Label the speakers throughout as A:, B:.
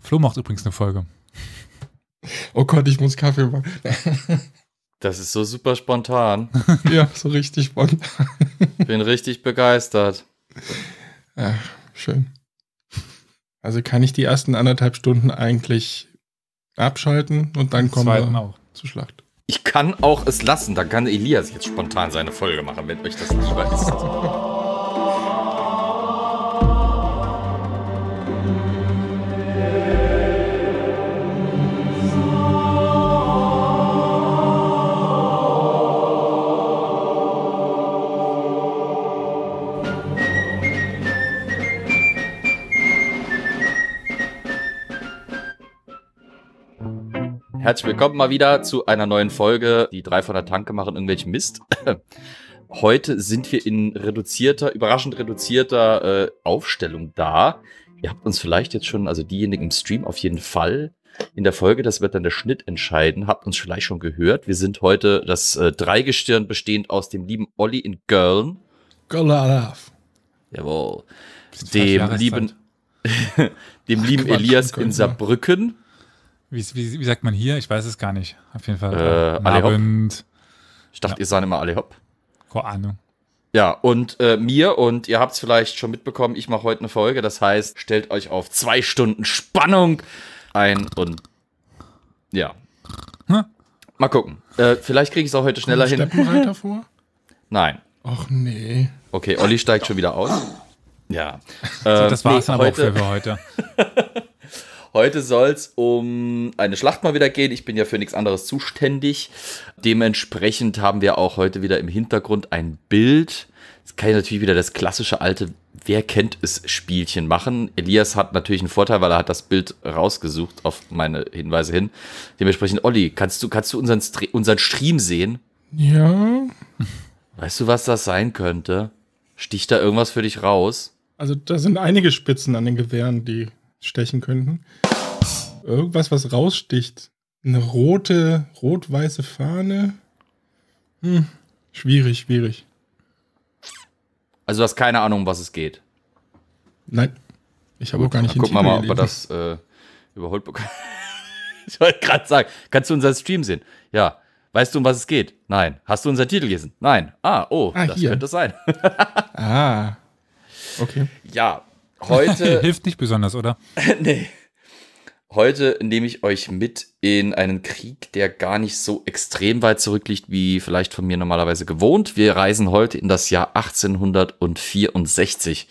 A: Flo macht übrigens eine Folge. Oh Gott, ich muss Kaffee machen.
B: Das ist so super spontan. ja,
C: so richtig spontan.
B: Bin richtig begeistert.
C: Ach, schön. Also kann ich die ersten anderthalb Stunden eigentlich abschalten und dann kommen wir auch. zur Schlacht.
B: Ich kann auch es lassen, Da kann Elias jetzt spontan seine Folge machen, wenn euch das lieber ist. herzlich willkommen mal wieder zu einer neuen Folge. Die drei von der Tanke machen irgendwelchen Mist. Heute sind wir in reduzierter, überraschend reduzierter äh, Aufstellung da. Ihr habt uns vielleicht jetzt schon, also diejenigen im Stream auf jeden Fall, in der Folge, das wird dann der Schnitt entscheiden, habt uns vielleicht schon gehört. Wir sind heute das äh, Dreigestirn bestehend aus dem lieben Olli in Köln. Köln Jawohl. Dem lieben, dem lieben Quatsch, Elias in Saarbrücken.
A: Wie, wie, wie, sagt man hier? Ich weiß es gar nicht. Auf jeden Fall. Äh, äh Abend.
B: Ich dachte, ja. ihr seid immer alle hopp. Keine Ahnung. Ja, und äh, mir, und ihr habt es vielleicht schon mitbekommen, ich mache heute eine Folge. Das heißt, stellt euch auf zwei Stunden Spannung ein und ja. Hm? Mal gucken. Äh, vielleicht kriege ich es auch heute schneller hin. Steppenreiter vor? Nein. Ach nee. Okay, Olli steigt schon wieder aus. Ja. Ähm, das es äh, nee, aber heute. auch für heute. Heute soll es um eine Schlacht mal wieder gehen. Ich bin ja für nichts anderes zuständig. Dementsprechend haben wir auch heute wieder im Hintergrund ein Bild. Jetzt kann ich natürlich wieder das klassische alte Wer kennt es Spielchen machen. Elias hat natürlich einen Vorteil, weil er hat das Bild rausgesucht auf meine Hinweise hin. Dementsprechend, Olli, kannst du, kannst du unseren, unseren Stream sehen?
C: Ja.
B: Weißt du, was das sein könnte? Sticht da irgendwas für dich raus?
C: Also da sind einige Spitzen an den Gewehren, die stechen könnten. Irgendwas, was raussticht. Eine rote, rot-weiße Fahne. Hm. Schwierig, schwierig.
B: Also du hast keine Ahnung, um was es geht.
C: Nein. Ich habe auch gar nicht Gucken wir mal, ob wir das
B: äh, überholt bekommen. ich wollte gerade sagen, kannst du unseren Stream sehen? Ja. Weißt du, um was es geht? Nein. Hast du unseren Titel gelesen? Nein. Ah, oh, ah, das hier. könnte sein.
A: ah. Okay. Ja, Heute. Hilft nicht besonders, oder? nee.
B: Heute nehme ich euch mit in einen Krieg, der gar nicht so extrem weit zurückliegt, wie vielleicht von mir normalerweise gewohnt. Wir reisen heute in das Jahr 1864.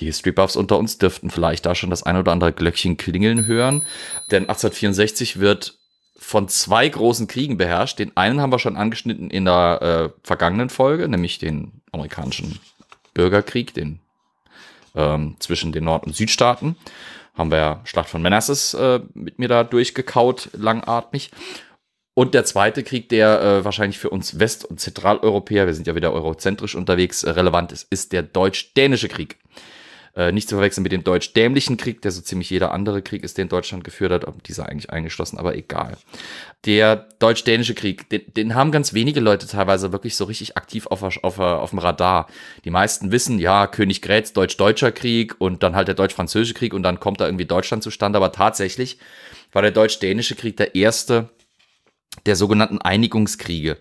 B: Die History Buffs unter uns dürften vielleicht da schon das ein oder andere Glöckchen klingeln hören, denn 1864 wird von zwei großen Kriegen beherrscht. Den einen haben wir schon angeschnitten in der äh, vergangenen Folge, nämlich den amerikanischen Bürgerkrieg, den ähm, zwischen den Nord- und Südstaaten. Haben wir ja Schlacht von Manassas äh, mit mir da durchgekaut, langatmig. Und der zweite Krieg, der äh, wahrscheinlich für uns West- und Zentraleuropäer, wir sind ja wieder eurozentrisch unterwegs, äh, relevant ist, ist der Deutsch-Dänische Krieg. Äh, nicht zu verwechseln mit dem deutsch-dämlichen Krieg, der so ziemlich jeder andere Krieg ist, den Deutschland geführt hat, und dieser eigentlich eingeschlossen, aber egal. Der deutsch-dänische Krieg, den, den, haben ganz wenige Leute teilweise wirklich so richtig aktiv auf, auf, auf dem Radar. Die meisten wissen, ja, König Grätz, deutsch-deutscher Krieg und dann halt der deutsch-französische Krieg und dann kommt da irgendwie Deutschland zustande, aber tatsächlich war der deutsch-dänische Krieg der erste der sogenannten Einigungskriege,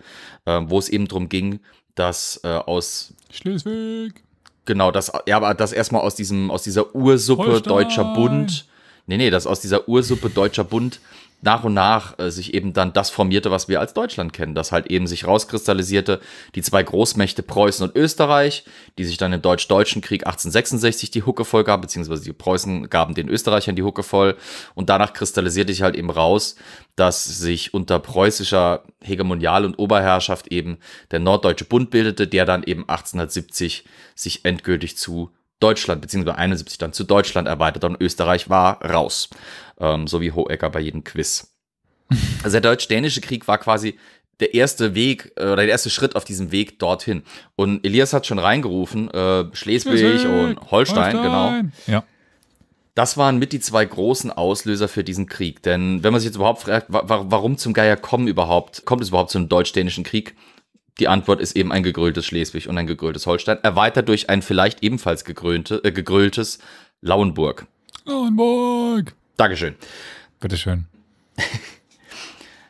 B: äh, wo es eben darum ging, dass äh, aus
A: Schleswig
B: Genau, das, ja, aber das erstmal aus diesem, aus dieser Ursuppe Holstein. Deutscher Bund. Nee, nee, das aus dieser Ursuppe Deutscher Bund nach und nach äh, sich eben dann das formierte, was wir als Deutschland kennen, das halt eben sich rauskristallisierte, die zwei Großmächte Preußen und Österreich, die sich dann im Deutsch-Deutschen Krieg 1866 die Hucke voll gaben, beziehungsweise die Preußen gaben den Österreichern die Hucke voll und danach kristallisierte sich halt eben raus, dass sich unter preußischer Hegemonial- und Oberherrschaft eben der Norddeutsche Bund bildete, der dann eben 1870 sich endgültig zu Deutschland, beziehungsweise 71 dann zu Deutschland erweitert und Österreich war raus. Ähm, so wie Hoecker bei jedem Quiz. Also der deutsch-dänische Krieg war quasi der erste Weg äh, oder der erste Schritt auf diesem Weg dorthin. Und Elias hat schon reingerufen, äh, Schleswig, Schleswig, und Holstein, Holstein. genau. Ja. Das waren mit die zwei großen Auslöser für diesen Krieg. Denn wenn man sich jetzt überhaupt fragt, wa warum zum Geier kommen überhaupt, kommt es überhaupt zu einem deutsch-dänischen Krieg? die Antwort ist eben ein gegröltes Schleswig und ein gegröltes Holstein, erweitert durch ein vielleicht ebenfalls gegrölte, äh, gegröltes Lauenburg.
A: Lauenburg! Dankeschön. Bitteschön.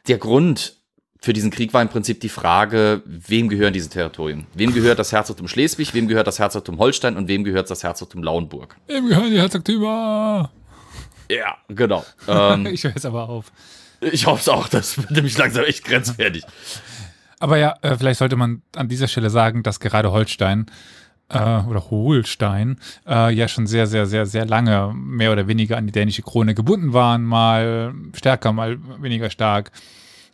B: Der Grund für diesen Krieg war im Prinzip die Frage, wem gehören diese Territorien? Wem gehört das Herzogtum Schleswig, wem gehört das Herzogtum Holstein und wem gehört das Herzogtum Lauenburg?
A: Wem gehören die Herzogtümer?
B: Ja, genau. Ähm,
A: ich höre es aber auf.
B: Ich hoffe es auch, das wird nämlich langsam echt grenzwertig.
A: Aber ja, äh, vielleicht sollte man an dieser Stelle sagen, dass gerade Holstein äh, oder Holstein äh, ja schon sehr, sehr, sehr, sehr lange mehr oder weniger an die dänische Krone gebunden waren. Mal stärker, mal weniger stark.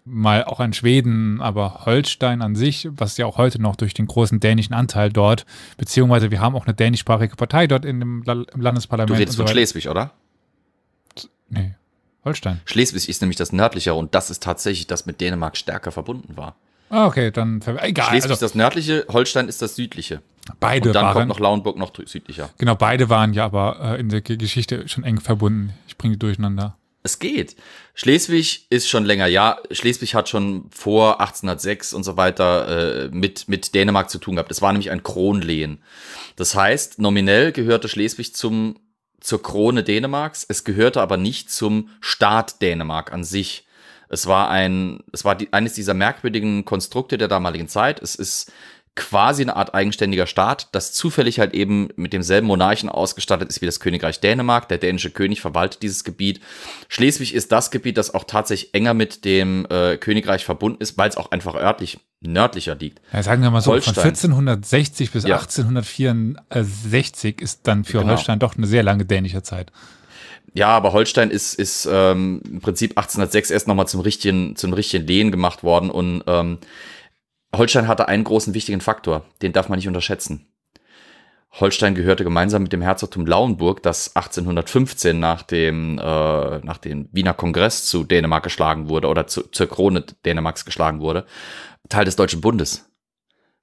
A: Mal auch an Schweden, aber Holstein an sich, was ja auch heute noch durch den großen dänischen Anteil dort, beziehungsweise wir haben auch eine dänischsprachige Partei dort in dem im Landesparlament. Du redest so von Schleswig,
B: oder? Nee, Holstein. Schleswig ist nämlich das nördlichere und das ist tatsächlich das mit Dänemark stärker verbunden war. Ah,
A: okay, dann egal. Schleswig also,
B: das nördliche, Holstein ist das südliche. Beide waren. Und dann waren, kommt noch Lauenburg noch südlicher.
A: Genau, beide waren ja aber äh, in der Geschichte schon eng verbunden. Ich bringe die durcheinander.
B: Es geht. Schleswig ist schon länger, ja. Schleswig hat schon vor 1806 und so weiter äh, mit, mit Dänemark zu tun gehabt. Es war nämlich ein Kronlehen. Das heißt, nominell gehörte Schleswig zum, zur Krone Dänemarks. Es gehörte aber nicht zum Staat Dänemark an sich. Es war ein, es war die, eines dieser merkwürdigen Konstrukte der damaligen Zeit. Es ist quasi eine Art eigenständiger Staat, das zufällig halt eben mit demselben Monarchen ausgestattet ist wie das Königreich Dänemark. Der dänische König verwaltet dieses Gebiet. Schleswig ist das Gebiet, das auch tatsächlich enger mit dem äh, Königreich verbunden ist, weil es auch einfach örtlich nördlicher liegt. Ja, sagen wir mal so, Holstein. von
A: 1460 bis ja. 1864 ist dann für genau. Holstein doch eine sehr lange dänische Zeit
B: ja, aber Holstein ist, ist ähm, im Prinzip 1806 erst nochmal zum richtigen, zum richtigen Lehen gemacht worden und ähm, Holstein hatte einen großen wichtigen Faktor, den darf man nicht unterschätzen. Holstein gehörte gemeinsam mit dem Herzogtum Lauenburg, das 1815 nach dem, äh, nach dem Wiener Kongress zu Dänemark geschlagen wurde oder zu, zur Krone Dänemarks geschlagen wurde, Teil des Deutschen Bundes.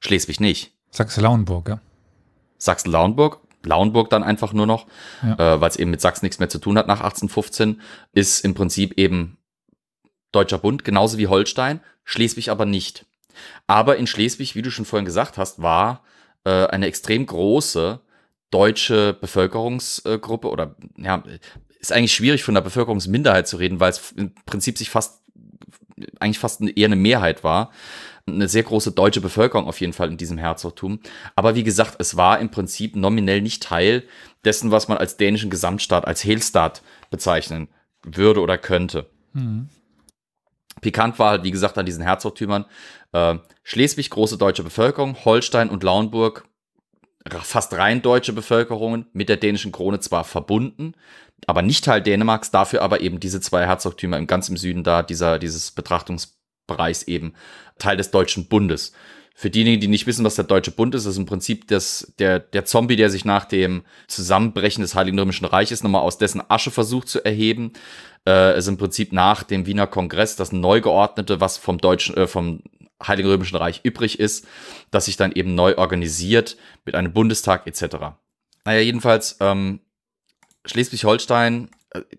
B: Schleswig nicht.
A: Sachsen-Lauenburg, ja.
B: Sachsen-Lauenburg Lauenburg dann einfach nur noch, ja. äh, weil es eben mit Sachsen nichts mehr zu tun hat nach 1815, ist im Prinzip eben Deutscher Bund, genauso wie Holstein, Schleswig aber nicht. Aber in Schleswig, wie du schon vorhin gesagt hast, war äh, eine extrem große deutsche Bevölkerungsgruppe oder ja, ist eigentlich schwierig von der Bevölkerungsminderheit zu reden, weil es im Prinzip sich fast eigentlich fast eher eine Mehrheit war, eine sehr große deutsche Bevölkerung auf jeden Fall in diesem Herzogtum. Aber wie gesagt, es war im Prinzip nominell nicht Teil dessen, was man als dänischen Gesamtstaat, als Helstaat bezeichnen würde oder könnte. Mhm. Pikant war halt, wie gesagt, an diesen Herzogtümern äh, Schleswig große deutsche Bevölkerung, Holstein und Lauenburg fast rein deutsche Bevölkerungen, mit der dänischen Krone zwar verbunden, aber nicht Teil Dänemarks, dafür aber eben diese zwei Herzogtümer im ganz im Süden da, dieser, dieses Betrachtungsbereichs eben Teil des Deutschen Bundes. Für diejenigen, die nicht wissen, was der Deutsche Bund ist, ist im Prinzip das, der, der Zombie, der sich nach dem Zusammenbrechen des Heiligen Römischen Reiches nochmal aus dessen Asche versucht zu erheben. Äh, ist im Prinzip nach dem Wiener Kongress das Neugeordnete, was vom Deutschen, äh, vom Heiligen Römischen Reich übrig ist, das sich dann eben neu organisiert mit einem Bundestag etc. Naja, jedenfalls, ähm, Schleswig-Holstein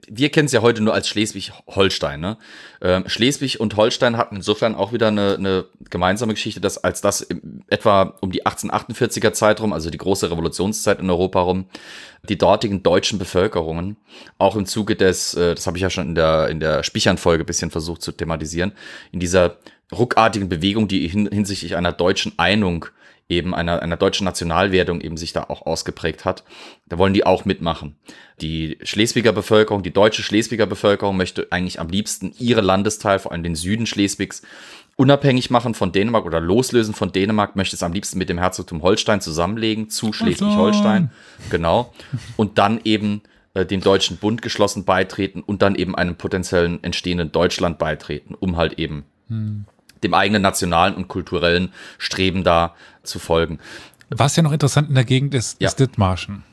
B: wir kennen es ja heute nur als Schleswig-Holstein. Ne? Ähm, Schleswig und Holstein hatten insofern auch wieder eine, eine gemeinsame Geschichte, dass als das im, etwa um die 1848er Zeit rum, also die große Revolutionszeit in Europa rum, die dortigen deutschen Bevölkerungen auch im Zuge des, äh, das habe ich ja schon in der in der Spichern-Folge ein bisschen versucht zu thematisieren, in dieser ruckartigen Bewegung, die hin, hinsichtlich einer deutschen Einung eben einer, einer deutschen Nationalwertung eben sich da auch ausgeprägt hat. Da wollen die auch mitmachen. Die Schleswiger Bevölkerung, die deutsche Schleswiger Bevölkerung möchte eigentlich am liebsten ihre Landesteil, vor allem den Süden Schleswigs, unabhängig machen von Dänemark oder loslösen von Dänemark, möchte es am liebsten mit dem Herzogtum Holstein zusammenlegen, zu Schleswig-Holstein, genau, und dann eben äh, dem Deutschen Bund geschlossen beitreten und dann eben einem potenziellen entstehenden Deutschland beitreten, um halt eben hm dem eigenen nationalen und kulturellen Streben da zu folgen.
A: Was ja noch interessant in der Gegend ist, ja. ist Dithmarschen.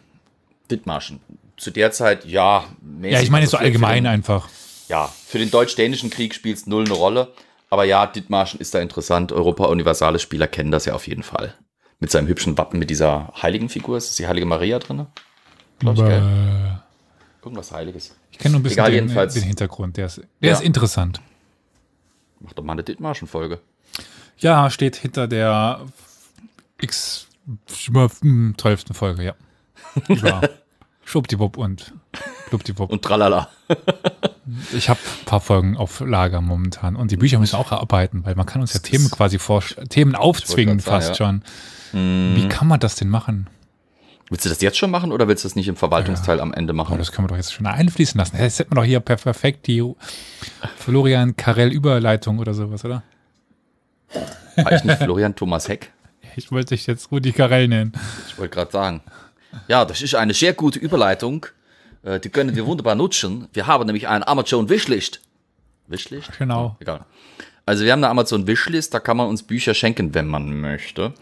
A: Dithmarschen.
B: Zu der Zeit, ja. Ja, ich meine also so allgemein den, einfach. Ja, für den deutsch-dänischen Krieg spielt es null eine Rolle. Aber ja, Dithmarschen ist da interessant. Europa Universale Spieler kennen das ja auf jeden Fall. Mit seinem hübschen Wappen, mit dieser heiligen Figur. Ist das die Heilige Maria drin?
A: Glaube ich, gell?
B: Irgendwas Heiliges.
A: Ich kenne nur ein bisschen Egal, den, den, Hintergrund. Der ist, der ja. ist interessant. Macht doch mal eine Dithmarschen-Folge. Ja, steht hinter der x 12. Hm, Folge, ja. Über Schubdiwupp und Blubdiwupp. Und tralala. ich habe ein paar Folgen auf Lager momentan. Und die Bücher müssen auch erarbeiten, weil man kann uns ja Themen quasi vor, Themen aufzwingen sagen, fast ja. schon. Wie mhm. kann man das denn machen?
B: Willst du das jetzt schon machen oder willst du das nicht im Verwaltungsteil ja. am Ende machen? Oh, das
A: können wir doch jetzt schon einfließen lassen. Jetzt hätten wir doch hier perfekt die Florian Karell-Überleitung oder sowas, oder?
B: War ich nicht Florian Thomas Heck?
A: Ich wollte dich jetzt Rudi Karell nennen.
B: Ich wollte gerade sagen. Ja, das ist eine sehr gute Überleitung. Äh, die können wir wunderbar nutzen. Wir haben nämlich ein Amazon-Wischlicht. Wischlicht? Genau. egal. Also wir haben eine Amazon Wishlist, da kann man uns Bücher schenken, wenn man möchte.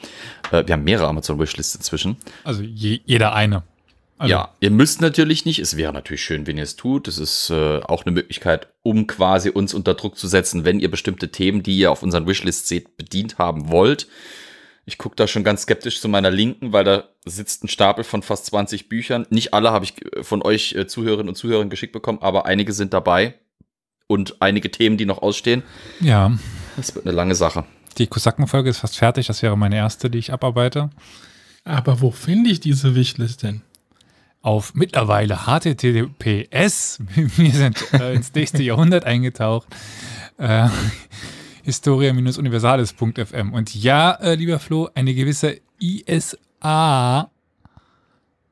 B: Äh, wir haben mehrere Amazon Wishlists inzwischen.
A: Also je, jeder eine. Also. Ja,
B: ihr müsst natürlich nicht. Es wäre natürlich schön, wenn ihr es tut. Das ist äh, auch eine Möglichkeit, um quasi uns unter Druck zu setzen, wenn ihr bestimmte Themen, die ihr auf unseren Wishlists seht, bedient haben wollt. Ich gucke da schon ganz skeptisch zu meiner Linken, weil da sitzt ein Stapel von fast 20 Büchern. Nicht alle habe ich äh, von euch äh, Zuhörerinnen und Zuhörern geschickt bekommen, aber einige sind dabei und einige Themen, die noch ausstehen. Ja. Das wird eine lange Sache.
A: Die Kosakenfolge ist fast fertig. Das wäre meine erste, die ich abarbeite.
C: Aber wo finde ich diese Wichtlist denn?
A: Auf mittlerweile HTTPS. Wir sind äh, ins nächste Jahrhundert eingetaucht. Äh, Historia-universales.fm. Und ja, äh, lieber Flo, eine gewisse ISA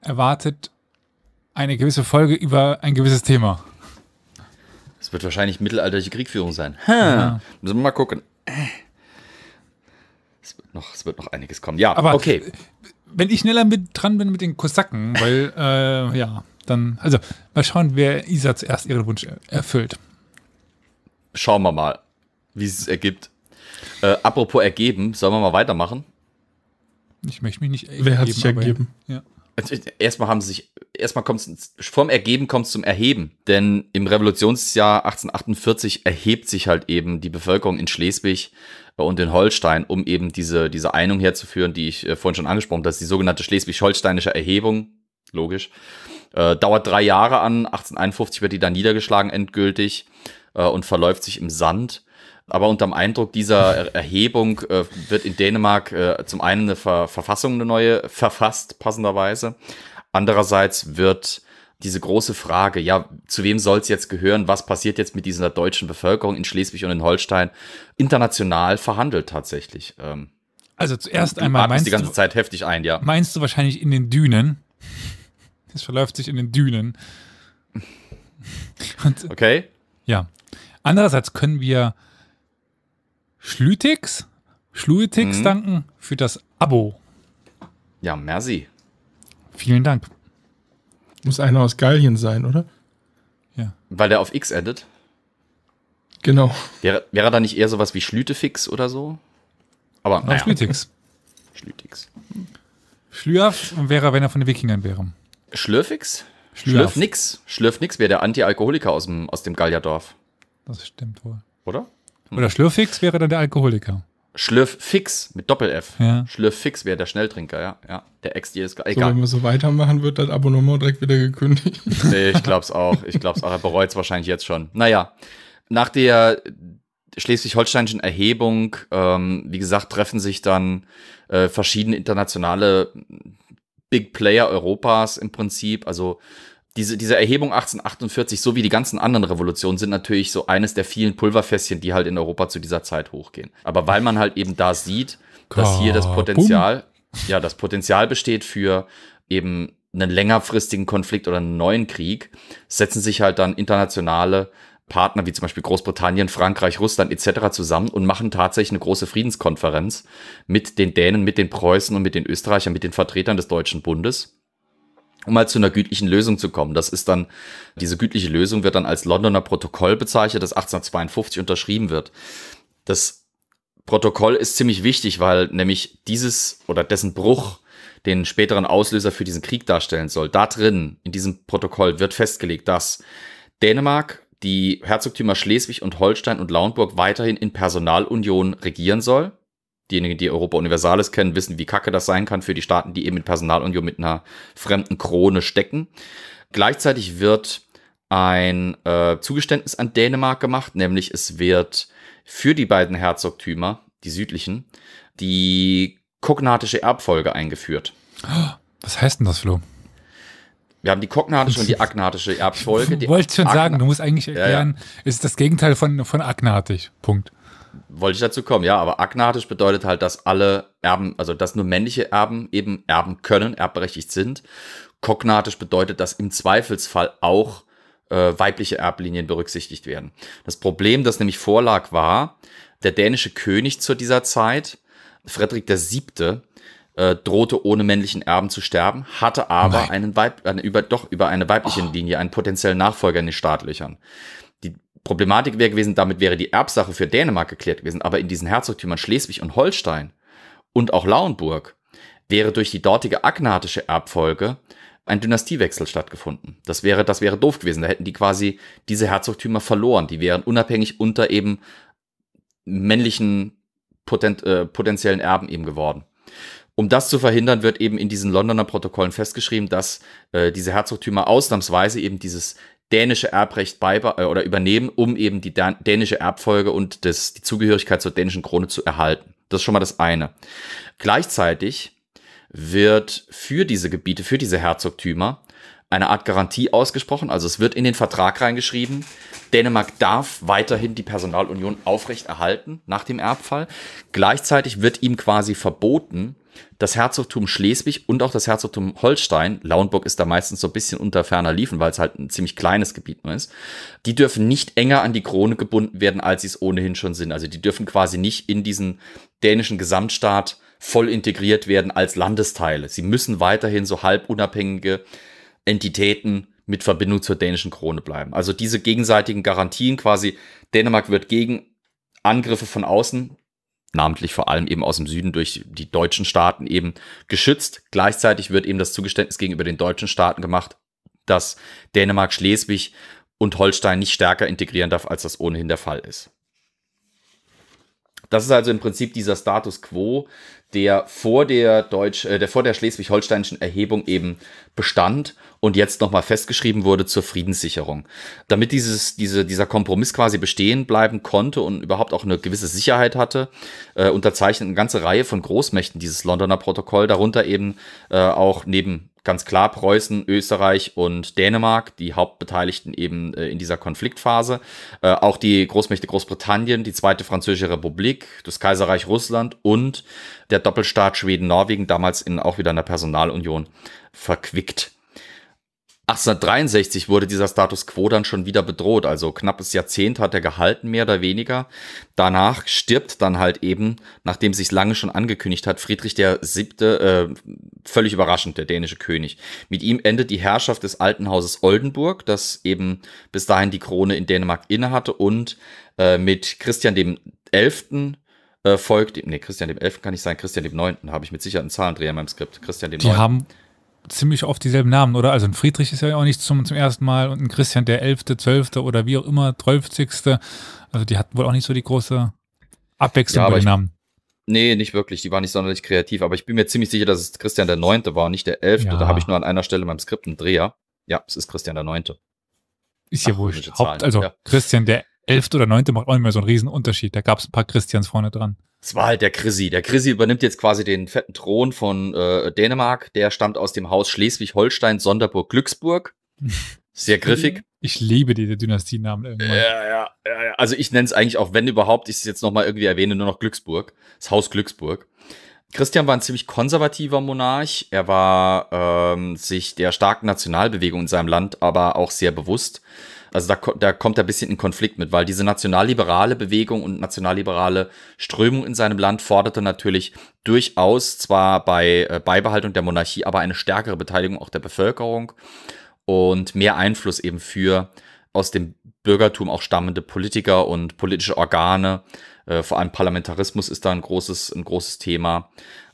A: erwartet eine gewisse Folge über ein gewisses Thema
B: wird wahrscheinlich mittelalterliche Kriegführung sein. Ha, ja. Müssen wir mal gucken. Es wird, noch, es wird noch einiges kommen. Ja, aber okay.
A: Wenn ich schneller mit dran bin mit den Kosaken, weil, äh, ja, dann, also mal schauen, wer Isa zuerst ihren Wunsch erfüllt.
B: Schauen wir mal, wie es ergibt. Äh, apropos ergeben, sollen wir mal weitermachen?
A: Ich möchte mich nicht ergeben. Wer hat sich ergeben? Ja.
B: Also, erstmal haben sie sich erstmal kommt es vom Ergeben kommt es zum Erheben. Denn im Revolutionsjahr 1848 erhebt sich halt eben die Bevölkerung in Schleswig äh, und in Holstein, um eben diese, diese Einung herzuführen, die ich äh, vorhin schon angesprochen habe, das ist die sogenannte schleswig-holsteinische Erhebung, logisch. Äh, dauert drei Jahre an, 1851 wird die dann niedergeschlagen endgültig äh, und verläuft sich im Sand. Aber unter dem Eindruck dieser Erhebung äh, wird in Dänemark äh, zum einen eine Ver Verfassung, eine neue, verfasst, passenderweise, Andererseits wird diese große Frage, ja, zu wem soll es jetzt gehören, was passiert jetzt mit dieser deutschen Bevölkerung in Schleswig und in Holstein, international verhandelt tatsächlich. Ähm,
A: also zuerst einmal meinst die ganze du, Zeit heftig ein, ja. Meinst du wahrscheinlich in den Dünen? Das verläuft sich in den Dünen.
C: Und, okay.
A: Ja. Andererseits können wir Schlütix, Schlütix mhm. danken für das Abo. Ja, merci.
C: Vielen Dank. Muss einer aus Gallien sein, oder?
A: Ja.
B: Weil der auf X endet? Genau. Wäre, wäre da nicht eher sowas wie Schlütefix oder so? Aber naja.
C: Schlütix. Schlütix. Schlürf wäre,
A: wenn er von den Wikingern wäre.
B: Schlürfix? Schlürf nix. wäre der Anti-Alkoholiker aus dem, aus dem Gallierdorf.
A: Das stimmt wohl. Oder? Hm. Oder Schlürfix wäre dann der Alkoholiker.
B: Schlürf fix mit Doppel-F. Ja. fix wäre der Schnelltrinker, ja. ja. Der ex ist egal. So, wenn
C: wir so weitermachen, wird das Abonnement direkt wieder gekündigt. nee, ich
B: glaub's auch. Ich glaub's auch. Er bereut's wahrscheinlich jetzt schon. Naja, nach der schleswig-holsteinischen Erhebung, ähm, wie gesagt, treffen sich dann äh, verschiedene internationale Big Player Europas im Prinzip, also diese, diese Erhebung 1848, so wie die ganzen anderen Revolutionen, sind natürlich so eines der vielen Pulverfässchen, die halt in Europa zu dieser Zeit hochgehen. Aber weil man halt eben da sieht, dass hier das Potenzial, ja, das Potenzial besteht für eben einen längerfristigen Konflikt oder einen neuen Krieg, setzen sich halt dann internationale Partner wie zum Beispiel Großbritannien, Frankreich, Russland etc. zusammen und machen tatsächlich eine große Friedenskonferenz mit den Dänen, mit den Preußen und mit den Österreichern, mit den Vertretern des Deutschen Bundes um mal zu einer gütlichen Lösung zu kommen. Das ist dann, diese gütliche Lösung wird dann als Londoner Protokoll bezeichnet, das 1852 unterschrieben wird. Das Protokoll ist ziemlich wichtig, weil nämlich dieses oder dessen Bruch den späteren Auslöser für diesen Krieg darstellen soll. Da drin, in diesem Protokoll, wird festgelegt, dass Dänemark die Herzogtümer Schleswig und Holstein und Lauenburg weiterhin in Personalunion regieren soll diejenigen, die Europa Universalis kennen, wissen, wie kacke das sein kann für die Staaten, die eben mit Personalunion mit einer fremden Krone stecken. Gleichzeitig wird ein äh, Zugeständnis an Dänemark gemacht, nämlich es wird für die beiden Herzogtümer, die südlichen, die kognatische Erbfolge eingeführt.
A: Was heißt denn das, Flo?
B: Wir haben die kognatische und die agnatische Erbfolge. Ich wollte schon Agn sagen, du musst eigentlich erklären,
A: ja, ja. ist das Gegenteil von, von agnatisch. Punkt
B: wollte ich dazu kommen, ja, aber agnatisch bedeutet halt, dass alle Erben, also dass nur männliche Erben eben erben können, erbberechtigt sind. Kognatisch bedeutet, dass im Zweifelsfall auch äh, weibliche Erblinien berücksichtigt werden. Das Problem, das nämlich vorlag, war, der dänische König zu dieser Zeit, Frederik VII., äh, drohte ohne männlichen Erben zu sterben, hatte aber Nein. einen Weib, eine, über, doch über eine weibliche oh. Linie einen potenziellen Nachfolger in den Startlöchern. Problematik wäre gewesen, damit wäre die Erbsache für Dänemark geklärt gewesen, aber in diesen Herzogtümern Schleswig und Holstein und auch Lauenburg wäre durch die dortige agnatische Erbfolge ein Dynastiewechsel stattgefunden. Das wäre, das wäre doof gewesen. Da hätten die quasi diese Herzogtümer verloren. Die wären unabhängig unter eben männlichen potent, äh, potenziellen Erben eben geworden. Um das zu verhindern, wird eben in diesen Londoner Protokollen festgeschrieben, dass äh, diese Herzogtümer ausnahmsweise eben dieses dänische Erbrecht bei, äh, oder übernehmen, um eben die dänische Erbfolge und das, die Zugehörigkeit zur dänischen Krone zu erhalten. Das ist schon mal das eine. Gleichzeitig wird für diese Gebiete, für diese Herzogtümer eine Art Garantie ausgesprochen. Also es wird in den Vertrag reingeschrieben, Dänemark darf weiterhin die Personalunion aufrechterhalten nach dem Erbfall. Gleichzeitig wird ihm quasi verboten, das Herzogtum Schleswig und auch das Herzogtum Holstein, Lauenburg ist da meistens so ein bisschen unter ferner Liefen, weil es halt ein ziemlich kleines Gebiet nur ist, die dürfen nicht enger an die Krone gebunden werden, als sie es ohnehin schon sind. Also die dürfen quasi nicht in diesen dänischen Gesamtstaat voll integriert werden als Landesteile. Sie müssen weiterhin so halb unabhängige Entitäten mit Verbindung zur dänischen Krone bleiben. Also diese gegenseitigen Garantien quasi, Dänemark wird gegen Angriffe von außen namentlich vor allem eben aus dem Süden durch die deutschen Staaten eben geschützt. Gleichzeitig wird eben das Zugeständnis gegenüber den deutschen Staaten gemacht, dass Dänemark, Schleswig und Holstein nicht stärker integrieren darf, als das ohnehin der Fall ist. Das ist also im Prinzip dieser Status quo, der vor der, äh, der, der schleswig-holsteinischen Erhebung eben bestand und jetzt nochmal festgeschrieben wurde zur Friedenssicherung. Damit dieses, diese, dieser Kompromiss quasi bestehen bleiben konnte und überhaupt auch eine gewisse Sicherheit hatte, äh, unterzeichnet eine ganze Reihe von Großmächten dieses Londoner Protokoll, darunter eben äh, auch neben ganz klar Preußen, Österreich und Dänemark, die Hauptbeteiligten eben äh, in dieser Konfliktphase. Äh, auch die Großmächte Großbritannien, die Zweite Französische Republik, das Kaiserreich Russland und der Doppelstaat Schweden-Norwegen, damals in auch wieder einer Personalunion verquickt. 1863 wurde dieser Status quo dann schon wieder bedroht, also knappes Jahrzehnt hat er gehalten, mehr oder weniger. Danach stirbt dann halt eben, nachdem sich lange schon angekündigt hat, Friedrich der Siebte, äh, völlig überraschend, der dänische König. Mit ihm endet die Herrschaft des alten Hauses Oldenburg, das eben bis dahin die Krone in Dänemark innehatte und äh, mit Christian dem Elften äh, folgt, nee, Christian dem Elften kann nicht sein, Christian dem Neunten habe ich mit Sicherheit einen Zahlendreher in meinem Skript, Christian dem Die haben
A: ziemlich oft dieselben Namen, oder? Also ein Friedrich ist ja auch nicht zum, zum ersten Mal und ein Christian der Elfte, Zwölfte oder wie auch immer, 12. Also die hatten wohl auch nicht so die große Abwechslung ja, bei den Namen.
B: Nee, nicht wirklich. Die waren nicht sonderlich kreativ. Aber ich bin mir ziemlich sicher, dass es Christian der Neunte war, nicht der Elfte. Ja. Da habe ich nur an einer Stelle in meinem Skript einen Dreher. Ja, es ist Christian der Neunte.
A: Ist ja Ach, wohl Haupt, also ja. Christian der Elfte oder Neunte macht auch nicht mehr so einen riesen Unterschied. Da gab es ein paar Christians vorne dran. Es
B: war halt der Chrissy. Der Chrissy übernimmt jetzt quasi den fetten Thron von äh, Dänemark. Der stammt aus dem Haus Schleswig-Holstein-Sonderburg-Glücksburg. Sehr griffig.
A: Ich liebe diese Dynastienamen irgendwann. Ja, ja, ja, ja. Also
B: ich nenne es eigentlich auch, wenn überhaupt, ich es jetzt nochmal irgendwie erwähne, nur noch Glücksburg. Das Haus Glücksburg. Christian war ein ziemlich konservativer Monarch. Er war ähm, sich der starken Nationalbewegung in seinem Land aber auch sehr bewusst. Also da, da kommt er ein bisschen in Konflikt mit, weil diese nationalliberale Bewegung und nationalliberale Strömung in seinem Land forderte natürlich durchaus zwar bei äh, Beibehaltung der Monarchie, aber eine stärkere Beteiligung auch der Bevölkerung und mehr Einfluss eben für aus dem Bürgertum auch stammende Politiker und politische Organe. Äh, vor allem Parlamentarismus ist da ein großes, ein großes Thema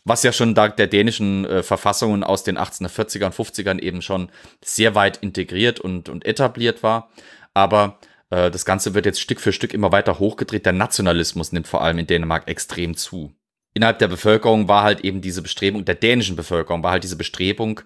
B: was ja schon dank der dänischen äh, Verfassungen aus den 1840ern, 50ern eben schon sehr weit integriert und, und etabliert war. Aber äh, das Ganze wird jetzt Stück für Stück immer weiter hochgedreht. Der Nationalismus nimmt vor allem in Dänemark extrem zu. Innerhalb der Bevölkerung war halt eben diese Bestrebung, der dänischen Bevölkerung war halt diese Bestrebung,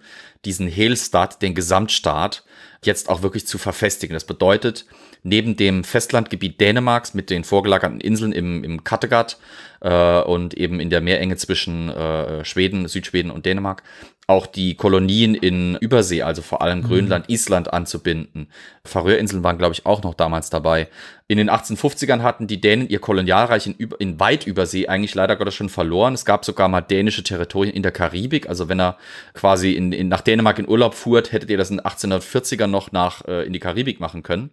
B: diesen Helstadt, den Gesamtstaat, jetzt auch wirklich zu verfestigen. Das bedeutet, neben dem Festlandgebiet Dänemarks mit den vorgelagerten Inseln im, im Kattegat äh, und eben in der Meerenge zwischen äh, Schweden, Südschweden und Dänemark auch die Kolonien in Übersee, also vor allem mhm. Grönland, mhm. Island anzubinden. Färöerinseln waren, glaube ich, auch noch damals dabei. In den 1850ern hatten die Dänen ihr Kolonialreich in, in weit Übersee eigentlich leider Gottes schon verloren. Es gab sogar mal dänische Territorien in der Karibik. Also wenn er quasi in, in, nach Dänemark in Urlaub fuhrt, hättet ihr das in den 1840ern noch nach, äh, in die Karibik machen können.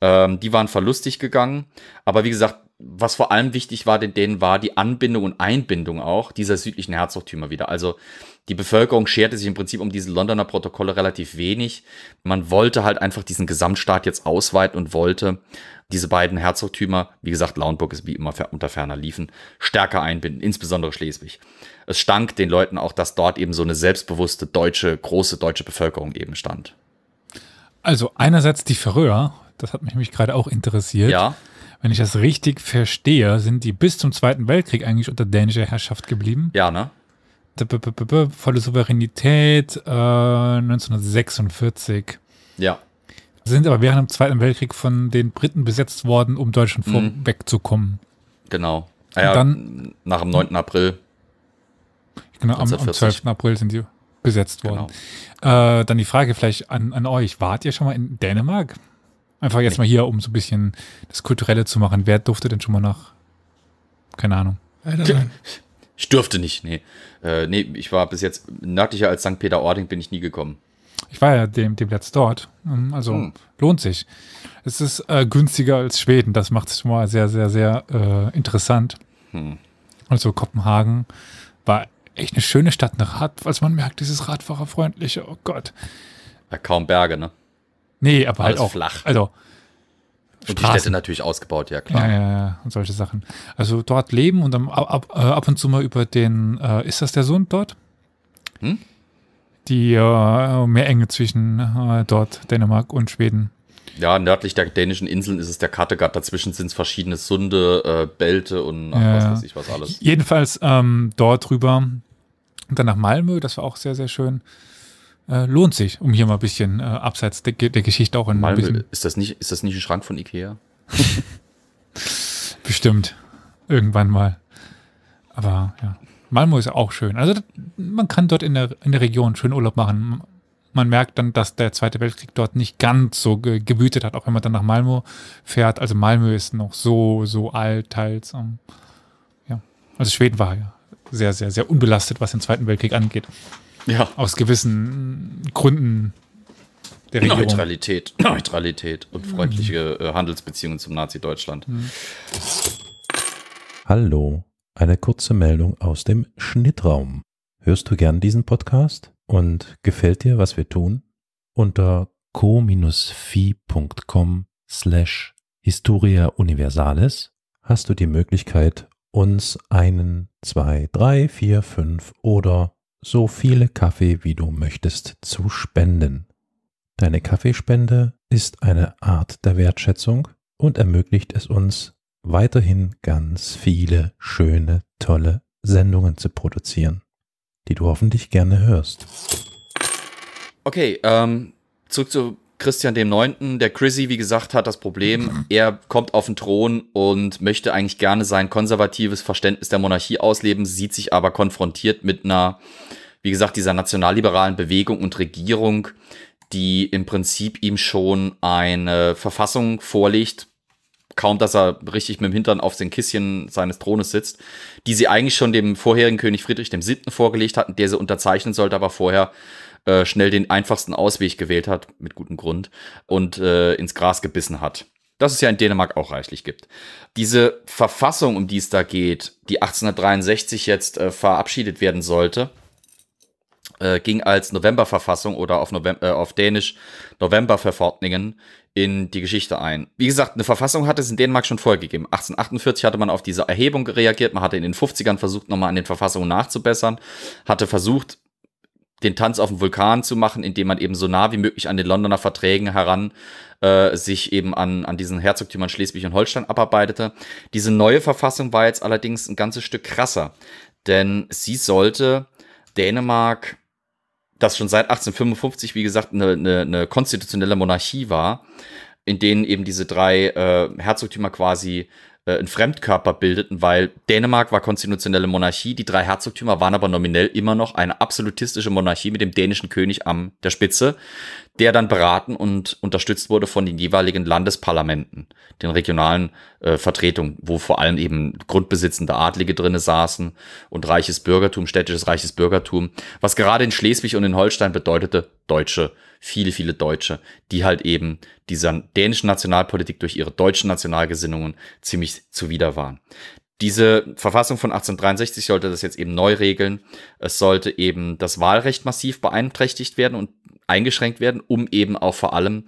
B: Ähm, die waren verlustig gegangen. Aber wie gesagt, was vor allem wichtig war den Dänen war die Anbindung und Einbindung auch dieser südlichen Herzogtümer wieder. Also die Bevölkerung scherte sich im Prinzip um diese Londoner Protokolle relativ wenig. Man wollte halt einfach diesen Gesamtstaat jetzt ausweiten und wollte diese beiden Herzogtümer, wie gesagt, Lauenburg ist wie immer unter ferner liefen, stärker einbinden, insbesondere Schleswig. Es stank den Leuten auch, dass dort eben so eine selbstbewusste deutsche, große deutsche Bevölkerung eben stand.
A: Also einerseits die Färöer, das hat mich, nämlich gerade auch interessiert. Ja. Wenn ich das richtig verstehe, sind die bis zum Zweiten Weltkrieg eigentlich unter dänischer Herrschaft geblieben. Ja, ne? volle Souveränität äh, 1946. Ja. Sind aber während dem Zweiten Weltkrieg von den Briten besetzt worden, um Deutschland mhm. wegzukommen.
B: Genau. Ah ja, Und dann, nach dem 9. April.
A: Genau, am, am 12. April sind die besetzt worden. Genau. Äh, dann die Frage vielleicht an, an euch. Wart ihr schon mal in Dänemark? Einfach jetzt nee. mal hier, um so ein bisschen das Kulturelle zu machen. Wer durfte denn schon mal nach? Keine Ahnung.
B: Ich dürfte nicht, nee. Äh, nee, ich war bis jetzt nördlicher als St. Peter-Ording bin ich nie gekommen.
A: Ich war ja dem, Platz dort. Mhm, also hm. lohnt sich. Es ist äh, günstiger als Schweden. Das macht es mal sehr, sehr, sehr äh, interessant. Hm. Also Kopenhagen war echt eine schöne Stadt, eine Rad, als man merkt, dieses Radfahrerfreundliche, oh Gott.
B: Ja, kaum Berge, ne? Nee, aber halt Alles halt auch flach. Also und Straßen. die Städte natürlich ausgebaut, ja klar. Ja,
A: ja, ja, und solche Sachen. Also dort leben und dann ab, äh, ab und zu mal über den, äh, ist das der Sund dort? Hm? Die äh, Meerenge zwischen äh, dort Dänemark und Schweden.
B: Ja, nördlich der dänischen Inseln ist es der Kattegat. Dazwischen sind es verschiedene Sunde, äh, Bälte und ach, ja. was weiß ich was alles. Jedenfalls
A: ähm, dort rüber und dann nach Malmö, das war auch sehr, sehr schön äh, lohnt sich, um hier mal ein bisschen äh, abseits der, der, Geschichte auch in mal ein bisschen. Ist das nicht, ist das nicht ein Schrank von Ikea? Bestimmt. Irgendwann mal. Aber ja. Malmo ist auch schön. Also man kann dort in der, in der Region schön Urlaub machen. Man merkt dann, dass der Zweite Weltkrieg dort nicht ganz so ge gewütet hat, auch wenn man dann nach Malmö fährt. Also Malmö ist noch so, so alt teils. Um, ähm, ja. Also Schweden war ja sehr, sehr, sehr unbelastet, was den Zweiten Weltkrieg angeht. Ja. Aus gewissen Gründen der Regierung.
B: Neutralität, Neutralität und freundliche mhm. Handelsbeziehungen zum Nazi-Deutschland.
A: Mhm. Hallo, eine kurze Meldung aus dem Schnittraum. Hörst du gern diesen Podcast und gefällt dir, was wir tun? Unter co-fi.com slash Historia Universalis hast du die Möglichkeit, uns einen, zwei, drei, vier, fünf oder so viele Kaffee wie du möchtest zu spenden. Deine Kaffeespende ist eine Art der Wertschätzung und ermöglicht es uns, weiterhin ganz viele schöne, tolle Sendungen zu produzieren, die du hoffentlich gerne hörst.
B: Okay, ähm, zurück zu Christian dem Neunten. Der Chrissy, wie gesagt, hat das Problem, er kommt auf den Thron und möchte eigentlich gerne sein konservatives Verständnis der Monarchie ausleben, sieht sich aber konfrontiert mit einer, wie gesagt, dieser nationalliberalen Bewegung und Regierung, die im Prinzip ihm schon eine Verfassung vorlegt, kaum dass er richtig mit dem Hintern auf den Kisschen seines Thrones sitzt, die sie eigentlich schon dem vorherigen König Friedrich dem Siebten vorgelegt hatten, der sie unterzeichnen sollte, aber vorher äh, schnell den einfachsten Ausweg gewählt hat, mit gutem Grund, und äh, ins Gras gebissen hat. Das es ja in Dänemark auch reichlich gibt. Diese Verfassung, um die es da geht, die 1863 jetzt äh, verabschiedet werden sollte, äh, ging als Novemberverfassung oder auf, November, äh, auf Dänisch Novemberverordningen in die Geschichte ein. Wie gesagt, eine Verfassung hat es in Dänemark schon vorgegeben. 1848 hatte man auf diese Erhebung reagiert, man hatte in den 50ern versucht, nochmal an den Verfassungen nachzubessern, hatte versucht, den Tanz auf dem Vulkan zu machen, indem man eben so nah wie möglich an den Londoner Verträgen heran äh, sich eben an, an diesen Herzogtümern Schleswig und Holstein abarbeitete. Diese neue Verfassung war jetzt allerdings ein ganzes Stück krasser, denn sie sollte Dänemark, das schon seit 1855, wie gesagt, eine, eine, eine konstitutionelle Monarchie war, in denen eben diese drei äh, Herzogtümer quasi äh, Fremdkörper bildeten, weil Dänemark war konstitutionelle Monarchie, die drei Herzogtümer waren aber nominell immer noch eine absolutistische Monarchie mit dem dänischen König am der Spitze, der dann beraten und unterstützt wurde von den jeweiligen Landesparlamenten, den regionalen äh, Vertretungen, wo vor allem eben grundbesitzende Adlige drinne saßen und reiches Bürgertum, städtisches reiches Bürgertum, was gerade in Schleswig und in Holstein bedeutete, Deutsche, viele, viele Deutsche, die halt eben dieser dänischen Nationalpolitik durch ihre deutschen Nationalgesinnungen ziemlich zuwider waren. Diese Verfassung von 1863 sollte das jetzt eben neu regeln. Es sollte eben das Wahlrecht massiv beeinträchtigt werden und eingeschränkt werden, um eben auch vor allem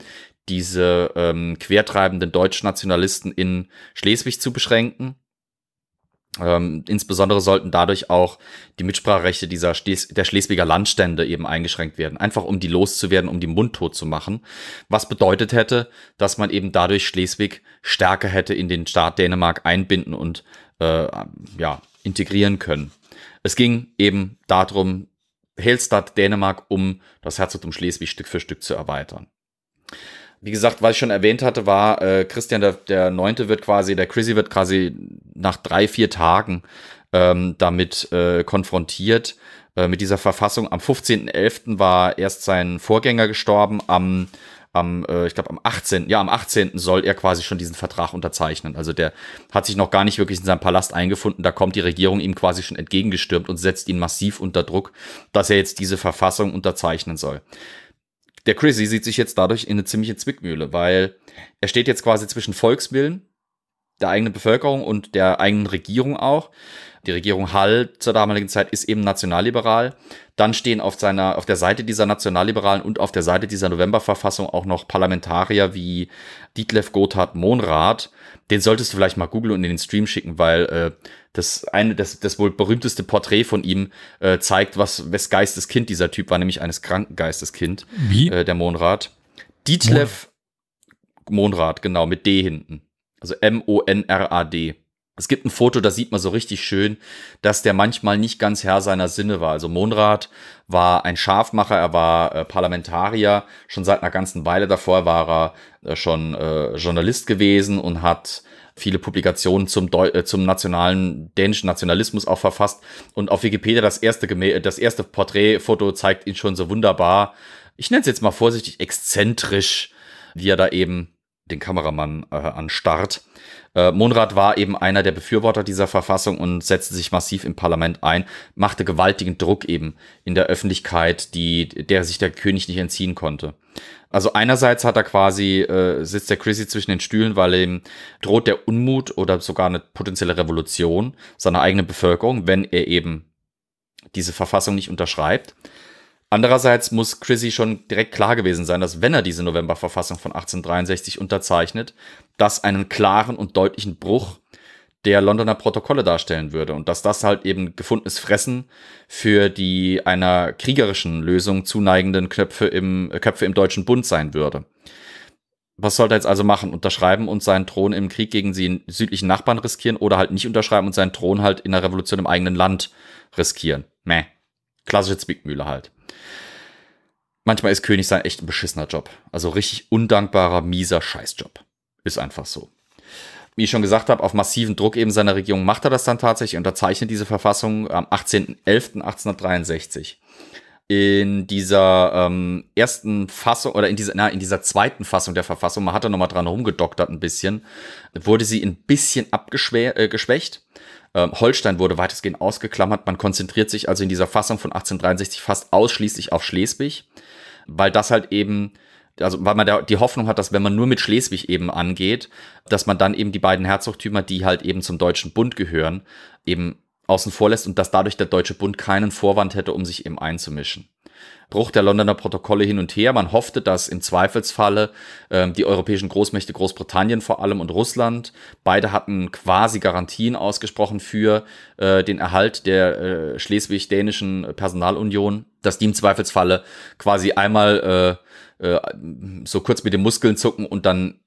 B: diese ähm, quertreibenden Deutschnationalisten in Schleswig zu beschränken. Ähm, insbesondere sollten dadurch auch die Mitspracherechte dieser Schles der Schleswiger Landstände eben eingeschränkt werden, einfach um die loszuwerden, um die mundtot zu machen, was bedeutet hätte, dass man eben dadurch Schleswig stärker hätte in den Staat Dänemark einbinden und äh, ja, integrieren können. Es ging eben darum, Helstadt Dänemark, um das Herzogtum Schleswig Stück für Stück zu erweitern. Wie gesagt, was ich schon erwähnt hatte, war äh, Christian der, der Neunte wird quasi, der Chrissy wird quasi nach drei, vier Tagen ähm, damit äh, konfrontiert, äh, mit dieser Verfassung. Am 15.11. war erst sein Vorgänger gestorben, am am, äh, ich glaube, am 18. Ja, am 18. soll er quasi schon diesen Vertrag unterzeichnen. Also der hat sich noch gar nicht wirklich in seinem Palast eingefunden. Da kommt die Regierung ihm quasi schon entgegengestürmt und setzt ihn massiv unter Druck, dass er jetzt diese Verfassung unterzeichnen soll. Der Chrissy sieht sich jetzt dadurch in eine ziemliche Zwickmühle, weil er steht jetzt quasi zwischen Volkswillen der eigenen Bevölkerung und der eigenen Regierung auch. Die Regierung Hall zur damaligen Zeit ist eben nationalliberal. Dann stehen auf seiner, auf der Seite dieser Nationalliberalen und auf der Seite dieser Novemberverfassung auch noch Parlamentarier wie Dietlef Gotthard Monrath. Den solltest du vielleicht mal googeln und in den Stream schicken, weil äh, das eine, das, das wohl berühmteste Porträt von ihm äh, zeigt, was wes Geisteskind dieser Typ war, nämlich eines kranken Geisteskind. Wie? Äh, der Monrath. Dietlef Monrath, genau, mit D hinten. Also M-O-N-R-A-D. Es gibt ein Foto, da sieht man so richtig schön, dass der manchmal nicht ganz Herr seiner Sinne war. Also Monrad war ein Schafmacher, er war äh, Parlamentarier, schon seit einer ganzen Weile davor war er äh, schon äh, Journalist gewesen und hat viele Publikationen zum, Deu äh, zum nationalen dänischen Nationalismus auch verfasst. Und auf Wikipedia das erste, das erste Porträtfoto zeigt ihn schon so wunderbar, ich nenne es jetzt mal vorsichtig, exzentrisch, wie er da eben den Kameramann äh, anstarrt. Äh, Monrad war eben einer der Befürworter dieser Verfassung und setzte sich massiv im Parlament ein, machte gewaltigen Druck eben in der Öffentlichkeit, die, der sich der König nicht entziehen konnte. Also einerseits hat er quasi, äh, sitzt der Chrissy zwischen den Stühlen, weil ihm droht der Unmut oder sogar eine potenzielle Revolution seiner eigenen Bevölkerung, wenn er eben diese Verfassung nicht unterschreibt. Andererseits muss Chrissy schon direkt klar gewesen sein, dass wenn er diese Novemberverfassung von 1863 unterzeichnet, das einen klaren und deutlichen Bruch der Londoner Protokolle darstellen würde und dass das halt eben gefundenes Fressen für die einer kriegerischen Lösung zuneigenden Köpfe im, äh, Köpfe im Deutschen Bund sein würde. Was sollte er jetzt also machen? Unterschreiben und seinen Thron im Krieg gegen den südlichen Nachbarn riskieren oder halt nicht unterschreiben und seinen Thron halt in der Revolution im eigenen Land riskieren? Meh. Klassische Zwickmühle halt. Manchmal ist König sein echt ein beschissener Job. Also richtig undankbarer, mieser Scheißjob. Ist einfach so. Wie ich schon gesagt habe, auf massiven Druck eben seiner Regierung macht er das dann tatsächlich, unterzeichnet diese Verfassung am 18.11.1863 in dieser ähm, ersten Fassung oder in dieser, na, in dieser zweiten Fassung der Verfassung, man hat da nochmal dran rumgedoktert ein bisschen, wurde sie ein bisschen abgeschwächt. Abgeschwä äh, ähm, Holstein wurde weitestgehend ausgeklammert. Man konzentriert sich also in dieser Fassung von 1863 fast ausschließlich auf Schleswig, weil das halt eben also weil man da die Hoffnung hat, dass wenn man nur mit Schleswig eben angeht, dass man dann eben die beiden Herzogtümer, die halt eben zum Deutschen Bund gehören, eben außen vor lässt und dass dadurch der Deutsche Bund keinen Vorwand hätte, um sich eben einzumischen. Bruch der Londoner Protokolle hin und her. Man hoffte, dass im Zweifelsfalle äh, die europäischen Großmächte Großbritannien vor allem und Russland, beide hatten quasi Garantien ausgesprochen für äh, den Erhalt der äh, schleswig-dänischen Personalunion, dass die im Zweifelsfalle quasi einmal äh, äh, so kurz mit den Muskeln zucken und dann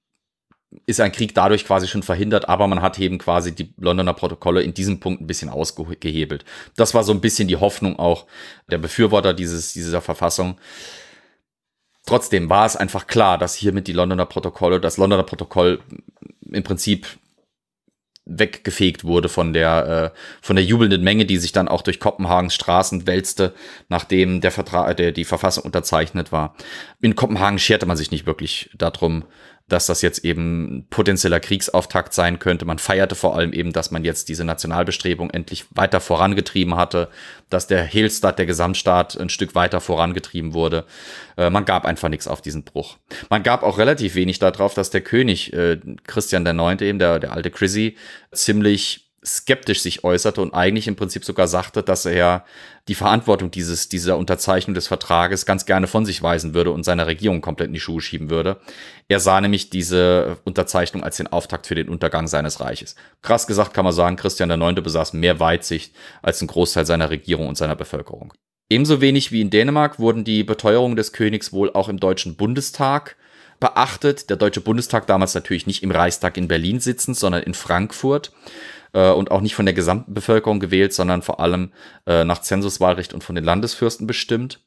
B: ist ein Krieg dadurch quasi schon verhindert, aber man hat eben quasi die Londoner Protokolle in diesem Punkt ein bisschen ausgehebelt. Das war so ein bisschen die Hoffnung auch der Befürworter dieses, dieser Verfassung. Trotzdem war es einfach klar, dass hiermit die Londoner Protokolle, das Londoner Protokoll im Prinzip weggefegt wurde von der äh, von der jubelnden Menge, die sich dann auch durch Kopenhagens Straßen wälzte, nachdem der Vertrag, der die Verfassung unterzeichnet war. In Kopenhagen scherte man sich nicht wirklich darum, dass das jetzt eben potenzieller Kriegsauftakt sein könnte. Man feierte vor allem eben, dass man jetzt diese Nationalbestrebung endlich weiter vorangetrieben hatte, dass der Hehlstadt, der Gesamtstaat, ein Stück weiter vorangetrieben wurde. Äh, man gab einfach nichts auf diesen Bruch. Man gab auch relativ wenig darauf, dass der König äh, Christian IX, eben der, der alte Chrissy, ziemlich skeptisch sich äußerte und eigentlich im Prinzip sogar sagte, dass er die Verantwortung dieses, dieser Unterzeichnung des Vertrages ganz gerne von sich weisen würde und seiner Regierung komplett in die Schuhe schieben würde. Er sah nämlich diese Unterzeichnung als den Auftakt für den Untergang seines Reiches. Krass gesagt kann man sagen, Christian IX. besaß mehr Weitsicht als ein Großteil seiner Regierung und seiner Bevölkerung. Ebenso wenig wie in Dänemark wurden die Beteuerungen des Königs wohl auch im Deutschen Bundestag beachtet. Der Deutsche Bundestag damals natürlich nicht im Reichstag in Berlin sitzend, sondern in Frankfurt äh, und auch nicht von der gesamten Bevölkerung gewählt, sondern vor allem äh, nach Zensuswahlrecht und von den Landesfürsten bestimmt.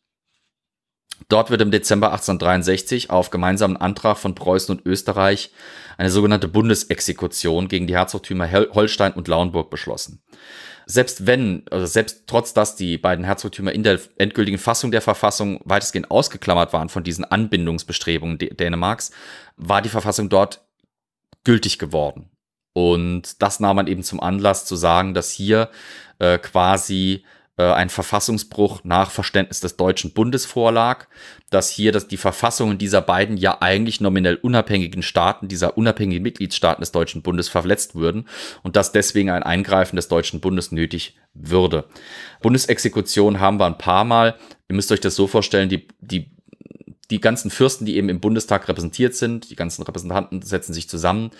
B: Dort wird im Dezember 1863 auf gemeinsamen Antrag von Preußen und Österreich eine sogenannte Bundesexekution gegen die Herzogtümer Holstein und Lauenburg beschlossen. Selbst wenn, also selbst trotz dass die beiden Herzogtümer in der endgültigen Fassung der Verfassung weitestgehend ausgeklammert waren von diesen Anbindungsbestrebungen Dänemarks, war die Verfassung dort gültig geworden. Und das nahm man eben zum Anlass zu sagen, dass hier äh, quasi äh, ein Verfassungsbruch nach Verständnis des Deutschen Bundes vorlag, dass hier dass die Verfassungen dieser beiden ja eigentlich nominell unabhängigen Staaten, dieser unabhängigen Mitgliedstaaten des Deutschen Bundes verletzt würden und dass deswegen ein Eingreifen des Deutschen Bundes nötig würde. Bundesexekution haben wir ein paar Mal. Ihr müsst euch das so vorstellen, die, die die ganzen Fürsten, die eben im Bundestag repräsentiert sind, die ganzen Repräsentanten setzen sich zusammen,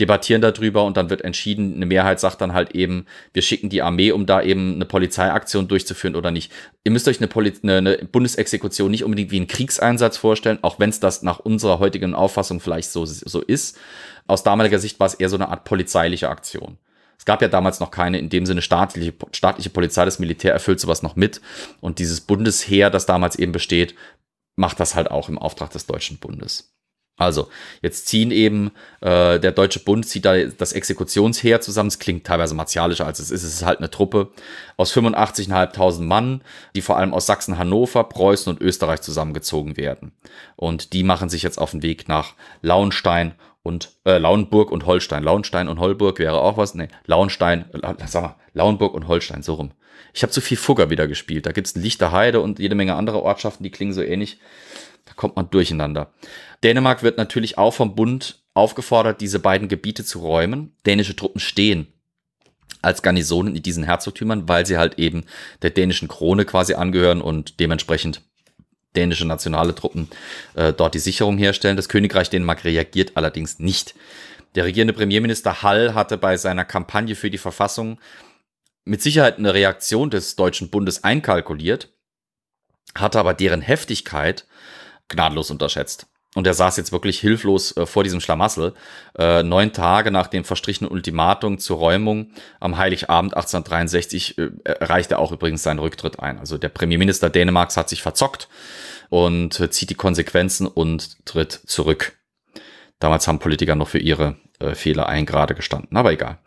B: debattieren darüber und dann wird entschieden, eine Mehrheit sagt dann halt eben, wir schicken die Armee, um da eben eine Polizeiaktion durchzuführen oder nicht. Ihr müsst euch eine, Poli eine, eine Bundesexekution nicht unbedingt wie einen Kriegseinsatz vorstellen, auch wenn es das nach unserer heutigen Auffassung vielleicht so, so ist. Aus damaliger Sicht war es eher so eine Art polizeiliche Aktion. Es gab ja damals noch keine in dem Sinne staatliche, staatliche Polizei, das Militär erfüllt sowas noch mit. Und dieses Bundesheer, das damals eben besteht, macht das halt auch im Auftrag des Deutschen Bundes. Also, jetzt ziehen eben, äh, der Deutsche Bund zieht da das Exekutionsheer zusammen. Es klingt teilweise martialischer, als es ist. Es ist halt eine Truppe aus 85.500 Mann, die vor allem aus Sachsen, Hannover, Preußen und Österreich zusammengezogen werden. Und die machen sich jetzt auf den Weg nach Lauenstein und äh, Lauenburg und Holstein. Lauenstein und Holburg wäre auch was. Nee, Lauenstein, äh, sag mal, Lauenburg und Holstein, so rum. Ich habe zu viel Fugger wieder gespielt. Da gibt es Lichterheide und jede Menge andere Ortschaften, die klingen so ähnlich. Da kommt man durcheinander. Dänemark wird natürlich auch vom Bund aufgefordert, diese beiden Gebiete zu räumen. Dänische Truppen stehen als Garnisonen in diesen Herzogtümern, weil sie halt eben der dänischen Krone quasi angehören und dementsprechend dänische nationale Truppen äh, dort die Sicherung herstellen. Das Königreich Dänemark reagiert allerdings nicht. Der regierende Premierminister Hall hatte bei seiner Kampagne für die Verfassung mit Sicherheit eine Reaktion des Deutschen Bundes einkalkuliert, hatte aber deren Heftigkeit gnadenlos unterschätzt. Und er saß jetzt wirklich hilflos äh, vor diesem Schlamassel. Äh, neun Tage nach dem verstrichenen Ultimatum zur Räumung am Heiligabend 1863 äh, erreichte auch übrigens seinen Rücktritt ein. Also der Premierminister Dänemarks hat sich verzockt und äh, zieht die Konsequenzen und tritt zurück. Damals haben Politiker noch für ihre äh, Fehler ein Grade gestanden, aber egal.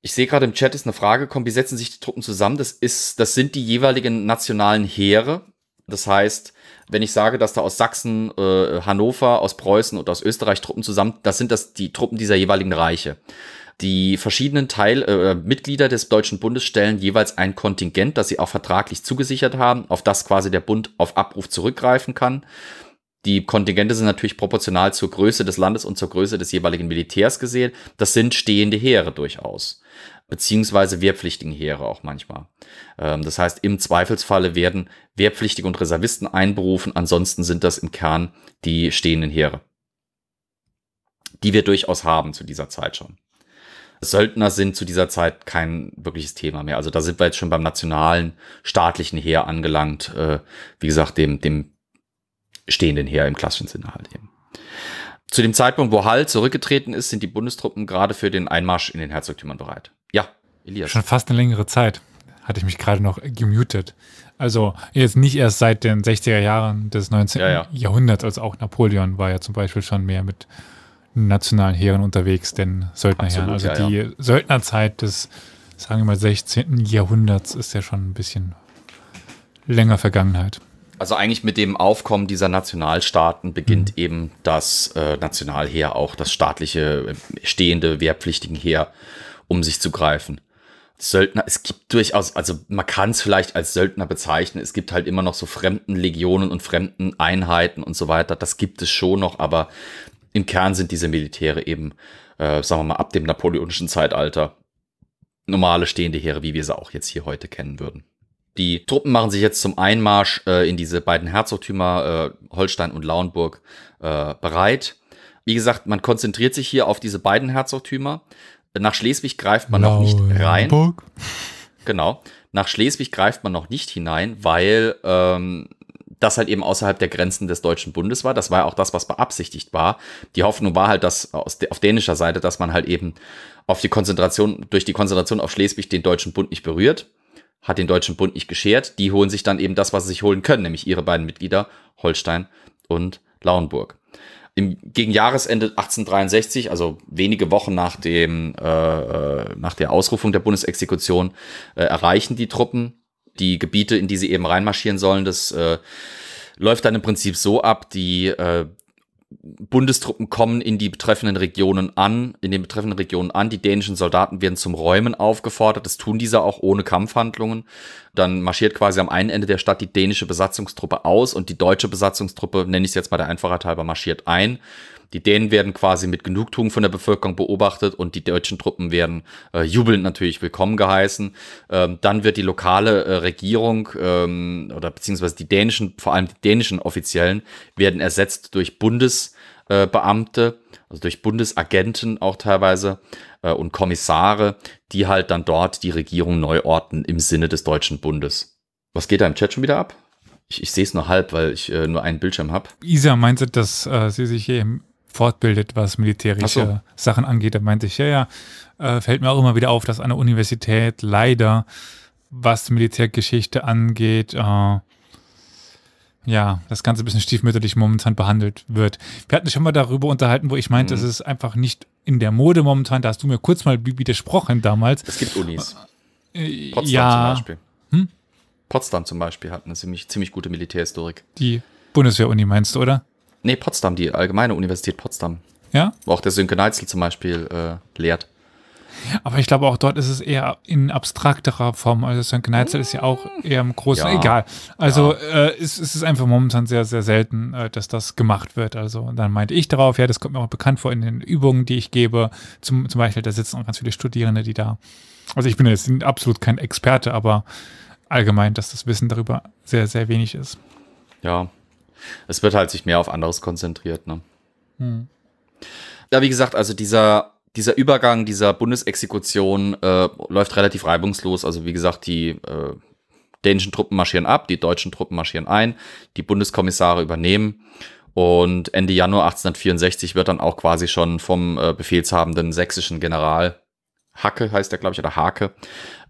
B: Ich sehe gerade im Chat ist eine Frage gekommen, wie setzen sich die Truppen zusammen? Das ist, das sind die jeweiligen nationalen Heere. Das heißt, wenn ich sage, dass da aus Sachsen, äh, Hannover, aus Preußen und aus Österreich Truppen zusammen, das sind das die Truppen dieser jeweiligen Reiche. Die verschiedenen Teil, äh, Mitglieder des Deutschen Bundes stellen jeweils ein Kontingent, das sie auch vertraglich zugesichert haben, auf das quasi der Bund auf Abruf zurückgreifen kann. Die Kontingente sind natürlich proportional zur Größe des Landes und zur Größe des jeweiligen Militärs gesehen. Das sind stehende Heere durchaus beziehungsweise wehrpflichtigen Heere auch manchmal. Ähm, das heißt, im Zweifelsfalle werden wehrpflichtige und Reservisten einberufen, ansonsten sind das im Kern die stehenden Heere, die wir durchaus haben zu dieser Zeit schon. Söldner sind zu dieser Zeit kein wirkliches Thema mehr. Also da sind wir jetzt schon beim nationalen staatlichen Heer angelangt, äh, wie gesagt, dem, dem stehenden Heer im klassischen Sinne halt eben. Zu dem Zeitpunkt, wo Hall zurückgetreten ist, sind die Bundestruppen gerade für den Einmarsch in den Herzogtümern bereit. Ja, Elias.
A: Schon fast eine längere Zeit hatte ich mich gerade noch gemutet. Also jetzt nicht erst seit den 60er Jahren des 19. Ja, ja. Jahrhunderts, also auch Napoleon war ja zum Beispiel schon mehr mit nationalen Heeren unterwegs, denn Söldnerherren. also ja, die Söldnerzeit des, sagen wir mal, 16. Jahrhunderts ist ja schon ein bisschen länger Vergangenheit.
B: Also eigentlich mit dem Aufkommen dieser Nationalstaaten beginnt mhm. eben das äh, Nationalheer, auch das staatliche, äh, stehende, wehrpflichtigen Heer, um sich zu greifen. Söldner, es gibt durchaus, also man kann es vielleicht als Söldner bezeichnen, es gibt halt immer noch so fremden Legionen und fremden Einheiten und so weiter, das gibt es schon noch, aber im Kern sind diese Militäre eben, äh, sagen wir mal, ab dem napoleonischen Zeitalter normale stehende Heere, wie wir sie auch jetzt hier heute kennen würden. Die Truppen machen sich jetzt zum Einmarsch äh, in diese beiden Herzogtümer äh, Holstein und Lauenburg äh, bereit. Wie gesagt, man konzentriert sich hier auf diese beiden Herzogtümer. Nach Schleswig greift man Lauenburg. noch nicht rein. Genau. Nach Schleswig greift man noch nicht hinein, weil ähm, das halt eben außerhalb der Grenzen des Deutschen Bundes war. Das war ja auch das, was beabsichtigt war. Die Hoffnung war halt, dass aus auf dänischer Seite, dass man halt eben auf die Konzentration, durch die Konzentration auf Schleswig den Deutschen Bund nicht berührt hat den Deutschen Bund nicht geschert. Die holen sich dann eben das, was sie sich holen können, nämlich ihre beiden Mitglieder, Holstein und Lauenburg. Im, gegen Jahresende 1863, also wenige Wochen nach, dem, äh, äh, nach der Ausrufung der Bundesexekution, äh, erreichen die Truppen die Gebiete, in die sie eben reinmarschieren sollen. Das äh, läuft dann im Prinzip so ab, die äh, Bundestruppen kommen in die betreffenden Regionen an, in den betreffenden Regionen an. Die dänischen Soldaten werden zum Räumen aufgefordert. Das tun diese auch ohne Kampfhandlungen. Dann marschiert quasi am einen Ende der Stadt die dänische Besatzungstruppe aus und die deutsche Besatzungstruppe, nenne ich es jetzt mal der Einfachheit halber, marschiert ein. Die Dänen werden quasi mit Genugtuung von der Bevölkerung beobachtet und die deutschen Truppen werden äh, jubelnd natürlich willkommen geheißen. Ähm, dann wird die lokale äh, Regierung ähm, oder beziehungsweise die dänischen, vor allem die dänischen Offiziellen, werden ersetzt durch Bundesbeamte, äh, also durch Bundesagenten auch teilweise äh, und Kommissare, die halt dann dort die Regierung neu orten im Sinne des Deutschen Bundes. Was geht da im Chat schon wieder ab? Ich, ich sehe es nur halb, weil ich äh, nur einen Bildschirm habe.
A: Isa meinte, dass äh, sie sich hier im fortbildet, was militärische so. Sachen angeht. Da meinte ich, ja, ja, äh, fällt mir auch immer wieder auf, dass an der Universität leider, was Militärgeschichte angeht, äh, ja, das Ganze ein bisschen stiefmütterlich momentan behandelt wird. Wir hatten schon mal darüber unterhalten, wo ich meinte, mhm. es ist einfach nicht in der Mode momentan. Da hast du mir kurz mal widersprochen damals. Es gibt Unis. Äh, Potsdam ja. zum Beispiel.
B: Hm? Potsdam zum Beispiel hat eine ziemlich, ziemlich gute Militärhistorik. Die
A: Bundeswehr-Uni meinst du, oder?
B: Nee, Potsdam, die Allgemeine Universität Potsdam. Ja. Wo auch der Sönke Neitzel zum Beispiel äh, lehrt.
A: Aber ich glaube, auch dort ist es eher in abstrakterer Form. Also Sönke Neitzel ist ja auch eher im Großen, ja. egal. Also ja. äh, es, es, ist einfach momentan sehr, sehr selten, äh, dass das gemacht wird. Also dann meinte ich darauf, ja, das kommt mir auch bekannt vor in den Übungen, die ich gebe. Zum, zum Beispiel, da sitzen auch ganz viele Studierende, die da. Also ich bin jetzt absolut kein Experte, aber allgemein, dass das Wissen darüber sehr, sehr wenig ist.
B: Ja, es wird halt sich mehr auf anderes konzentriert. Ne? Hm. Ja, wie gesagt, also dieser, dieser Übergang dieser Bundesexekution äh, läuft relativ reibungslos. Also wie gesagt, die äh, dänischen Truppen marschieren ab, die deutschen Truppen marschieren ein, die Bundeskommissare übernehmen. Und Ende Januar 1864 wird dann auch quasi schon vom äh, befehlshabenden sächsischen General Hacke heißt der, glaube ich, oder Hake,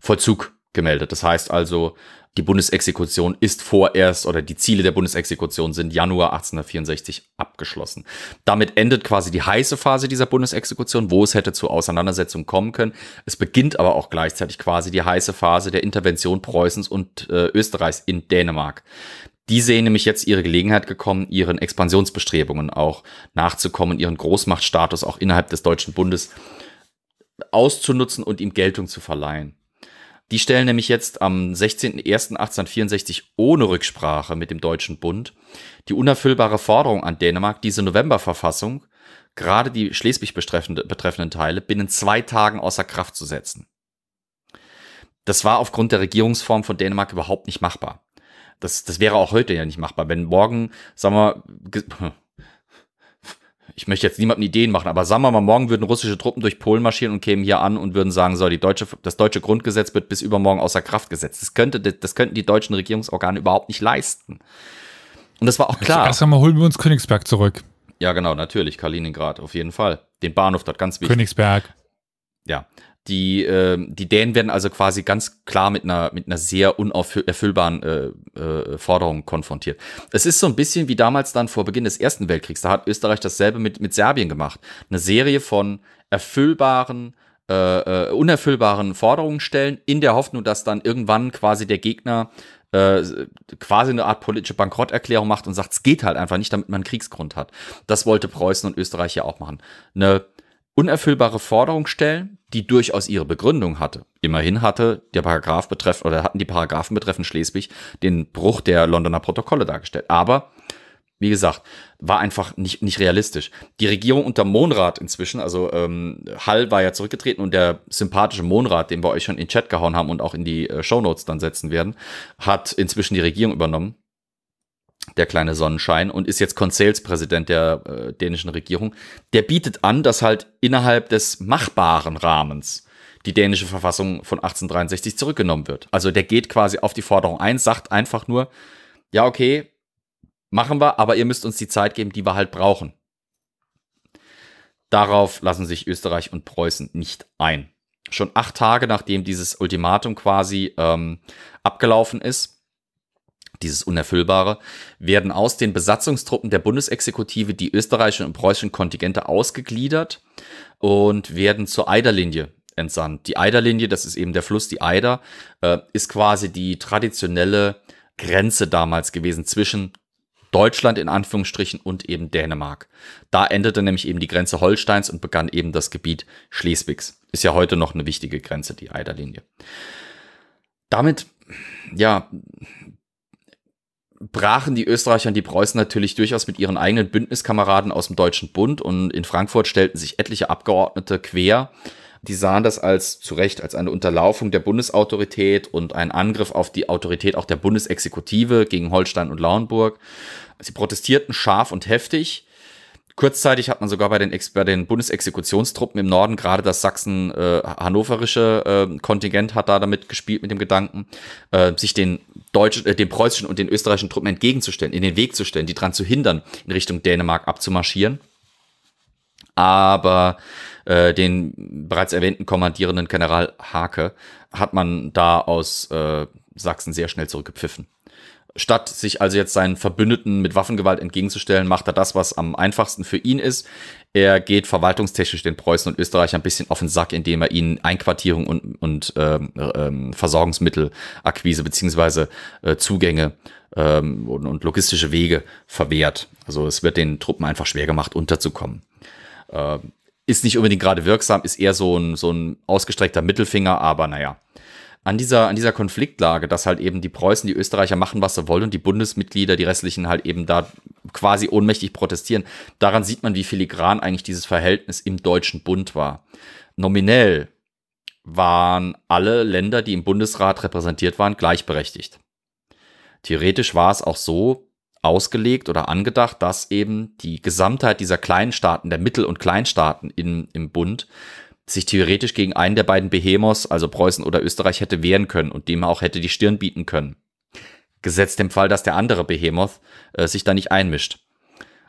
B: Vollzug gemeldet. Das heißt also, die Bundesexekution ist vorerst oder die Ziele der Bundesexekution sind Januar 1864 abgeschlossen. Damit endet quasi die heiße Phase dieser Bundesexekution, wo es hätte zu Auseinandersetzungen kommen können. Es beginnt aber auch gleichzeitig quasi die heiße Phase der Intervention Preußens und äh, Österreichs in Dänemark. Die sehen nämlich jetzt ihre Gelegenheit gekommen, ihren Expansionsbestrebungen auch nachzukommen, ihren Großmachtstatus auch innerhalb des Deutschen Bundes auszunutzen und ihm Geltung zu verleihen. Die stellen nämlich jetzt am 16.01.1864 ohne Rücksprache mit dem Deutschen Bund die unerfüllbare Forderung an Dänemark, diese Novemberverfassung, gerade die Schleswig betreffenden Teile, binnen zwei Tagen außer Kraft zu setzen. Das war aufgrund der Regierungsform von Dänemark überhaupt nicht machbar. Das, das wäre auch heute ja nicht machbar. Wenn morgen, sagen wir, ich möchte jetzt niemandem Ideen machen, aber sagen wir mal, morgen würden russische Truppen durch Polen marschieren und kämen hier an und würden sagen, so, die deutsche, das deutsche Grundgesetz wird bis übermorgen außer Kraft gesetzt. Das, könnte, das könnten die deutschen Regierungsorgane überhaupt nicht leisten. Und
A: das war auch also klar. Erst einmal holen wir uns Königsberg zurück.
B: Ja, genau, natürlich, Kaliningrad, auf jeden Fall. Den Bahnhof dort, ganz wichtig. Königsberg. Ja, die, äh, die Dänen werden also quasi ganz klar mit einer, mit einer sehr unerfüllbaren äh, äh, Forderung konfrontiert. Es ist so ein bisschen wie damals dann vor Beginn des Ersten Weltkriegs. Da hat Österreich dasselbe mit, mit Serbien gemacht. Eine Serie von erfüllbaren, äh, äh unerfüllbaren Forderungen stellen, in der Hoffnung, dass dann irgendwann quasi der Gegner äh, quasi eine Art politische Bankrotterklärung macht und sagt, es geht halt einfach nicht, damit man einen Kriegsgrund hat. Das wollte Preußen und Österreich ja auch machen. Eine unerfüllbare Forderung stellen, die durchaus ihre Begründung hatte. Immerhin hatte der Paragraph betreffend oder hatten die Paragraphen betreffend Schleswig den Bruch der Londoner Protokolle dargestellt. Aber wie gesagt, war einfach nicht, nicht realistisch. Die Regierung unter Monrad inzwischen, also ähm, Hall war ja zurückgetreten und der sympathische Monrad, den wir euch schon in den Chat gehauen haben und auch in die äh, Shownotes dann setzen werden, hat inzwischen die Regierung übernommen der kleine Sonnenschein, und ist jetzt Conseils der äh, dänischen Regierung, der bietet an, dass halt innerhalb des machbaren Rahmens die dänische Verfassung von 1863 zurückgenommen wird. Also der geht quasi auf die Forderung ein, sagt einfach nur, ja, okay, machen wir, aber ihr müsst uns die Zeit geben, die wir halt brauchen. Darauf lassen sich Österreich und Preußen nicht ein. Schon acht Tage nachdem dieses Ultimatum quasi ähm, abgelaufen ist, dieses Unerfüllbare, werden aus den Besatzungstruppen der Bundesexekutive die österreichischen und preußischen Kontingente ausgegliedert und werden zur Eiderlinie entsandt. Die Eiderlinie, das ist eben der Fluss, die Eider, äh, ist quasi die traditionelle Grenze damals gewesen zwischen Deutschland in Anführungsstrichen und eben Dänemark. Da endete nämlich eben die Grenze Holsteins und begann eben das Gebiet Schleswigs. Ist ja heute noch eine wichtige Grenze, die Eiderlinie. Damit, ja, brachen die Österreicher und die Preußen natürlich durchaus mit ihren eigenen Bündniskameraden aus dem Deutschen Bund und in Frankfurt stellten sich etliche Abgeordnete quer. Die sahen das als zu Recht als eine Unterlaufung der Bundesautorität und einen Angriff auf die Autorität auch der Bundesexekutive gegen Holstein und Lauenburg. Sie protestierten scharf und heftig Kurzzeitig hat man sogar bei den, Ex bei den Bundesexekutionstruppen im Norden, gerade das sachsen-hannoverische äh, äh, Kontingent hat da damit gespielt, mit dem Gedanken, äh, sich den deutschen, äh, den preußischen und den österreichischen Truppen entgegenzustellen, in den Weg zu stellen, die daran zu hindern, in Richtung Dänemark abzumarschieren. Aber äh, den bereits erwähnten kommandierenden General Hake hat man da aus äh, Sachsen sehr schnell zurückgepfiffen. Statt sich also jetzt seinen Verbündeten mit Waffengewalt entgegenzustellen, macht er das, was am einfachsten für ihn ist. Er geht verwaltungstechnisch den Preußen und Österreichern ein bisschen auf den Sack, indem er ihnen Einquartierung und, und ähm, ähm, Versorgungsmittelakquise beziehungsweise äh, Zugänge ähm, und, und logistische Wege verwehrt. Also es wird den Truppen einfach schwer gemacht, unterzukommen. Ähm, ist nicht unbedingt gerade wirksam, ist eher so ein, so ein ausgestreckter Mittelfinger, aber naja an dieser, an dieser Konfliktlage, dass halt eben die Preußen, die Österreicher machen, was sie wollen und die Bundesmitglieder, die restlichen halt eben da quasi ohnmächtig protestieren. Daran sieht man, wie filigran eigentlich dieses Verhältnis im Deutschen Bund war. Nominell waren alle Länder, die im Bundesrat repräsentiert waren, gleichberechtigt. Theoretisch war es auch so ausgelegt oder angedacht, dass eben die Gesamtheit dieser kleinen Staaten, der Mittel- und Kleinstaaten in, im Bund, sich theoretisch gegen einen der beiden Behemos, also Preußen oder Österreich, hätte wehren können und dem auch hätte die Stirn bieten können. Gesetzt dem Fall, dass der andere Behemoth äh, sich da nicht einmischt.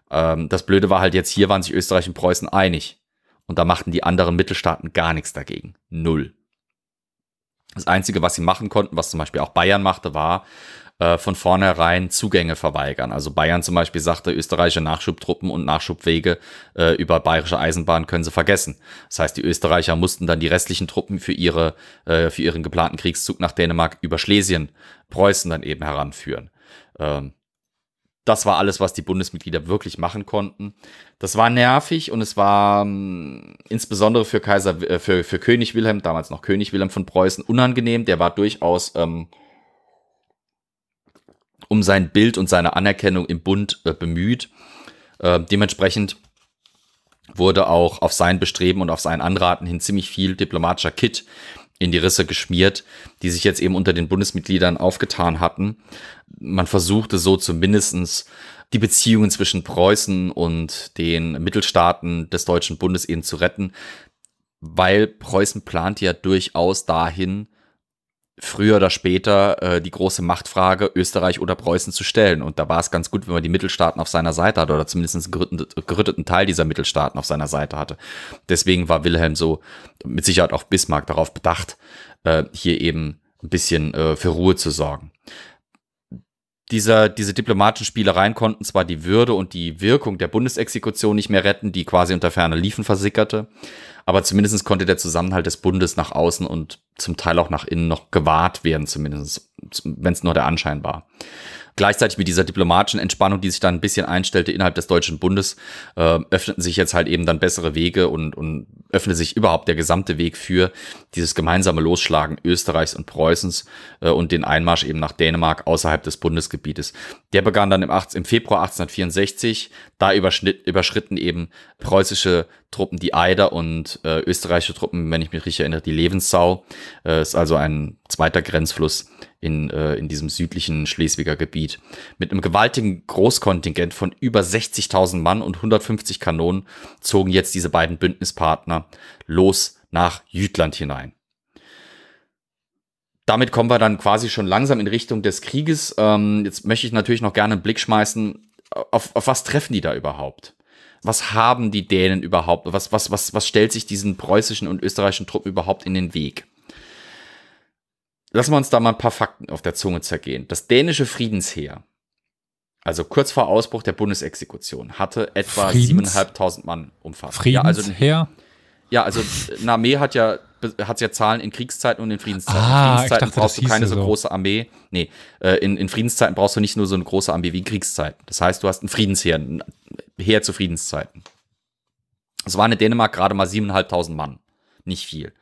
B: Ähm, das Blöde war halt jetzt, hier waren sich Österreich und Preußen einig. Und da machten die anderen Mittelstaaten gar nichts dagegen. Null. Das Einzige, was sie machen konnten, was zum Beispiel auch Bayern machte, war, äh, von vornherein Zugänge verweigern. Also Bayern zum Beispiel sagte, österreichische Nachschubtruppen und Nachschubwege äh, über bayerische Eisenbahn können sie vergessen. Das heißt, die Österreicher mussten dann die restlichen Truppen für, ihre, äh, für ihren geplanten Kriegszug nach Dänemark über Schlesien, Preußen dann eben heranführen. Ähm, das war alles, was die Bundesmitglieder wirklich machen konnten. Das war nervig und es war mh, ähm, insbesondere für Kaiser, äh, für, für König Wilhelm, damals noch König Wilhelm von Preußen, unangenehm. Der war durchaus ähm, um sein Bild und seine Anerkennung im Bund äh, bemüht. Äh, dementsprechend wurde auch auf sein Bestreben und auf seinen Anraten hin ziemlich viel diplomatischer Kit in die Risse geschmiert, die sich jetzt eben unter den Bundesmitgliedern aufgetan hatten. Man versuchte so zumindestens die Beziehungen zwischen Preußen und den Mittelstaaten des Deutschen Bundes eben zu retten, weil Preußen plant ja durchaus dahin, früher oder später äh, die große Machtfrage Österreich oder Preußen zu stellen. Und da war es ganz gut, wenn man die Mittelstaaten auf seiner Seite hatte oder zumindest einen gerütteten Teil dieser Mittelstaaten auf seiner Seite hatte. Deswegen war Wilhelm so, mit Sicherheit auch Bismarck darauf bedacht, äh, hier eben ein bisschen äh, für Ruhe zu sorgen. Dieser, diese diplomatischen Spielereien konnten zwar die Würde und die Wirkung der Bundesexekution nicht mehr retten, die quasi unter ferne Liefen versickerte, aber zumindest konnte der Zusammenhalt des Bundes nach außen und zum Teil auch nach innen noch gewahrt werden, zumindest, wenn es nur der Anschein war. Gleichzeitig mit dieser diplomatischen Entspannung, die sich dann ein bisschen einstellte innerhalb des Deutschen Bundes, äh, öffneten sich jetzt halt eben dann bessere Wege und, und öffnete sich überhaupt der gesamte Weg für dieses gemeinsame Losschlagen Österreichs und Preußens äh, und den Einmarsch eben nach Dänemark außerhalb des Bundesgebietes. Der begann dann im, 18, im Februar 1864. Da überschritten eben preußische Truppen die Eider und äh, österreichische Truppen, wenn ich mich richtig erinnere, die Levensau. Äh, ist also ein zweiter Grenzfluss in, äh, in diesem südlichen Schleswiger Gebiet. Mit einem gewaltigen Großkontingent von über 60.000 Mann und 150 Kanonen zogen jetzt diese beiden Bündnispartner los nach Jütland hinein. Damit kommen wir dann quasi schon langsam in Richtung des Krieges. Ähm, jetzt möchte ich natürlich noch gerne einen Blick schmeißen, äh, auf, auf was treffen die da überhaupt? was haben die Dänen überhaupt? Was, was, was, was stellt sich diesen preußischen und österreichischen Truppen überhaupt in den Weg? lassen wir uns da mal ein paar Fakten auf der Zunge zergehen. Das dänische Friedensheer, also kurz vor Ausbruch der Bundesexekution, hatte etwa Friedens? 7.500 Mann umfasst. Also Friedensheer? Ja, also, Heer? Äh, ja, also eine Armee hat ja, hat ja Zahlen in Kriegszeiten und in Friedenszeiten. Ah, in Friedenszeiten dachte, brauchst du keine so, so große Armee. Nee, äh, in, in Friedenszeiten brauchst du nicht nur so eine große Armee wie in Kriegszeiten. Das heißt, du hast ein Friedensheer, ein Heer zu Friedenszeiten. Es waren in Dänemark gerade mal 7.500 Mann. Nicht viel.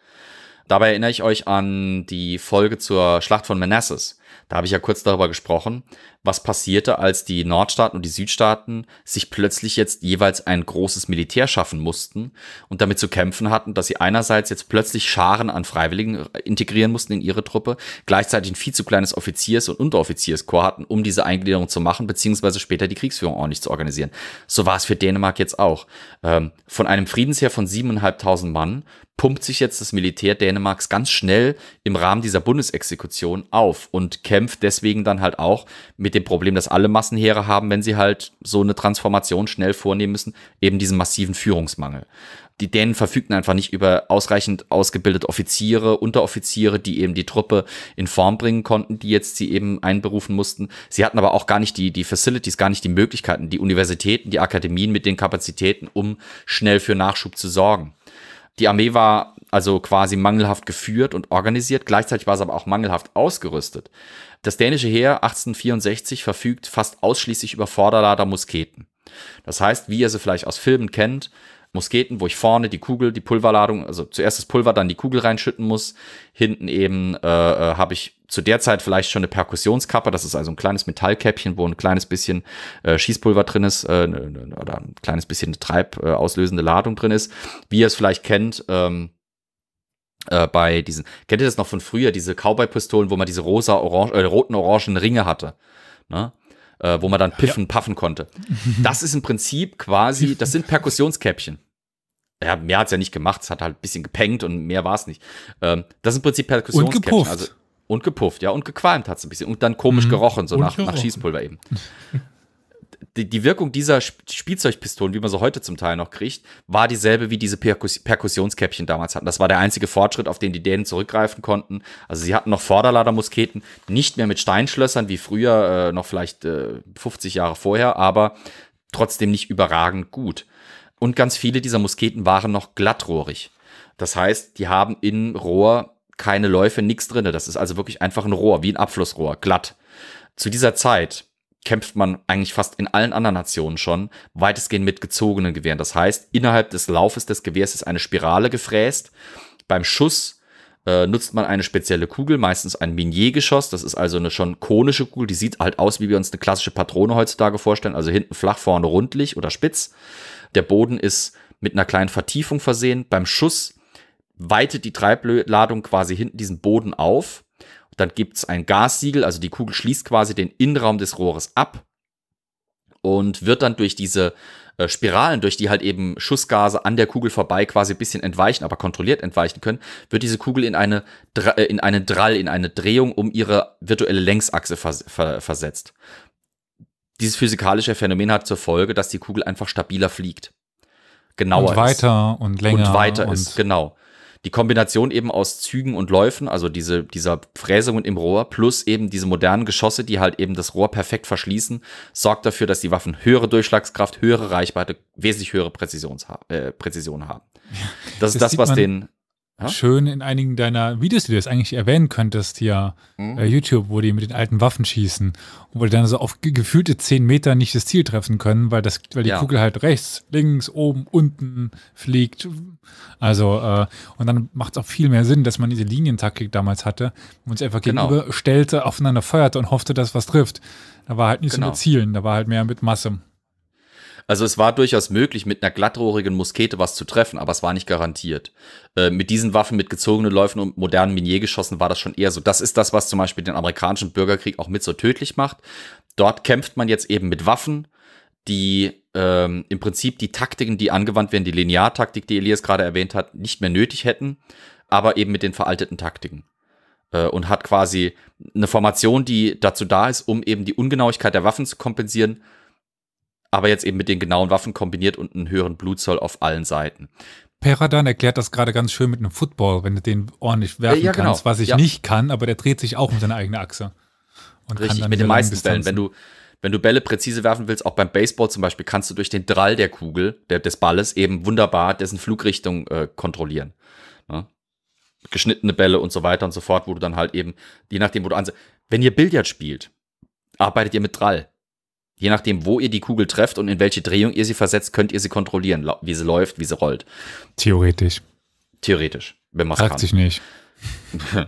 B: Dabei erinnere ich euch an die Folge zur Schlacht von Manassas. Da habe ich ja kurz darüber gesprochen, was passierte, als die Nordstaaten und die Südstaaten sich plötzlich jetzt jeweils ein großes Militär schaffen mussten und damit zu kämpfen hatten, dass sie einerseits jetzt plötzlich Scharen an Freiwilligen äh, integrieren mussten in ihre Truppe, gleichzeitig ein viel zu kleines Offiziers- und Unteroffizierskorps hatten, um diese Eingliederung zu machen, beziehungsweise später die Kriegsführung ordentlich zu organisieren. So war es für Dänemark jetzt auch. Ähm, von einem Friedensheer von 7.500 Mann pumpt sich jetzt das Militär Dänemarks ganz schnell im Rahmen dieser Bundesexekution auf und kämpft deswegen dann halt auch mit mit dem Problem, das alle Massenheere haben, wenn sie halt so eine Transformation schnell vornehmen müssen, eben diesen massiven Führungsmangel. Die Dänen verfügten einfach nicht über ausreichend ausgebildete Offiziere, Unteroffiziere, die eben die Truppe in Form bringen konnten, die jetzt sie eben einberufen mussten. Sie hatten aber auch gar nicht die, die Facilities, gar nicht die Möglichkeiten, die Universitäten, die Akademien mit den Kapazitäten, um schnell für Nachschub zu sorgen. Die Armee war also quasi mangelhaft geführt und organisiert, gleichzeitig war es aber auch mangelhaft ausgerüstet. Das dänische Heer 1864 verfügt fast ausschließlich über Vorderladermusketen. Das heißt, wie ihr sie vielleicht aus Filmen kennt, Musketen, wo ich vorne die Kugel, die Pulverladung, also zuerst das Pulver, dann die Kugel reinschütten muss. Hinten eben äh, äh habe ich zu der Zeit vielleicht schon eine Perkussionskappe, das ist also ein kleines Metallkäppchen, wo ein kleines bisschen äh, Schießpulver drin ist äh, ne, ne, oder ein kleines bisschen eine treibauslösende Ladung drin ist. Wie ihr es vielleicht kennt, ähm, äh, bei diesen, kennt ihr das noch von früher, diese Cowboy-Pistolen, wo man diese rosa, orange, äh, roten, orangen Ringe hatte, ne? Äh, wo man dann piffen, ja. puffen konnte. Das ist im Prinzip quasi, das sind Perkussionskäppchen. Ja, mehr hat es ja nicht gemacht, es hat halt ein bisschen gepengt und mehr war es nicht. Ähm, das ist im Prinzip Perkussionskäppchen. Und gepufft. Also, und gepufft, ja, und gequalmt hat es ein bisschen. Und dann komisch mhm. gerochen, so nach, gerochen. nach Schießpulver eben. die, die Wirkung dieser Spielzeugpistolen, wie man sie heute zum Teil noch kriegt, war dieselbe, wie diese Perkus Perkussionskäppchen damals hatten. Das war der einzige Fortschritt, auf den die Dänen zurückgreifen konnten. Also sie hatten noch Vorderladermusketen, nicht mehr mit Steinschlössern wie früher, äh, noch vielleicht äh, 50 Jahre vorher, aber trotzdem nicht überragend gut. Und ganz viele dieser Musketen waren noch glattrohrig. Das heißt, die haben in Rohr keine Läufe, nichts drinne. Das ist also wirklich einfach ein Rohr, wie ein Abflussrohr, glatt. Zu dieser Zeit kämpft man eigentlich fast in allen anderen Nationen schon weitestgehend mit gezogenen Gewehren. Das heißt, innerhalb des Laufes des Gewehrs ist eine Spirale gefräst. Beim Schuss äh, nutzt man eine spezielle Kugel, meistens ein Minier-Geschoss. Das ist also eine schon konische Kugel. Die sieht halt aus, wie wir uns eine klassische Patrone heutzutage vorstellen. Also hinten flach, vorne rundlich oder spitz. Der Boden ist mit einer kleinen Vertiefung versehen. Beim Schuss weitet die Treibladung quasi hinten diesen Boden auf dann gibt es ein Gassiegel, also die Kugel schließt quasi den Innenraum des Rohres ab und wird dann durch diese äh, Spiralen, durch die halt eben Schussgase an der Kugel vorbei quasi ein bisschen entweichen, aber kontrolliert entweichen können, wird diese Kugel in eine äh, in einen Drall, in eine Drehung um ihre virtuelle Längsachse vers ver versetzt. Dieses physikalische Phänomen hat zur Folge, dass die Kugel einfach stabiler fliegt. Genauer und weiter ist. und länger und weiter und ist, genau die Kombination eben aus Zügen und Läufen, also diese, dieser Fräsungen im Rohr, plus eben diese modernen Geschosse, die halt eben das Rohr perfekt verschließen, sorgt dafür, dass die Waffen höhere Durchschlagskraft, höhere Reichweite, wesentlich höhere Präzisions, äh, Präzision haben. Das, das ist das, was den
A: Ha? Schön in einigen deiner Videos, die du jetzt eigentlich erwähnen könntest, hier mhm. äh, YouTube, wo die mit den alten Waffen schießen und wo die dann so auf gefühlte 10 Meter nicht das Ziel treffen können, weil, das, weil die ja. Kugel halt rechts, links, oben, unten fliegt. Also, äh, und dann macht es auch viel mehr Sinn, dass man diese Linientaktik damals hatte und sich einfach genau. gegenüberstellte, aufeinander feuerte und hoffte, dass was trifft. Da war halt nicht genau. so mit genau. Zielen, da war halt mehr mit Masse.
B: Also es war durchaus möglich, mit einer glattrohrigen Muskete was zu treffen, aber es war nicht garantiert. Äh, mit diesen Waffen, mit gezogenen Läufen und modernen Miniergeschossen war das schon eher so. Das ist das, was zum Beispiel den amerikanischen Bürgerkrieg auch mit so tödlich macht. Dort kämpft man jetzt eben mit Waffen, die ähm, im Prinzip die Taktiken, die angewandt werden, die Lineartaktik, die Elias gerade erwähnt hat, nicht mehr nötig hätten, aber eben mit den veralteten Taktiken äh, und hat quasi eine Formation, die dazu da ist, um eben die Ungenauigkeit der Waffen zu kompensieren aber jetzt eben mit den genauen Waffen kombiniert und einen höheren Blutzoll auf allen Seiten.
A: Peradan erklärt das gerade ganz schön mit einem Football, wenn du den ordentlich werfen ja, genau. kannst, was ich ja. nicht kann, aber der dreht sich auch um seine eigene Achse. Und Richtig, mit den meisten Bällen. Wenn du,
B: wenn du Bälle präzise werfen willst, auch beim Baseball zum Beispiel, kannst du durch den Drall der Kugel, der, des Balles, eben wunderbar dessen Flugrichtung äh, kontrollieren. Ne? Geschnittene Bälle und so weiter und so fort, wo du dann halt eben, je nachdem, wo du ansetzt. Wenn ihr Billard spielt, arbeitet ihr mit Drall. Je nachdem, wo ihr die Kugel trefft und in welche Drehung ihr sie versetzt, könnt ihr sie kontrollieren, wie sie läuft, wie sie rollt.
A: Theoretisch.
B: Theoretisch, wenn man es kann. Sagt sich nicht.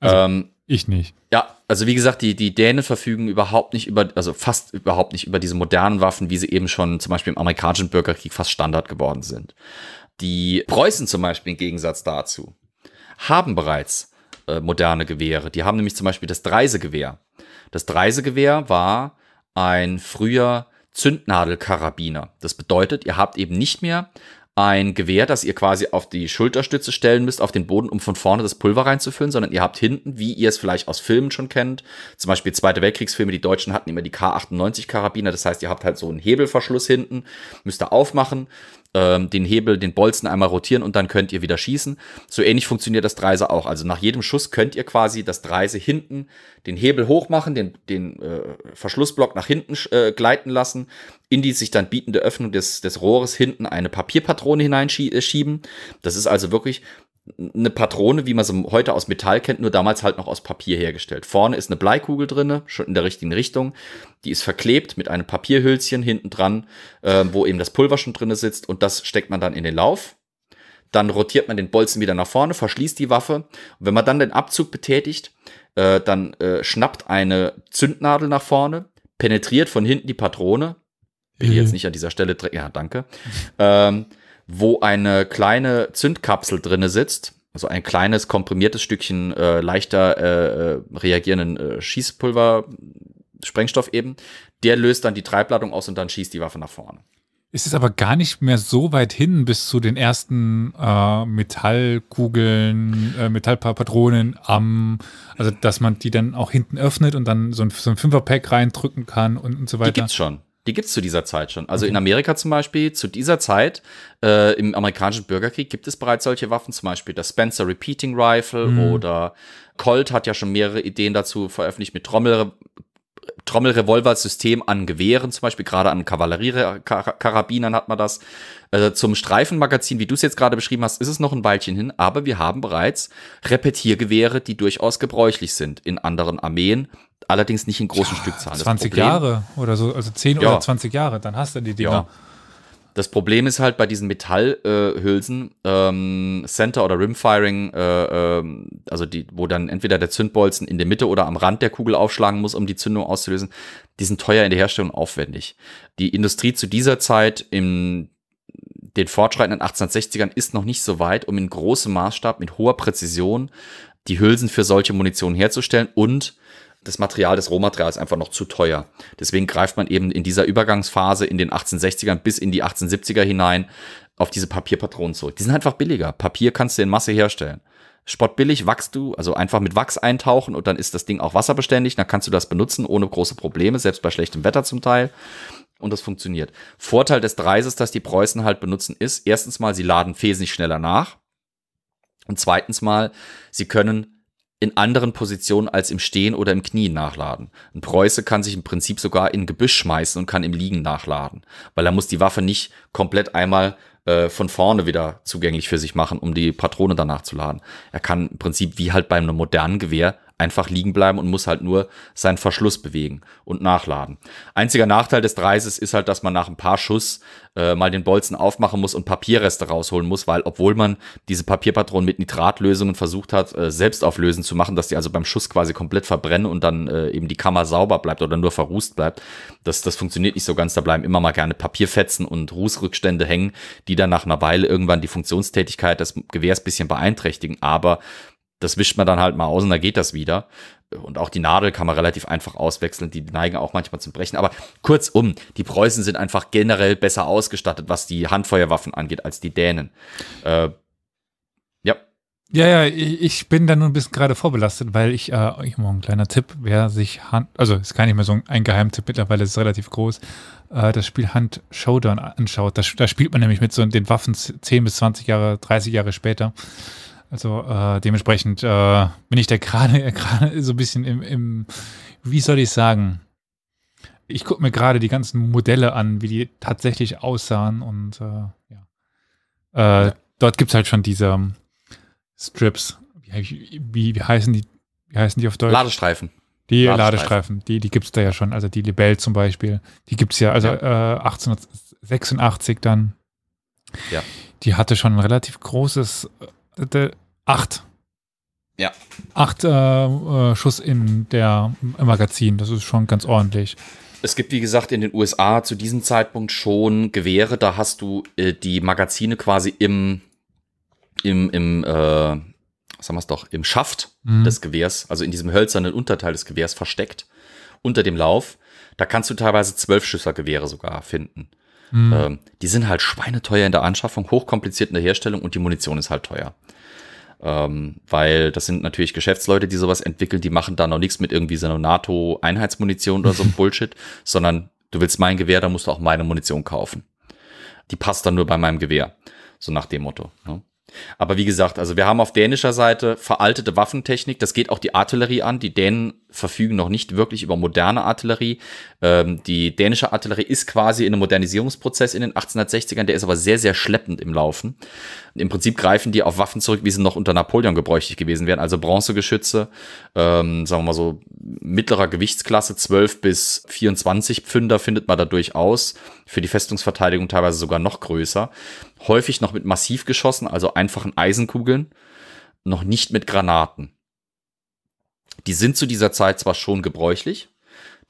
A: also, ähm, ich nicht.
B: Ja, also wie gesagt, die, die Dänen verfügen überhaupt nicht über, also fast überhaupt nicht über diese modernen Waffen, wie sie eben schon zum Beispiel im amerikanischen Bürgerkrieg fast Standard geworden sind. Die Preußen zum Beispiel im Gegensatz dazu haben bereits äh, moderne Gewehre. Die haben nämlich zum Beispiel das Dreisegewehr. Das Dreisegewehr war ein früher Zündnadelkarabiner. Das bedeutet, ihr habt eben nicht mehr ein Gewehr, das ihr quasi auf die Schulterstütze stellen müsst, auf den Boden, um von vorne das Pulver reinzufüllen, sondern ihr habt hinten, wie ihr es vielleicht aus Filmen schon kennt, zum Beispiel Zweite Weltkriegsfilme, die Deutschen hatten immer die K98-Karabiner, das heißt, ihr habt halt so einen Hebelverschluss hinten, müsst ihr aufmachen ähm, den Hebel, den Bolzen einmal rotieren und dann könnt ihr wieder schießen. So ähnlich funktioniert das Dreiser auch. Also nach jedem Schuss könnt ihr quasi das Dreiser hinten den Hebel hochmachen, den, den äh, Verschlussblock nach hinten äh, gleiten lassen, in die sich dann bietende Öffnung des, des Rohres hinten eine Papierpatrone hineinschieben. Das ist also wirklich eine Patrone, wie man sie heute aus Metall kennt, nur damals halt noch aus Papier hergestellt. Vorne ist eine Bleikugel drinne, schon in der richtigen Richtung. Die ist verklebt mit einem Papierhülschen hinten dran, äh, wo eben das Pulver schon drinne sitzt und das steckt man dann in den Lauf. Dann rotiert man den Bolzen wieder nach vorne, verschließt die Waffe. Und wenn man dann den Abzug betätigt, äh, dann äh, schnappt eine Zündnadel nach vorne, penetriert von hinten die Patrone. Bin mhm. jetzt nicht an dieser Stelle, ja, danke. Ähm, wo eine kleine Zündkapsel drinne sitzt, also ein kleines komprimiertes Stückchen äh, leichter äh, äh reagierenden äh, Schießpulver, Sprengstoff eben, der löst dann die Treibladung aus und dann schießt die Waffe nach vorne.
A: Ist Es aber gar nicht mehr so weit hin bis zu den ersten äh, Metallkugeln, äh, Metallpatronen am, also dass man die dann auch hinten öffnet und dann so ein, so ein Fünferpack reindrücken kann und, und so weiter. Die gibt's schon.
B: Die gibt es zu dieser Zeit schon. Also mhm. in Amerika zum Beispiel, zu dieser Zeit, äh, im amerikanischen Bürgerkrieg gibt es bereits solche Waffen, zum Beispiel das Spencer Repeating Rifle mhm. oder Colt hat ja schon mehrere Ideen dazu veröffentlicht mit Trommel, Trommelrevolver-System an Gewehren, zum Beispiel gerade an Kavalleriekarabinern hat man das. Äh, zum Streifenmagazin, wie du es jetzt gerade beschrieben hast, ist es noch ein Weilchen hin, aber wir haben bereits Repetiergewehre, die durchaus gebräuchlich sind in anderen Armeen, allerdings nicht in großen ja, Stückzahlen. 20 Jahre oder so, also 10 ja. oder
A: 20 Jahre, dann hast du die Dinger. Ja.
B: Das Problem ist halt bei diesen Metallhülsen, äh, ähm, Center oder Rimfiring, äh, äh, also die, wo dann entweder der Zündbolzen in der Mitte oder am Rand der Kugel aufschlagen muss, um die Zündung auszulösen, die sind teuer in der Herstellung aufwendig. Die Industrie zu dieser Zeit in den fortschreitenden 1860ern ist noch nicht so weit, um in großem Maßstab mit hoher Präzision die Hülsen für solche Munition herzustellen und das Material, des Rohmaterials einfach noch zu teuer. Deswegen greift man eben in dieser Übergangsphase in den 1860ern bis in die 1870er hinein auf diese Papierpatronen zurück. Die sind einfach billiger. Papier kannst du in Masse herstellen. Spottbillig wachst du, also einfach mit Wachs eintauchen und dann ist das Ding auch wasserbeständig. Dann kannst du das benutzen ohne große Probleme, selbst bei schlechtem Wetter zum Teil. Und das funktioniert. Vorteil des Dreises, das die Preußen halt benutzen, ist erstens mal, sie laden Fes schneller nach. Und zweitens mal, sie können in anderen Positionen als im Stehen oder im Knien nachladen. Ein Preuße kann sich im Prinzip sogar in ein Gebüsch schmeißen und kann im Liegen nachladen, weil er muss die Waffe nicht komplett einmal äh, von vorne wieder zugänglich für sich machen, um die Patrone danach zu laden. Er kann im Prinzip wie halt bei einem modernen Gewehr einfach liegen bleiben und muss halt nur seinen Verschluss bewegen und nachladen. Einziger Nachteil des Dreises ist halt, dass man nach ein paar Schuss äh, mal den Bolzen aufmachen muss und Papierreste rausholen muss, weil obwohl man diese Papierpatronen mit Nitratlösungen versucht hat, äh, selbst auflösen zu machen, dass die also beim Schuss quasi komplett verbrennen und dann äh, eben die Kammer sauber bleibt oder nur verrußt bleibt, das, das funktioniert nicht so ganz. Da bleiben immer mal gerne Papierfetzen und Rußrückstände hängen, die dann nach einer Weile irgendwann die Funktionstätigkeit des Gewehrs bisschen beeinträchtigen. Aber das wischt man dann halt mal aus und dann geht das wieder. Und auch die Nadel kann man relativ einfach auswechseln. Die neigen auch manchmal zum Brechen. Aber kurzum, die Preußen sind einfach generell besser ausgestattet, was die Handfeuerwaffen angeht, als die Dänen. Äh, ja.
A: Ja, ja, ich bin da nur ein bisschen gerade vorbelastet, weil ich, äh, ich mal ein kleiner Tipp, wer sich Hand, also ist gar nicht mehr so ein Geheimtipp, mittlerweile ist es relativ groß, äh, das Spiel Hand Showdown anschaut. Da, da, spielt man nämlich mit so den Waffen 10 bis 20 Jahre, 30 Jahre später. Also äh, dementsprechend äh, bin ich da gerade gerade so ein bisschen im, im, wie soll ich sagen, ich gucke mir gerade die ganzen Modelle an, wie die tatsächlich aussahen und äh, ja. Äh, dort gibt es halt schon diese ähm, Strips. Wie, wie, wie, heißen die? Wie heißen die auf Deutsch? Ladestreifen. Die Ladestreifen, Ladestreifen die, die gibt es da ja schon. Also die Lebel zum Beispiel, die gibt es ja, also ja. 1886 äh, dann. Ja. Die hatte schon ein relativ großes Äh, äh, acht. Ja. Acht äh, äh, Schuss in der, im Magazin. Das ist schon ganz ordentlich.
B: Es gibt, wie gesagt, in den USA zu diesem Zeitpunkt schon Gewehre. Da hast du äh, die Magazine quasi im, im, im äh, sagen wir es doch, im Schaft mhm. des Gewehrs, also in diesem hölzernen Unterteil des Gewehrs versteckt, unter dem Lauf. Da kannst du teilweise zwölf Zwölfschüssergewehre sogar finden. Mhm. Ähm, die sind halt schweineteuer in der Anschaffung, hochkompliziert in der Herstellung und die Munition ist halt teuer. Ähm, weil das sind natürlich Geschäftsleute, die sowas entwickeln, die machen da noch nichts mit irgendwie so einer NATO-Einheitsmunition oder so Bullshit, sondern du willst mein Gewehr, dann musst du auch meine Munition kaufen. Die passt dann nur bei meinem Gewehr. So nach dem Motto. Ne? Aber wie gesagt, also wir haben auf dänischer Seite veraltete Waffentechnik, das geht auch die Artillerie an. Die Dänen verfügen noch nicht wirklich über moderne Artillerie. Ähm, die dänische Artillerie ist quasi in einem Modernisierungsprozess in den 1860ern, der ist aber sehr, sehr schleppend im Laufen. Im Prinzip greifen die auf Waffen zurück, wie sie noch unter Napoleon gebräuchlich gewesen wären, also Bronzegeschütze, ähm, sagen wir mal so mittlerer Gewichtsklasse, 12 bis 24 Pfünder findet man da durchaus. Für die Festungsverteidigung teilweise sogar noch größer häufig noch mit massiv geschossen, also einfachen Eisenkugeln, noch nicht mit Granaten. Die sind zu dieser Zeit zwar schon gebräuchlich,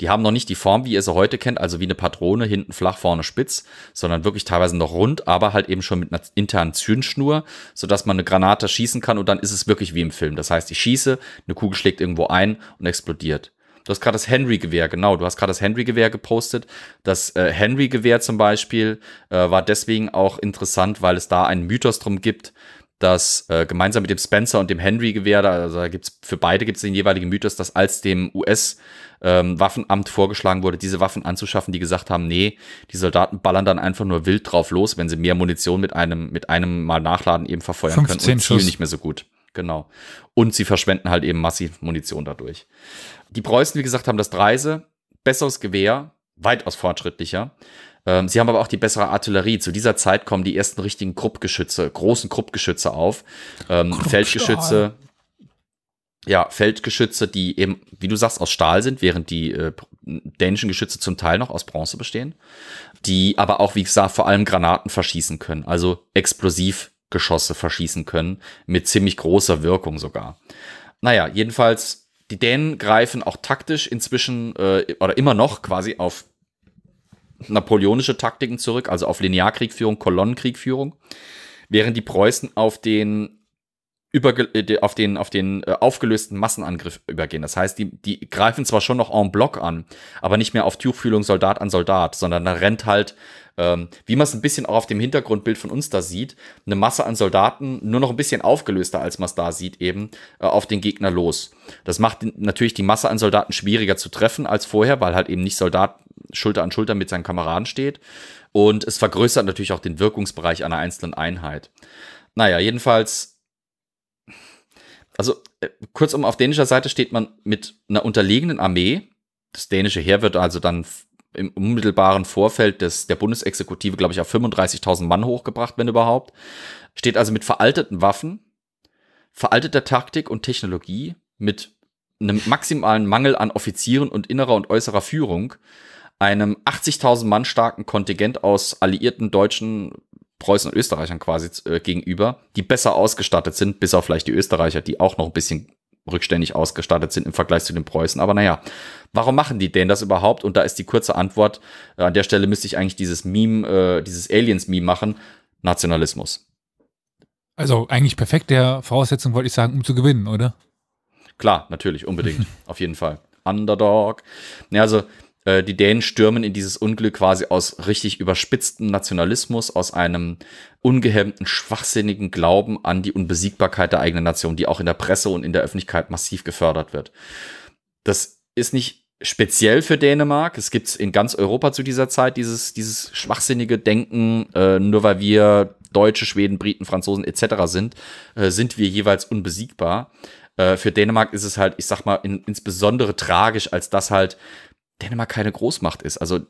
B: die haben noch nicht die Form, wie ihr sie heute kennt, also wie eine Patrone, hinten flach, vorne spitz, sondern wirklich teilweise noch rund, aber halt eben schon mit einer internen Zündschnur, sodass man eine Granate schießen kann und dann ist es wirklich wie im Film. Das heißt, ich schieße, eine Kugel schlägt irgendwo ein und explodiert. Du hast gerade das Henry-Gewehr, genau. Du hast gerade das Henry-Gewehr gepostet. Das äh, Henry-Gewehr zum Beispiel äh, war deswegen auch interessant, weil es da einen Mythos drum gibt, dass äh, gemeinsam mit dem Spencer und dem Henry-Gewehr, da, also da gibt es für beide gibt es den jeweiligen Mythos, dass als dem US-Waffenamt ähm, vorgeschlagen wurde, diese Waffen anzuschaffen, die gesagt haben, nee, die Soldaten ballern dann einfach nur wild drauf los, wenn sie mehr Munition mit einem, mit einem Mal nachladen eben verfeuern können und Schuss. nicht mehr so gut genau. Und sie verschwenden halt eben massiv Munition dadurch. Die Preußen, wie gesagt, haben das Dreise, besseres Gewehr, weitaus fortschrittlicher. Ähm, sie haben aber auch die bessere Artillerie. Zu dieser Zeit kommen die ersten richtigen Kruppgeschütze, großen Kruppgeschütze auf. Ähm, Feldgeschütze, ja, Feldgeschütze, die eben, wie du sagst, aus Stahl sind, während die äh, dänischen Geschütze zum Teil noch aus Bronze bestehen, die aber auch, wie gesagt, vor allem Granaten verschießen können, also explosiv Geschosse verschießen können, mit ziemlich großer Wirkung sogar. Naja, jedenfalls, die Dänen greifen auch taktisch inzwischen äh, oder immer noch quasi auf napoleonische Taktiken zurück, also auf Linearkriegführung, Kolonnenkriegführung, während die Preußen auf den Überge äh, auf den, auf den äh, aufgelösten Massenangriff übergehen. Das heißt, die, die greifen zwar schon noch en bloc an, aber nicht mehr auf Tuchfühlung Soldat an Soldat, sondern da rennt halt ähm, wie man es ein bisschen auch auf dem Hintergrundbild von uns da sieht, eine Masse an Soldaten, nur noch ein bisschen aufgelöster, als man es da sieht, eben äh, auf den Gegner los. Das macht natürlich die Masse an Soldaten schwieriger zu treffen als vorher, weil halt eben nicht Soldat Schulter an Schulter mit seinen Kameraden steht. Und es vergrößert natürlich auch den Wirkungsbereich einer einzelnen Einheit. Naja, jedenfalls also äh, kurzum, auf dänischer Seite steht man mit einer unterlegenen Armee. Das dänische Heer wird also dann im unmittelbaren Vorfeld des, der Bundesexekutive, glaube ich, auf 35.000 Mann hochgebracht, wenn überhaupt. Steht also mit veralteten Waffen, veralteter Taktik und Technologie, mit einem maximalen Mangel an Offizieren und innerer und äußerer Führung, einem 80.000 Mann starken Kontingent aus alliierten deutschen Preußen und Österreichern quasi äh, gegenüber, die besser ausgestattet sind, bis auf vielleicht die Österreicher, die auch noch ein bisschen rückständig ausgestattet sind im Vergleich zu den Preußen. Aber naja, warum machen die denn das überhaupt? Und da ist die kurze Antwort, äh, an der Stelle müsste ich eigentlich dieses Meme, äh, dieses Aliens-Meme machen, Nationalismus.
A: Also eigentlich perfekt der Voraussetzung, wollte ich sagen, um zu gewinnen, oder?
B: Klar, natürlich, unbedingt, auf jeden Fall. Underdog. Ja, also äh, die Dänen stürmen in dieses Unglück quasi aus richtig überspitztem Nationalismus, aus einem ungehemmten, schwachsinnigen Glauben an die Unbesiegbarkeit der eigenen Nation, die auch in der Presse und in der Öffentlichkeit massiv gefördert wird. Das ist nicht speziell für Dänemark. Es gibt in ganz Europa zu dieser Zeit dieses, dieses schwachsinnige Denken, äh, nur weil wir Deutsche, Schweden, Briten, Franzosen etc. sind, äh, sind wir jeweils unbesiegbar. Äh, für Dänemark ist es halt, ich sag mal, in, insbesondere tragisch, als das halt Dänemark keine Großmacht ist. Also äh,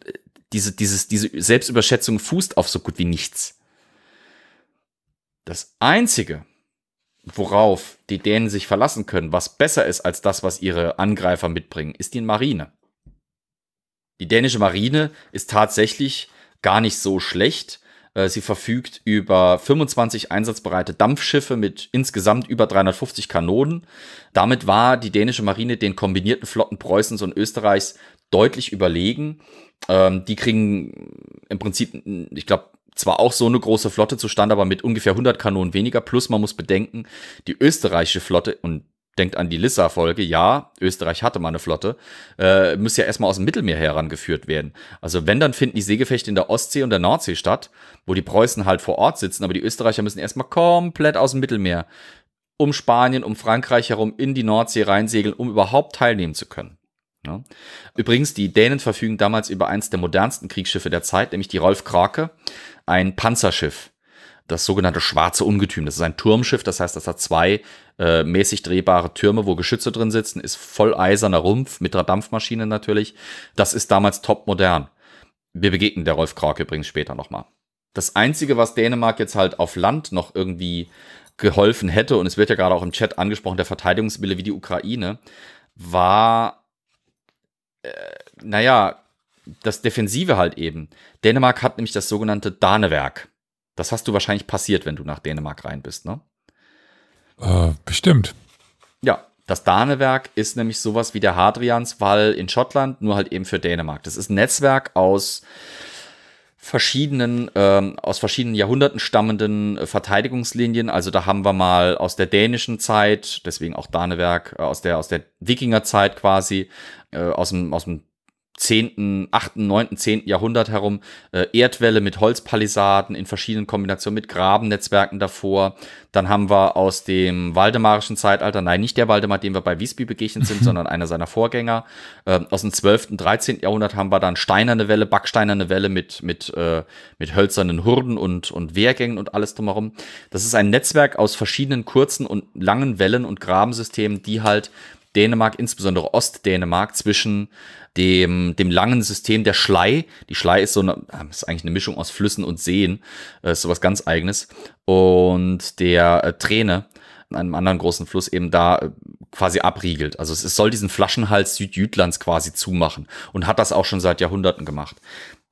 B: diese, dieses, diese Selbstüberschätzung fußt auf so gut wie nichts. Das Einzige, worauf die Dänen sich verlassen können, was besser ist als das, was ihre Angreifer mitbringen, ist die Marine. Die dänische Marine ist tatsächlich gar nicht so schlecht. Äh, sie verfügt über 25 einsatzbereite Dampfschiffe mit insgesamt über 350 Kanonen. Damit war die dänische Marine den kombinierten Flotten Preußens und Österreichs deutlich überlegen. Ähm, die kriegen im Prinzip, ich glaube, zwar auch so eine große Flotte zustande, aber mit ungefähr 100 Kanonen weniger. Plus man muss bedenken, die österreichische Flotte und denkt an die Lissa-Folge, ja, Österreich hatte mal eine Flotte, äh, muss ja erstmal aus dem Mittelmeer herangeführt werden. Also wenn, dann finden die Seegefechte in der Ostsee und der Nordsee statt, wo die Preußen halt vor Ort sitzen, aber die Österreicher müssen erstmal komplett aus dem Mittelmeer um Spanien, um Frankreich herum in die Nordsee reinsegeln, um überhaupt teilnehmen zu können. Ne? Übrigens, die Dänen verfügen damals über eins der modernsten Kriegsschiffe der Zeit, nämlich die Rolf Krake, ein Panzerschiff. Das sogenannte schwarze Ungetüm. Das ist ein Turmschiff, das heißt, das hat zwei äh, mäßig drehbare Türme, wo Geschütze drin sitzen, ist voll eiserner Rumpf mit einer Dampfmaschine natürlich. Das ist damals top modern. Wir begegnen der Rolf Krake übrigens später nochmal. Das Einzige, was Dänemark jetzt halt auf Land noch irgendwie geholfen hätte, und es wird ja gerade auch im Chat angesprochen, der Verteidigungswille wie die Ukraine, war äh, naja, das Defensive halt eben. Dänemark hat nämlich das sogenannte Danewerk. Das hast du wahrscheinlich passiert, wenn du nach Dänemark rein bist, ne?
A: Äh, bestimmt.
B: Ja, das Danewerk ist nämlich sowas wie der Hadrianswall in Schottland, nur halt eben für Dänemark. Das ist ein Netzwerk aus verschiedenen, ähm, aus verschiedenen Jahrhunderten stammenden äh, Verteidigungslinien. Also da haben wir mal aus der dänischen Zeit, deswegen auch Danewerk, äh, aus der, aus der Wikingerzeit quasi, äh, aus dem, aus dem 10., 8., 9., 10. Jahrhundert herum, äh, Erdwälle mit Holzpalisaden in verschiedenen Kombinationen mit Grabennetzwerken davor. Dann haben wir aus dem waldemarischen Zeitalter, nein, nicht der Waldemar, dem wir bei Wiesby begegnet sind, sondern einer seiner Vorgänger. Äh, aus dem 12., 13. Jahrhundert haben wir dann steinerne Welle, backsteinerne Welle mit, mit, äh, mit hölzernen Hurden und, und Wehrgängen und alles drumherum. Das ist ein Netzwerk aus verschiedenen kurzen und langen Wellen und Grabensystemen, die halt Dänemark, insbesondere Ostdänemark, zwischen dem, dem langen System der Schlei. Die Schlei ist so eine, ist eigentlich eine Mischung aus Flüssen und Seen, äh, ist sowas ganz eigenes. Und der äh, Träne, einem anderen großen Fluss eben da äh, quasi abriegelt. Also es, es soll diesen Flaschenhals Südjütlands quasi zumachen und hat das auch schon seit Jahrhunderten gemacht.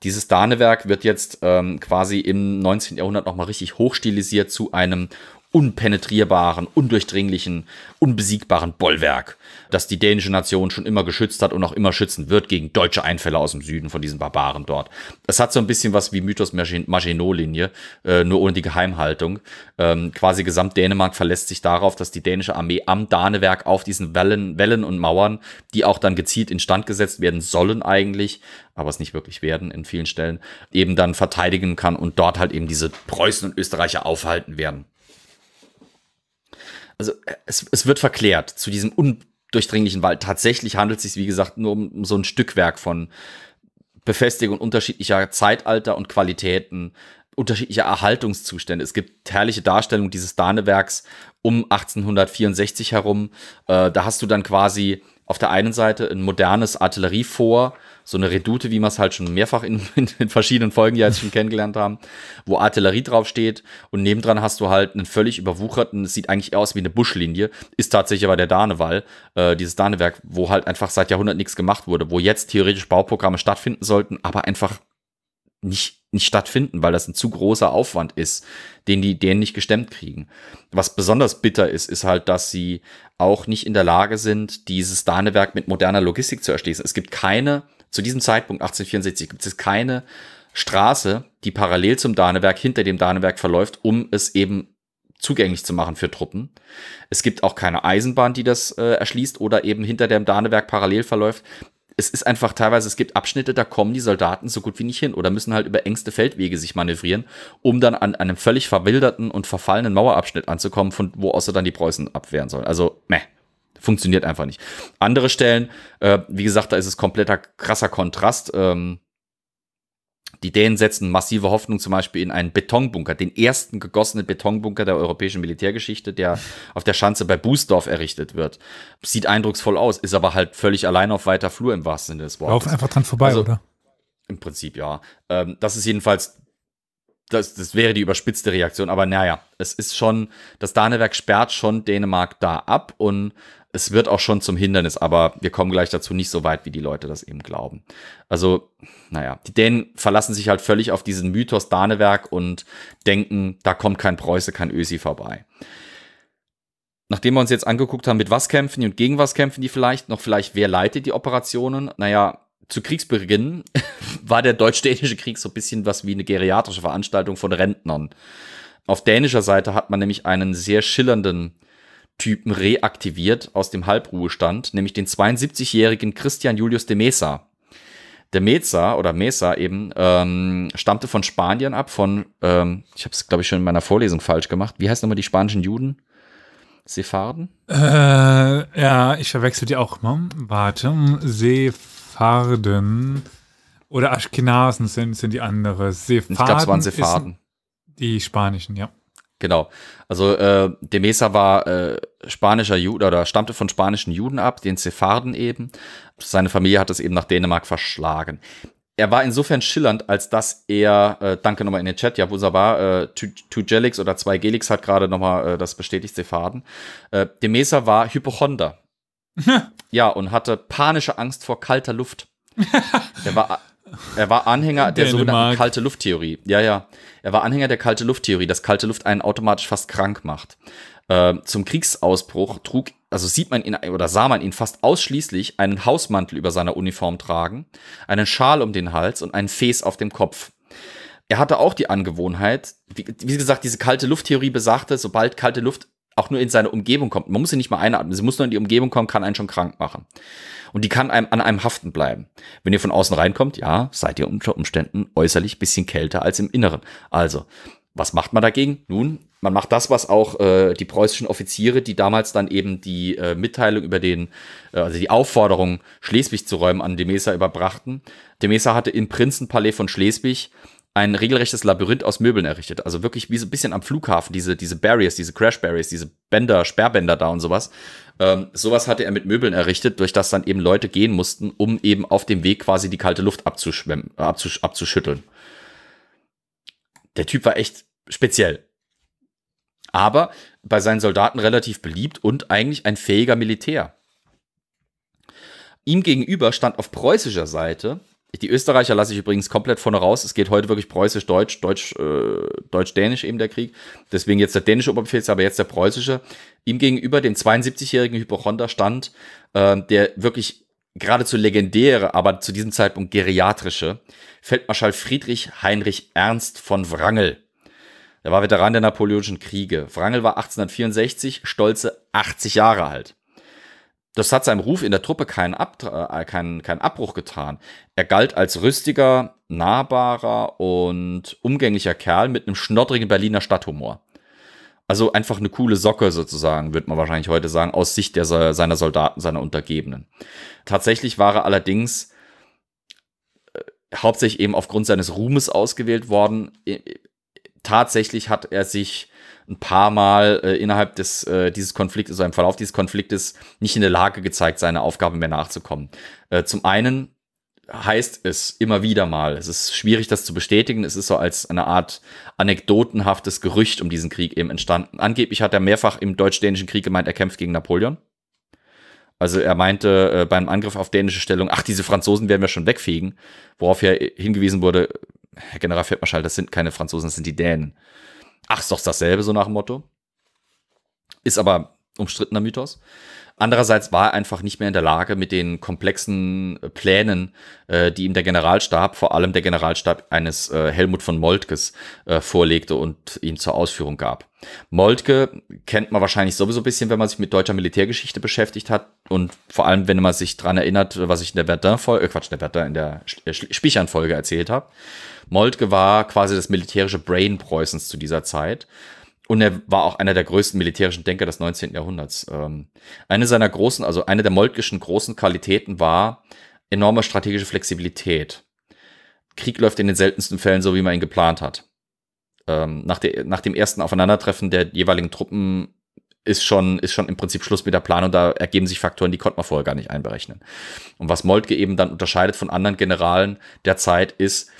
B: Dieses Danewerk wird jetzt ähm, quasi im 19. Jahrhundert nochmal richtig hochstilisiert zu einem unpenetrierbaren, undurchdringlichen, unbesiegbaren Bollwerk, das die dänische Nation schon immer geschützt hat und auch immer schützen wird gegen deutsche Einfälle aus dem Süden von diesen Barbaren dort. Das hat so ein bisschen was wie Mythos Maginot-Linie, äh, nur ohne die Geheimhaltung. Ähm, quasi gesamt Dänemark verlässt sich darauf, dass die dänische Armee am Danewerk auf diesen Wellen, Wellen und Mauern, die auch dann gezielt instand gesetzt werden sollen eigentlich, aber es nicht wirklich werden in vielen Stellen, eben dann verteidigen kann und dort halt eben diese Preußen und Österreicher aufhalten werden also äh, es, es wird verklärt zu diesem undurchdringlichen Wald. Tatsächlich handelt es sich, wie gesagt, nur um, so ein Stückwerk von Befestigung unterschiedlicher Zeitalter und Qualitäten, unterschiedlicher Erhaltungszustände. Es gibt herrliche Darstellungen dieses Danewerks um 1864 herum. Äh, da hast du dann quasi auf der einen Seite ein modernes Artillerie vor so eine Redoute, wie wir es halt schon mehrfach in, in, in verschiedenen Folgen ja jetzt schon kennengelernt haben, wo Artillerie draufsteht und nebendran hast du halt einen völlig überwucherten, es sieht eigentlich aus wie eine Buschlinie, ist tatsächlich aber der Danewall, äh, dieses Danewerk, wo halt einfach seit Jahrhunderten nichts gemacht wurde, wo jetzt theoretisch Bauprogramme stattfinden sollten, aber einfach nicht, nicht stattfinden, weil das ein zu großer Aufwand ist, den die Ideen nicht gestemmt kriegen. Was besonders bitter ist, ist halt, dass sie auch nicht in der Lage sind, dieses Danewerk mit moderner Logistik zu erschließen. Es gibt keine zu diesem Zeitpunkt 1864 gibt es keine Straße, die parallel zum Danewerk hinter dem Danewerk verläuft, um es eben zugänglich zu machen für Truppen. Es gibt auch keine Eisenbahn, die das äh, erschließt oder eben hinter dem Danewerk parallel verläuft. Es ist einfach teilweise, es gibt Abschnitte, da kommen die Soldaten so gut wie nicht hin oder müssen halt über engste Feldwege sich manövrieren, um dann an einem völlig verwilderten und verfallenen Mauerabschnitt anzukommen, von wo aus dann die Preußen abwehren sollen. Also, meh funktioniert einfach nicht. Andere Stellen, äh, wie gesagt, da ist es kompletter krasser Kontrast. Ähm, die Dänen setzen massive Hoffnung zum Beispiel in einen Betonbunker, den ersten gegossenen Betonbunker der europäischen Militärgeschichte, der auf der Schanze bei Bußdorf errichtet wird. Sieht eindrucksvoll aus, ist aber halt völlig allein auf weiter Flur im wahrsten Sinne des Wortes. Lauf einfach dran vorbei, also, oder? Im Prinzip ja. Ähm, das ist jedenfalls das, das wäre die überspitzte Reaktion, aber naja, es ist schon, das Danewerk sperrt schon Dänemark da ab und es wird auch schon zum Hindernis, aber wir kommen gleich dazu nicht so weit, wie die Leute das eben glauben. Also, naja, die Dänen verlassen sich halt völlig auf diesen Mythos Danewerk und denken, da kommt kein Preuße, kein Ösi vorbei. Nachdem wir uns jetzt angeguckt haben, mit was kämpfen die und gegen was kämpfen die vielleicht, noch vielleicht, wer leitet die Operationen? Naja, zu Kriegsbeginn war der deutsch-dänische Krieg so ein bisschen was wie eine geriatrische Veranstaltung von Rentnern. Auf dänischer Seite hat man nämlich einen sehr schillernden Typen reaktiviert aus dem Halbruhestand, nämlich den 72-jährigen Christian Julius de Mesa. De Mesa oder Mesa eben ähm, stammte von Spanien ab, von, ähm, ich habe es glaube ich schon in meiner Vorlesung falsch gemacht, wie heißen nochmal die spanischen Juden?
A: Sepharden? Äh, ja, ich verwechsel die auch mal. Warte, hm, Sepharden oder Aschkenasen sind, sind die andere. Sepharden ich glaube, es waren Sepharden. Die spanischen, ja.
B: Genau. Also äh, de Mesa war äh, spanischer Jude oder stammte von spanischen Juden ab, den Sepharden eben. Seine Familie hat es eben nach Dänemark verschlagen. Er war insofern schillernd, als dass er, äh, danke nochmal in den Chat, ja, wo war, äh, Gelix oder 2Gelix hat gerade nochmal äh, das bestätigt, Sepharden. Äh, de Mesa war Hypochonder. ja, und hatte panische Angst vor kalter Luft. er war er war Anhänger der Dänemark. sogenannten kalte Lufttheorie. Ja, ja. Er war Anhänger der kalte Lufttheorie, dass kalte Luft einen automatisch fast krank macht. Äh, zum Kriegsausbruch trug, also sieht man ihn oder sah man ihn fast ausschließlich einen Hausmantel über seiner Uniform tragen, einen Schal um den Hals und einen Fes auf dem Kopf. Er hatte auch die Angewohnheit, wie, wie gesagt, diese kalte Lufttheorie besagte, sobald kalte Luft auch nur in seine Umgebung kommt. Man muss sie nicht mal einatmen. Sie muss nur in die Umgebung kommen, kann einen schon krank machen. Und die kann einem an einem haften bleiben. Wenn ihr von außen reinkommt, ja, seid ihr unter Umständen äußerlich bisschen kälter als im Inneren. Also, was macht man dagegen? Nun, man macht das, was auch äh, die preußischen Offiziere, die damals dann eben die äh, Mitteilung über den, äh, also die Aufforderung, Schleswig zu räumen, an Demesa überbrachten. Demesa hatte im Prinzenpalais von Schleswig ein regelrechtes Labyrinth aus Möbeln errichtet. Also wirklich wie so ein bisschen am Flughafen, diese, diese Barriers, diese Crash Barriers, diese Bänder, Sperrbänder da und sowas. Ähm, sowas hatte er mit Möbeln errichtet, durch das dann eben Leute gehen mussten, um eben auf dem Weg quasi die kalte Luft abzuschwemmen, äh, abzusch abzuschütteln. Der Typ war echt speziell. Aber bei seinen Soldaten relativ beliebt und eigentlich ein fähiger Militär. Ihm gegenüber stand auf preußischer Seite die Österreicher lasse ich übrigens komplett vorne raus. Es geht heute wirklich preußisch-deutsch, äh, deutsch-dänisch äh, eben der Krieg. Deswegen jetzt der dänische aber jetzt der preußische. Ihm gegenüber, dem 72-jährigen Hypochonder, stand äh, der wirklich geradezu legendäre, aber zu diesem Zeitpunkt geriatrische Feldmarschall Friedrich Heinrich Ernst von Wrangel. Er war Veteran der Napoleonischen Kriege. Wrangel war 1864 stolze 80 Jahre alt. Das hat seinem Ruf in der Truppe keinen, Ab äh, keinen, keinen Abbruch getan. Er galt als rüstiger, nahbarer und umgänglicher Kerl mit einem schnoddrigen Berliner Stadthumor. Also einfach eine coole Socke sozusagen, würde man wahrscheinlich heute sagen, aus Sicht der, seiner Soldaten, seiner Untergebenen. Tatsächlich war er allerdings äh, hauptsächlich eben aufgrund seines Ruhmes ausgewählt worden. Tatsächlich hat er sich ein paar Mal äh, innerhalb des, äh, dieses Konfliktes, also im Verlauf dieses Konfliktes, nicht in der Lage gezeigt, seiner Aufgabe mehr nachzukommen. Äh, zum einen heißt es immer wieder mal, es ist schwierig, das zu bestätigen, es ist so als eine Art anekdotenhaftes Gerücht um diesen Krieg eben entstanden. Angeblich hat er mehrfach im deutsch-dänischen Krieg gemeint, er kämpft gegen Napoleon. Also er meinte äh, beim Angriff auf dänische Stellung, ach, diese Franzosen werden wir schon wegfegen, worauf ja hingewiesen wurde, Herr Generalfeldmarschall, das sind keine Franzosen, das sind die Dänen ach, ist doch dasselbe, so nach dem Motto. Ist aber umstrittener Mythos. Andererseits war er einfach nicht mehr in der Lage, mit den komplexen äh, Plänen, äh, die ihm der Generalstab, vor allem der Generalstab eines äh, Helmut von Moltkes, äh, vorlegte und ihm zur Ausführung gab. Moltke kennt man wahrscheinlich sowieso ein bisschen, wenn man sich mit deutscher Militärgeschichte beschäftigt hat und vor allem, wenn man sich dran erinnert, was ich in der Verdun-Folge, äh, Quatsch, in der Verdun, in der äh, Spichern-Folge erzählt habe. Moltke war quasi das militärische Brain Preußens zu dieser Zeit. Und er war auch einer der größten militärischen Denker des 19. Jahrhunderts. Ähm, eine seiner großen, also eine der Moltkischen großen Qualitäten war enorme strategische Flexibilität. Krieg läuft in den seltensten Fällen so, wie man ihn geplant hat. Ähm, nach, der, nach dem ersten Aufeinandertreffen der jeweiligen Truppen ist schon, ist schon im Prinzip Schluss mit der Planung. Da ergeben sich Faktoren, die konnte man vorher gar nicht einberechnen. Und was Moltke eben dann unterscheidet von anderen Generalen der Zeit ist,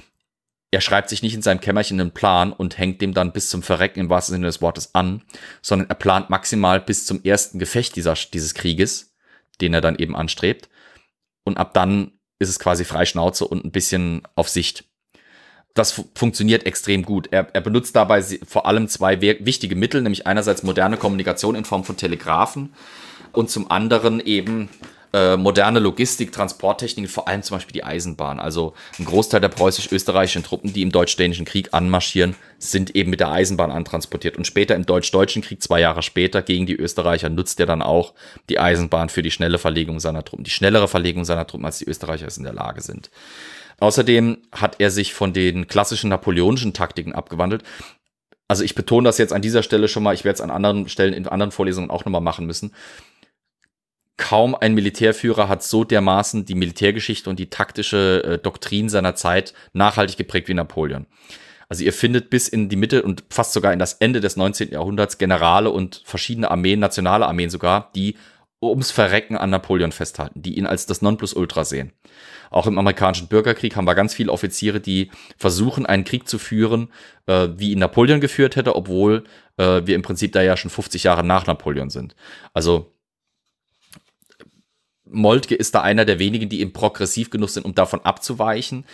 B: er schreibt sich nicht in seinem Kämmerchen einen Plan und hängt dem dann bis zum Verrecken im wahrsten Sinne des Wortes an, sondern er plant maximal bis zum ersten Gefecht dieser, dieses Krieges, den er dann eben anstrebt. Und ab dann ist es quasi Freischnauze und ein bisschen auf Sicht. Das funktioniert extrem gut. Er, er benutzt dabei vor allem zwei wichtige Mittel, nämlich einerseits moderne Kommunikation in Form von Telegraphen und zum anderen eben äh, moderne Logistik, Transporttechniken, vor allem zum Beispiel die Eisenbahn. Also ein Großteil der preußisch-österreichischen Truppen, die im deutsch-dänischen Krieg anmarschieren, sind eben mit der Eisenbahn antransportiert. Und später im deutsch-deutschen Krieg, zwei Jahre später, gegen die Österreicher, nutzt er dann auch die Eisenbahn für die schnelle Verlegung seiner Truppen. Die schnellere Verlegung seiner Truppen, als die Österreicher es in der Lage sind. Außerdem hat er sich von den klassischen napoleonischen Taktiken abgewandelt. Also ich betone das jetzt an dieser Stelle schon mal, ich werde es an anderen Stellen in anderen Vorlesungen auch nochmal machen müssen kaum ein Militärführer hat so dermaßen die Militärgeschichte und die taktische äh, Doktrin seiner Zeit nachhaltig geprägt wie Napoleon. Also ihr findet bis in die Mitte und fast sogar in das Ende des 19. Jahrhunderts Generale und verschiedene Armeen, nationale Armeen sogar, die ums Verrecken an Napoleon festhalten, die ihn als das Nonplusultra sehen. Auch im amerikanischen Bürgerkrieg haben wir ganz viele Offiziere, die versuchen, einen Krieg zu führen, äh, wie ihn Napoleon geführt hätte, obwohl äh, wir im Prinzip da ja schon 50 Jahre nach Napoleon sind. Also Moltke ist da einer der wenigen, die eben progressiv genug sind, um davon abzuweichen.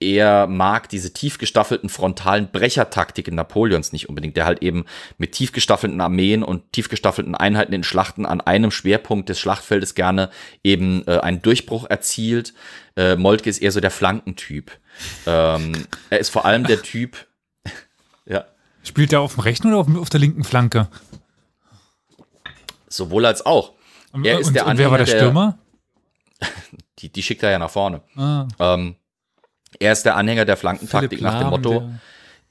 B: Er mag diese tief gestaffelten frontalen Brechertaktiken Napoleons nicht unbedingt, der halt eben mit tief gestaffelten Armeen und tief gestaffelten Einheiten in Schlachten an einem Schwerpunkt des Schlachtfeldes gerne eben äh, einen Durchbruch erzielt. Äh, Moltke ist eher so der Flankentyp. Ähm, er ist vor allem der
A: Typ. ja. Spielt er auf dem rechten oder auf, auf der linken Flanke?
B: Sowohl als auch. Er ist und, der Anhänger und wer war der Stürmer? die, die schickt er ja nach vorne. Ah. Ähm, er ist der Anhänger der Flankentaktik nach dem Motto, der.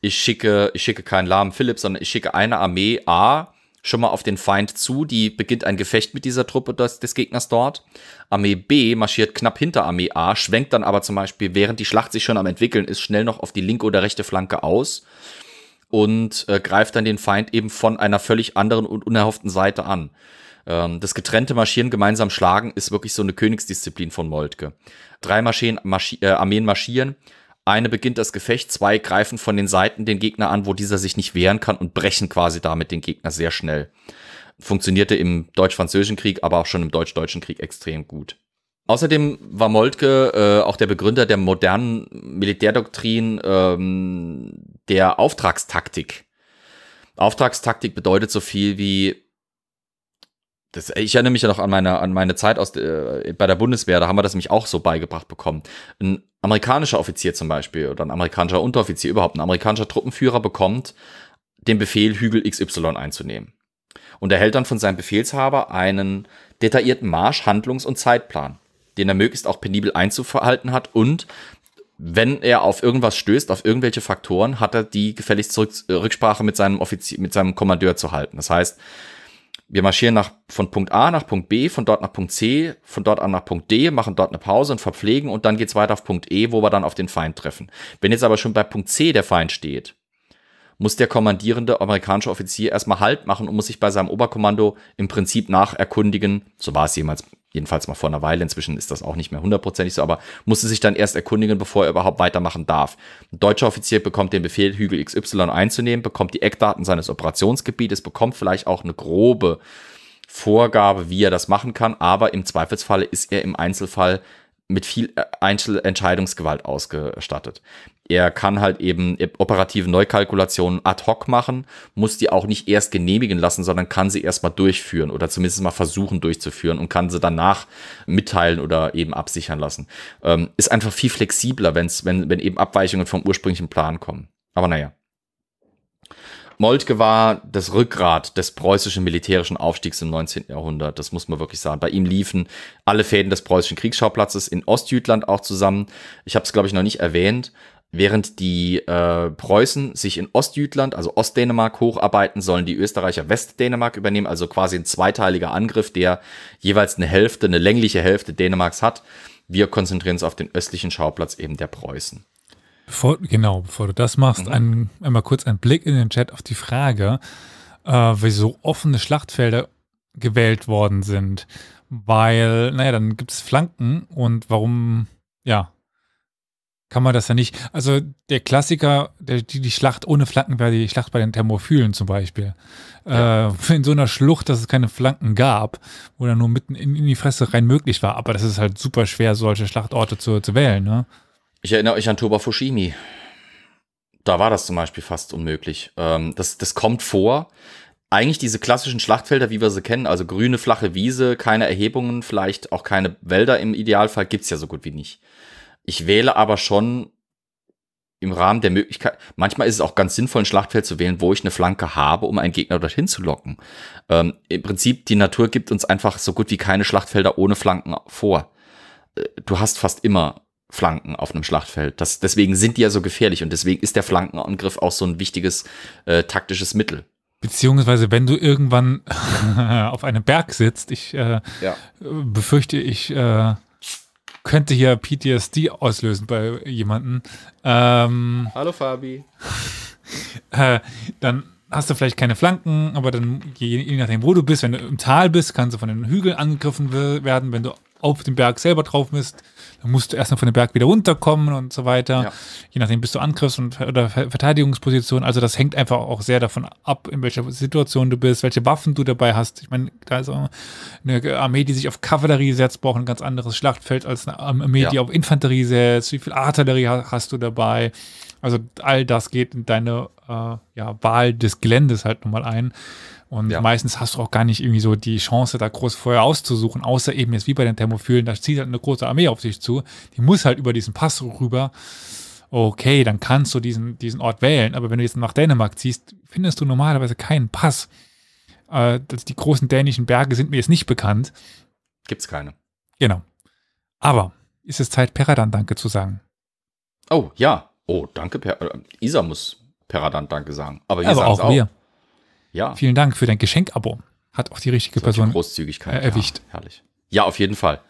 B: ich schicke, ich schicke keinen lahmen Philipp, sondern ich schicke eine Armee A schon mal auf den Feind zu, die beginnt ein Gefecht mit dieser Truppe des, des, Gegners dort. Armee B marschiert knapp hinter Armee A, schwenkt dann aber zum Beispiel, während die Schlacht sich schon am entwickeln ist, schnell noch auf die linke oder rechte Flanke aus und äh, greift dann den Feind eben von einer völlig anderen und unerhofften Seite an. Ähm, das getrennte Marschieren gemeinsam schlagen ist wirklich so eine Königsdisziplin von Moltke. Drei Marschien, Marschi äh, Armeen marschieren, eine beginnt das Gefecht, zwei greifen von den Seiten den Gegner an, wo dieser sich nicht wehren kann und brechen quasi damit den Gegner sehr schnell. Funktionierte im Deutsch-Französischen Krieg, aber auch schon im Deutsch-Deutschen Krieg extrem gut. Außerdem war Moltke äh, auch der Begründer der modernen Militärdoktrin ähm, der Auftragstaktik. Auftragstaktik bedeutet so viel wie das, ich erinnere mich ja noch an meine, an meine Zeit aus, äh, bei der Bundeswehr, da haben wir das nämlich auch so beigebracht bekommen. Ein amerikanischer Offizier zum Beispiel oder ein amerikanischer Unteroffizier überhaupt, ein amerikanischer Truppenführer bekommt den Befehl, Hügel XY einzunehmen. Und erhält dann von seinem Befehlshaber einen detaillierten Marsch, Handlungs- und Zeitplan, den er möglichst auch penibel einzuverhalten hat und wenn er auf irgendwas stößt, auf irgendwelche Faktoren, hat er die gefälligst äh, Rücksprache mit seinem Offizier, mit seinem Kommandeur zu halten. Das heißt, wir marschieren nach, von Punkt A nach Punkt B, von dort nach Punkt C, von dort an nach Punkt D, machen dort eine Pause und verpflegen und dann geht's weiter auf Punkt E, wo wir dann auf den Feind treffen. Wenn jetzt aber schon bei Punkt C der Feind steht, muss der kommandierende amerikanische Offizier erstmal Halt machen und muss sich bei seinem Oberkommando im Prinzip nacherkundigen. So war es jemals, jedenfalls mal vor einer Weile. Inzwischen ist das auch nicht mehr hundertprozentig so, aber musste sich dann erst erkundigen, bevor er überhaupt weitermachen darf. Ein deutscher Offizier bekommt den Befehl, Hügel XY einzunehmen, bekommt die Eckdaten seines Operationsgebietes, bekommt vielleicht auch eine grobe Vorgabe, wie er das machen kann, aber im Zweifelsfalle ist er im Einzelfall mit viel äh, Einzelentscheidungsgewalt ausgestattet. Er kann halt eben äh, operative Neukalkulationen ad hoc machen, muss die auch nicht erst genehmigen lassen, sondern kann sie erstmal durchführen oder zumindest mal versuchen durchzuführen und kann sie danach mitteilen oder eben absichern lassen. Ähm, ist einfach viel flexibler, wenn's, wenn, wenn eben Abweichungen vom ursprünglichen Plan kommen. Aber naja. Moltke war das Rückgrat des preußischen militärischen Aufstiegs im 19. Jahrhundert, das muss man wirklich sagen. Bei ihm liefen alle Fäden des preußischen Kriegsschauplatzes in Ostjütland auch zusammen. Ich habe es, glaube ich, noch nicht erwähnt. Während die äh, Preußen sich in Ostjütland, also Ostdänemark, hocharbeiten, sollen die Österreicher Westdänemark übernehmen, also quasi ein zweiteiliger Angriff, der jeweils eine Hälfte, eine längliche Hälfte Dänemarks hat. Wir konzentrieren uns auf den östlichen Schauplatz eben der Preußen.
A: Bevor, genau, bevor du das machst, mhm. ein, einmal kurz einen Blick in den Chat auf die Frage, äh, wieso offene Schlachtfelder gewählt worden sind. Weil, naja, dann gibt es Flanken und warum, ja, kann man das ja nicht. Also der Klassiker, der, die, die Schlacht ohne Flanken wäre die Schlacht bei den Thermophilen zum Beispiel. Äh, ja. Äh, in so einer Schlucht, dass es keine Flanken gab, wo dann nur mitten in, in, die Fresse rein möglich war. Aber das ist halt super schwer, solche Schlachtorte zu, zu wählen. Ne?
B: Ich erinnere euch an Toba Fushimi. Da war das zum Beispiel fast unmöglich. Ähm, das, das kommt vor eigentlich diese klassischen Schlachtfelder, wie wir sie kennen, also grüne, flache Wiese, keine Erhebungen, vielleicht auch keine Wälder im Idealfall, gibt es ja so gut wie nicht. Ich wähle aber schon im Rahmen der Möglichkeit, manchmal ist es auch ganz sinnvoll, ein Schlachtfeld zu wählen, wo ich eine Flanke habe, um einen Gegner dorthin zu locken. Ähm, Im Prinzip, die Natur gibt uns einfach so gut wie keine Schlachtfelder ohne Flanken vor. Äh, du hast fast immer Flanken auf einem Schlachtfeld. Das, deswegen sind die ja so gefährlich und deswegen ist der Flankenangriff auch so ein wichtiges äh, taktisches Mittel.
A: Beziehungsweise, wenn du irgendwann auf einem Berg sitzt, ich äh, ja. befürchte, ich äh, könnte hier PTSD auslösen bei jemandem. Ähm,
C: Hallo Fabi.
A: äh, dann hast du vielleicht keine Flanken, aber dann, je, je, nachdem, wo du bist, wenn du im Tal bist, kannst du von den Hügeln angegriffen werden. Wenn du auf dem Berg selber drauf bist, dann musst du erstmal von dem Berg wieder runterkommen und so weiter. Ja. Je nachdem bist du Angriffs- und, oder Verteidigungsposition. Also das hängt einfach auch sehr davon ab, in welcher Situation du bist, welche Waffen du dabei hast. Ich meine, da ist auch eine Armee, die sich auf Kavallerie setzt, braucht ein ganz anderes Schlachtfeld als eine Armee, ja. die auf Infanterie setzt. Wie viel Artillerie hast du dabei? Also all das geht in deine äh, ja, Wahl des Geländes halt nochmal ein. Und ja. meistens hast du auch gar nicht irgendwie so die Chance, da groß vorher auszusuchen, außer eben jetzt wie bei den Thermophilen, da zieht halt eine große Armee auf dich zu. Die muss halt über diesen Pass rüber. Okay, dann kannst du diesen, diesen Ort wählen. Aber wenn du jetzt nach Dänemark ziehst, findest du normalerweise keinen Pass. Äh, die großen dänischen Berge sind mir jetzt nicht bekannt. Gibt's keine. Genau. Aber ist es Zeit, Peradan Danke zu sagen?
B: Oh, ja. Oh, danke, per äh, Isa muss Peradan Danke sagen. Aber, Aber auch, auch wir. Ja.
A: Vielen Dank für dein Geschenkabo. Hat auch die richtige so Person. Die Großzügigkeit. Äh, erwischt.
B: Ja, herrlich. Ja, auf jeden Fall.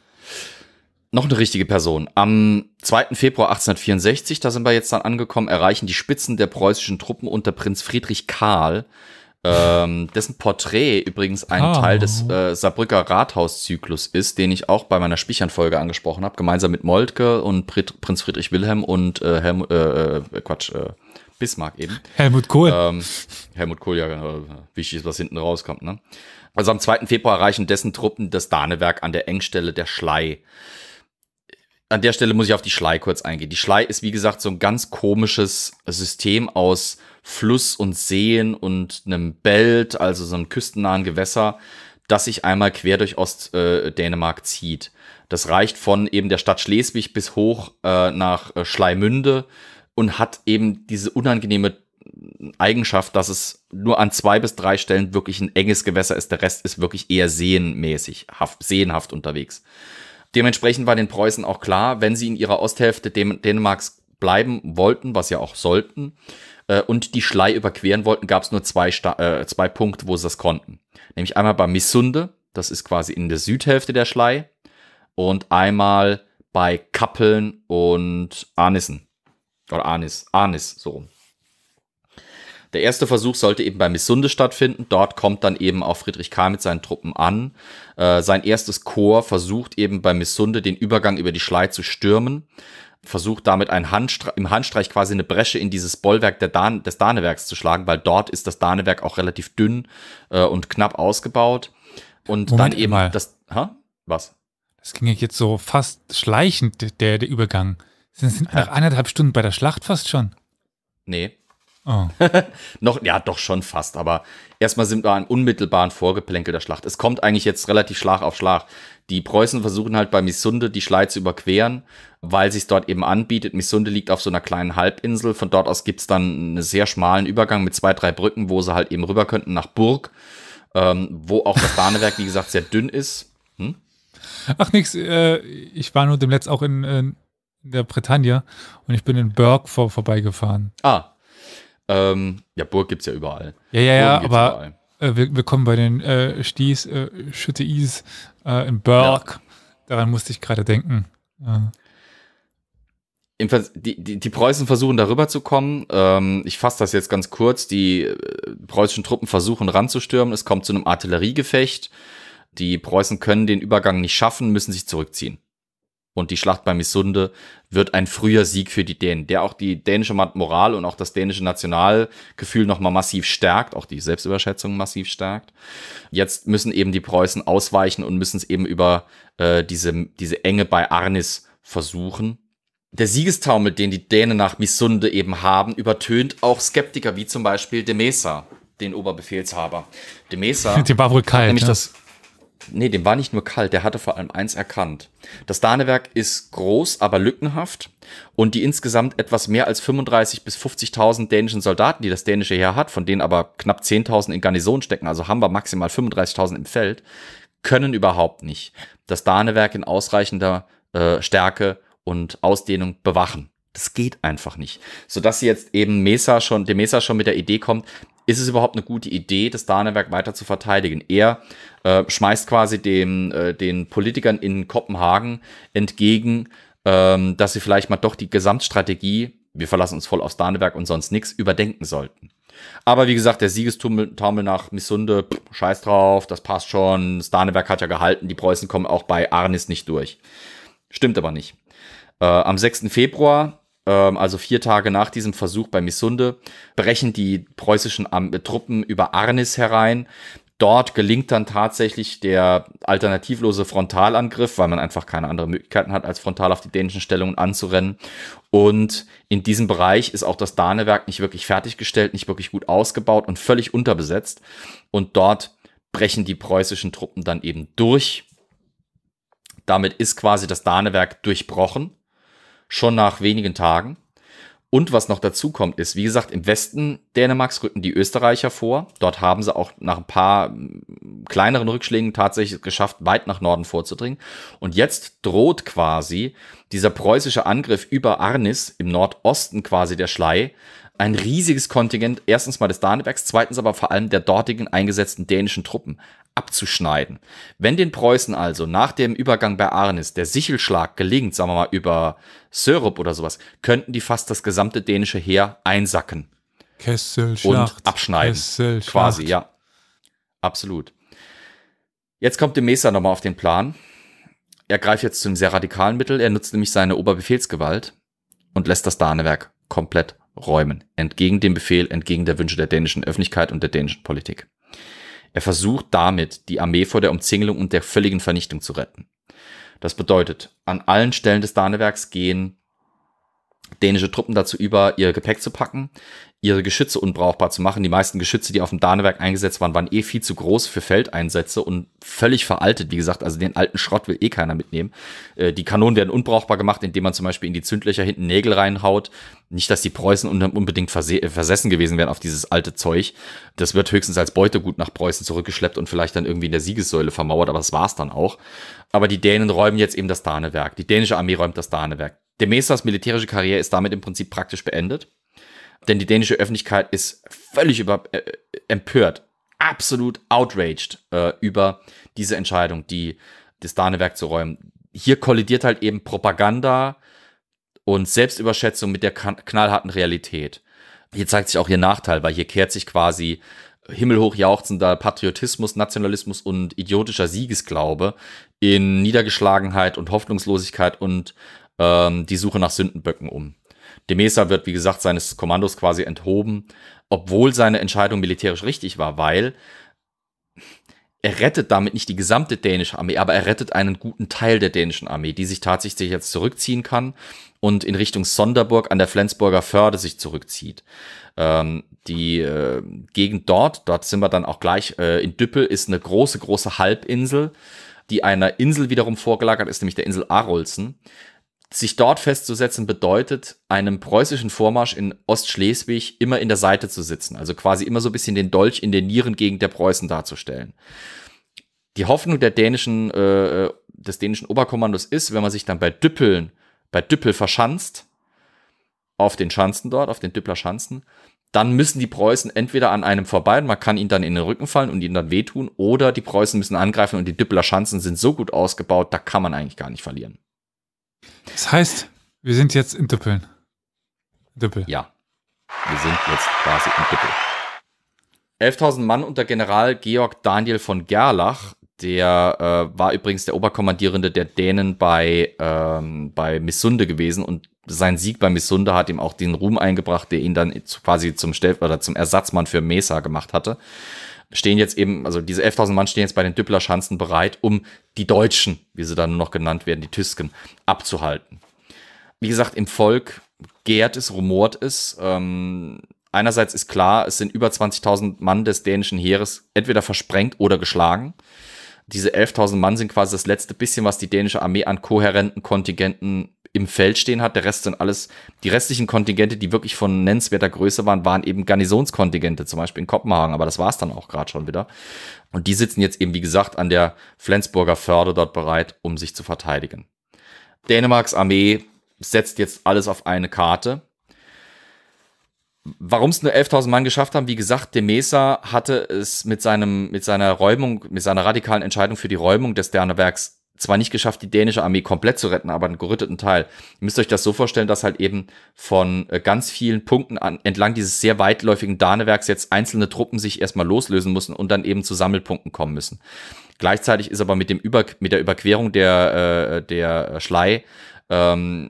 B: Noch eine richtige Person. Am 2. Februar 1864, da sind wir jetzt dann angekommen, erreichen die Spitzen der preußischen Truppen unter Prinz Friedrich Karl, ähm, dessen Porträt übrigens ein oh. Teil des äh, Saarbrücker Rathauszyklus ist, den ich auch bei meiner Spichernfolge angesprochen habe, gemeinsam mit Moltke und Prinz Friedrich Wilhelm und äh, Helm, äh, äh Quatsch, äh, Bismarck eben. Helmut Kohl. Ähm, Helmut Kohl, ja, genau. Wichtig ist, was hinten rauskommt, ne? Also am 2. Februar erreichen dessen Truppen das Danewerk an der Engstelle der Schlei. An der Stelle muss ich auf die Schlei kurz eingehen. Die Schlei ist, wie gesagt, so ein ganz komisches System aus Fluss und Seen und einem Belt, also so einem küstennahen Gewässer, das sich einmal quer durch Ostdänemark äh, zieht. Das reicht von eben der Stadt Schleswig bis hoch äh, nach äh, Schleimünde und hat eben diese unangenehme Eigenschaft, dass es nur an zwei bis drei Stellen wirklich ein enges Gewässer ist. Der Rest ist wirklich eher seenmäßig, haft, seenhaft unterwegs. Dementsprechend war den Preußen auch klar, wenn sie in ihrer Osthälfte Dän Dänemarks bleiben wollten, was ja auch sollten, äh, und die Schlei überqueren wollten, gab es nur zwei, Sta äh, zwei Punkte, wo sie das konnten. Nämlich einmal bei Missunde, das ist quasi in der Südhälfte der Schlei, und einmal bei Kappeln und Arnissen. Oder Anis. Anis, so. Der erste Versuch sollte eben bei Missunde stattfinden. Dort kommt dann eben auch Friedrich Karl mit seinen Truppen an. Äh, sein erstes Korps versucht eben bei Missunde den Übergang über die Schlei zu stürmen. Versucht damit einen Handstre im Handstreich quasi eine Bresche in dieses Bollwerk Dan des Danewerks zu schlagen, weil dort ist das Danewerk auch relativ dünn äh, und knapp ausgebaut.
A: Und Moment dann eben mal. das. Ha? Was? Das ging jetzt so fast schleichend, der, der Übergang. Sind, sind nach anderthalb Stunden bei der Schlacht fast schon? Nee.
C: Oh.
B: noch, ja, doch schon fast, aber erstmal sind wir an unmittelbaren Vorgeplänkel der Schlacht. Es kommt eigentlich jetzt relativ Schlag auf Schlag. Die Preußen versuchen halt bei Missunde die Schlei zu überqueren, weil sich dort eben anbietet. Missunde liegt auf so einer kleinen Halbinsel. Von dort aus gibt es dann einen sehr schmalen Übergang mit zwei, drei Brücken, wo sie halt eben rüber könnten nach Burg, ähm, wo auch das Bahnewerk, wie gesagt, sehr dünn ist. Hm?
A: Ach nix, äh, ich war nur demnächst auch in, in in der Bretagne und ich bin in Burg vor, vorbeigefahren.
B: Ah. Ähm, ja, Burg gibt es ja überall. Ja, ja, ja, aber
A: äh, wir, wir, kommen bei den äh, Sties, äh, Schütte äh, in Burg. Ja. Daran musste ich gerade denken. Ja.
B: Die, die, die, Preußen versuchen darüber zu kommen. Ähm, ich fasse das jetzt ganz kurz. Die äh, preußischen Truppen versuchen ranzustürmen. Es kommt zu einem Artilleriegefecht. Die Preußen können den Übergang nicht schaffen, müssen sich zurückziehen und die Schlacht bei Missunde wird ein früher Sieg für die Dänen, der auch die dänische Moral und auch das dänische Nationalgefühl nochmal massiv stärkt, auch die Selbstüberschätzung massiv stärkt. Jetzt müssen eben die Preußen ausweichen und müssen es eben über äh, diese, diese Enge bei Arnis versuchen. Der Siegestaumel, den die Dänen nach Missunde eben haben, übertönt auch Skeptiker wie zum Beispiel de Mesa, den Oberbefehlshaber. De Mesa. Dem war wohl kalt. Nämlich ne? das, nee, dem war nicht nur kalt, der hatte vor allem eins erkannt. Das Danewerk ist groß, aber lückenhaft und die insgesamt etwas mehr als 35.000 bis 50.000 dänischen Soldaten, die das dänische Heer hat, von denen aber knapp 10.000 in Garnison stecken, also haben wir maximal 35.000 im Feld, können überhaupt nicht das Danewerk in ausreichender äh, Stärke und Ausdehnung bewachen. Das geht einfach nicht. Sodass sie jetzt eben Mesa schon, dem Mesa schon mit der Idee kommt, ist es überhaupt eine gute Idee, das Danewerk weiter zu verteidigen? Er äh, schmeißt quasi dem, äh, den Politikern in Kopenhagen entgegen, ähm, dass sie vielleicht mal doch die Gesamtstrategie, wir verlassen uns voll aufs Danewerk und sonst nichts, überdenken sollten. Aber wie gesagt, der Siegestummel nach Missunde, pff, scheiß drauf, das passt schon, das Danewerk hat ja gehalten, die Preußen kommen auch bei Arnis nicht durch. Stimmt aber nicht. Äh, am 6. Februar ähm, also vier Tage nach diesem Versuch bei Missunde, brechen die preußischen ähm, Truppen über Arnis herein. Dort gelingt dann tatsächlich der alternativlose Frontalangriff, weil man einfach keine andere Möglichkeiten hat, als frontal auf die dänischen Stellungen anzurennen. Und in diesem Bereich ist auch das Danewerk nicht wirklich fertiggestellt, nicht wirklich gut ausgebaut und völlig unterbesetzt. Und dort brechen die preußischen Truppen dann eben durch. Damit ist quasi das Danewerk durchbrochen schon nach wenigen Tagen. Und was noch dazu kommt, ist, wie gesagt, im Westen Dänemarks rücken die Österreicher vor. Dort haben sie auch nach ein paar mm, kleineren Rückschlägen tatsächlich geschafft, weit nach Norden vorzudringen. Und jetzt droht quasi dieser preußische Angriff über Arnis im Nordosten quasi der Schlei ein riesiges Kontingent, erstens mal des Danebergs, zweitens aber vor allem der dortigen eingesetzten dänischen Truppen abzuschneiden. Wenn den Preußen also nach dem Übergang bei Arnis der Sichelschlag gelingt, sagen wir mal über Sörup oder sowas, könnten die fast das gesamte dänische Heer einsacken.
A: Kesselschlacht. Und abschneiden. Kesselschlacht. Quasi,
B: ja. Absolut. Jetzt kommt dem Mesa nochmal auf den Plan. Er greift jetzt zu einem sehr radikalen Mittel. Er nutzt nämlich seine Oberbefehlsgewalt und lässt das Danewerk komplett räumen. Entgegen dem Befehl, entgegen der Wünsche der dänischen Öffentlichkeit und der dänischen Politik. Er versucht damit, die Armee vor der Umzingelung und der völligen Vernichtung zu retten. Das bedeutet, an allen Stellen des Danewerks gehen dänische Truppen dazu über, ihr Gepäck zu packen, ihre Geschütze unbrauchbar zu machen. Die meisten Geschütze, die auf dem Danewerk eingesetzt waren, waren eh viel zu groß für Feldeinsätze und völlig veraltet. Wie gesagt, also den alten Schrott will eh keiner mitnehmen. Äh, die Kanonen werden unbrauchbar gemacht, indem man zum Beispiel in die Zündlöcher hinten Nägel reinhaut. Nicht, dass die Preußen unbedingt äh, versessen gewesen wären auf dieses alte Zeug. Das wird höchstens als Beutegut nach Preußen zurückgeschleppt und vielleicht dann irgendwie in der Siegessäule vermauert, aber das war's dann auch. Aber die Dänen räumen jetzt eben das Danewerk. Die dänische Armee räumt das Danewerk. De Mesas militärische Karriere ist damit im Prinzip praktisch beendet, denn die dänische Öffentlichkeit ist völlig über, äh, empört, absolut outraged äh, über diese Entscheidung, die das Danewerk zu räumen. Hier kollidiert halt eben Propaganda und Selbstüberschätzung mit der knallharten Realität. Hier zeigt sich auch ihr Nachteil, weil hier kehrt sich quasi himmelhoch jauchzender Patriotismus, Nationalismus und idiotischer Siegesglaube in Niedergeschlagenheit und Hoffnungslosigkeit und ähm, die Suche nach Sündenböcken um. Demesa wird, wie gesagt, seines Kommandos quasi enthoben, obwohl seine Entscheidung militärisch richtig war, weil er rettet damit nicht die gesamte dänische Armee, aber er rettet einen guten Teil der dänischen Armee, die sich tatsächlich jetzt zurückziehen kann und in Richtung Sonderburg an der Flensburger Förde sich zurückzieht. Ähm, die äh, Gegend dort, dort sind wir dann auch gleich, äh, in Düppel ist eine große, große Halbinsel, die einer Insel wiederum vorgelagert ist, nämlich der Insel Arolsen sich dort festzusetzen bedeutet, einem preußischen Vormarsch in Ostschleswig immer in der Seite zu sitzen, also quasi immer so ein bisschen den Dolch in den Nieren gegen der Preußen darzustellen. Die Hoffnung der dänischen, äh, des dänischen Oberkommandos ist, wenn man sich dann bei Düppeln, bei Düppel verschanzt, auf den Schanzen dort, auf den Düppler Schanzen, dann müssen die Preußen entweder an einem vorbei man kann ihnen dann in den Rücken fallen und ihnen dann wehtun, oder die Preußen müssen angreifen und die Düppler Schanzen sind so gut ausgebaut, da kann man eigentlich gar nicht verlieren.
A: Das heißt, wir sind jetzt in Düppeln. Düppel. Ja. Wir sind jetzt quasi in Düppel.
B: 11.000 Mann unter General Georg Daniel von Gerlach, der äh, war übrigens der Oberkommandierende der Dänen bei, ähm, bei Missunde gewesen und sein Sieg bei Missunde hat ihm auch den Ruhm eingebracht, der ihn dann quasi zum Stell oder zum Ersatzmann für Mesa gemacht hatte stehen jetzt eben, also diese 11.000 Mann stehen jetzt bei den Düppeler Schanzen bereit, um die Deutschen, wie sie dann nur noch genannt werden, die Tüsken, abzuhalten. Wie gesagt, im Volk gärt es, rumort es. Ähm, einerseits ist klar, es sind über 20.000 Mann des dänischen Heeres entweder versprengt oder geschlagen. Diese 11.000 Mann sind quasi das letzte bisschen, was die dänische Armee an kohärenten Kontingenten im Feld stehen hat. Der Rest sind alles, die restlichen Kontingente, die wirklich von nennenswerter Größe waren, waren eben Garnisonskontingente, zum Beispiel in Kopenhagen, aber das war es dann auch gerade schon wieder. Und die sitzen jetzt eben, wie gesagt, an der Flensburger Förde dort bereit, um sich zu verteidigen. Dänemarks Armee setzt jetzt alles auf eine Karte. Warum es nur 11.000 Mann geschafft haben, wie gesagt, Demesa hatte es mit, seinem, mit seiner Räumung, mit seiner radikalen Entscheidung für die Räumung des Dernebergs zwar nicht geschafft, die dänische Armee komplett zu retten, aber einen gerütteten Teil. Ihr müsst euch das so vorstellen, dass halt eben von äh, ganz vielen Punkten an, entlang dieses sehr weitläufigen Danewerks jetzt einzelne Truppen sich erstmal loslösen müssen und dann eben zu Sammelpunkten kommen müssen. Gleichzeitig ist aber mit, dem Über mit der Überquerung der, äh, der Schlei ähm,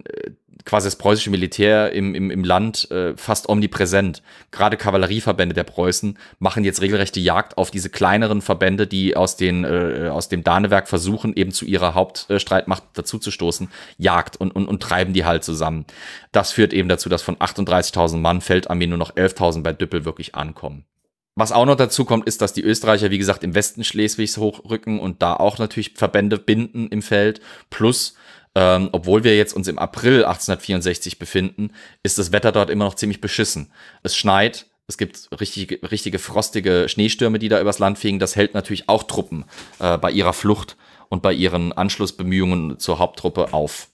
B: quasi das preußische Militär im, im, im Land äh, fast omnipräsent. Gerade Kavallerieverbände der Preußen machen jetzt regelrechte Jagd auf diese kleineren Verbände, die aus, den, äh, aus dem Danewerk versuchen, eben zu ihrer Hauptstreitmacht dazuzustoßen, Jagd und, und, und treiben die halt zusammen. Das führt eben dazu, dass von 38.000 Mann Feldarmee nur noch 11.000 bei Düppel wirklich ankommen. Was auch noch dazu kommt, ist, dass die Österreicher, wie gesagt, im Westen Schleswigs hochrücken und da auch natürlich Verbände binden im Feld, plus ähm, obwohl wir jetzt uns im April 1864 befinden, ist das Wetter dort immer noch ziemlich beschissen. Es schneit, es gibt richtige, richtige frostige Schneestürme, die da übers Land fegen. Das hält natürlich auch Truppen äh, bei ihrer Flucht und bei ihren Anschlussbemühungen zur Haupttruppe auf.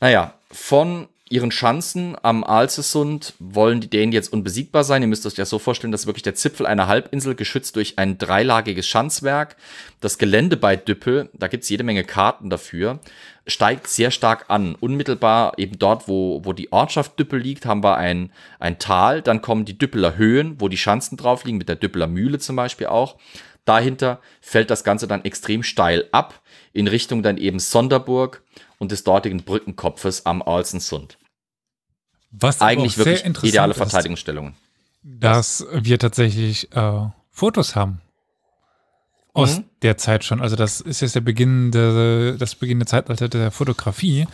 B: Naja, von ihren Chancen am Alcesund wollen die Dänen jetzt unbesiegbar sein. Ihr müsst euch das so vorstellen, dass wirklich der Zipfel einer Halbinsel geschützt durch ein dreilagiges Schanzwerk. Das Gelände bei Düppel, da gibt es jede Menge Karten dafür, steigt sehr stark an. Unmittelbar eben dort, wo, wo die Ortschaft Düppel liegt, haben wir ein, ein Tal. Dann kommen die Düppeler Höhen, wo die Schanzen drauf liegen, mit der Düppeler Mühle zum Beispiel auch. Dahinter fällt das Ganze dann extrem steil ab in Richtung dann eben Sonderburg und des dortigen Brückenkopfes am Alsensund. Was eigentlich wirklich ideale ist, Verteidigungsstellungen.
A: Dass wir tatsächlich äh, Fotos haben. Aus mhm. der Zeit schon. Also, das ist jetzt der Beginn das beginnende Zeitalter der Fotografie.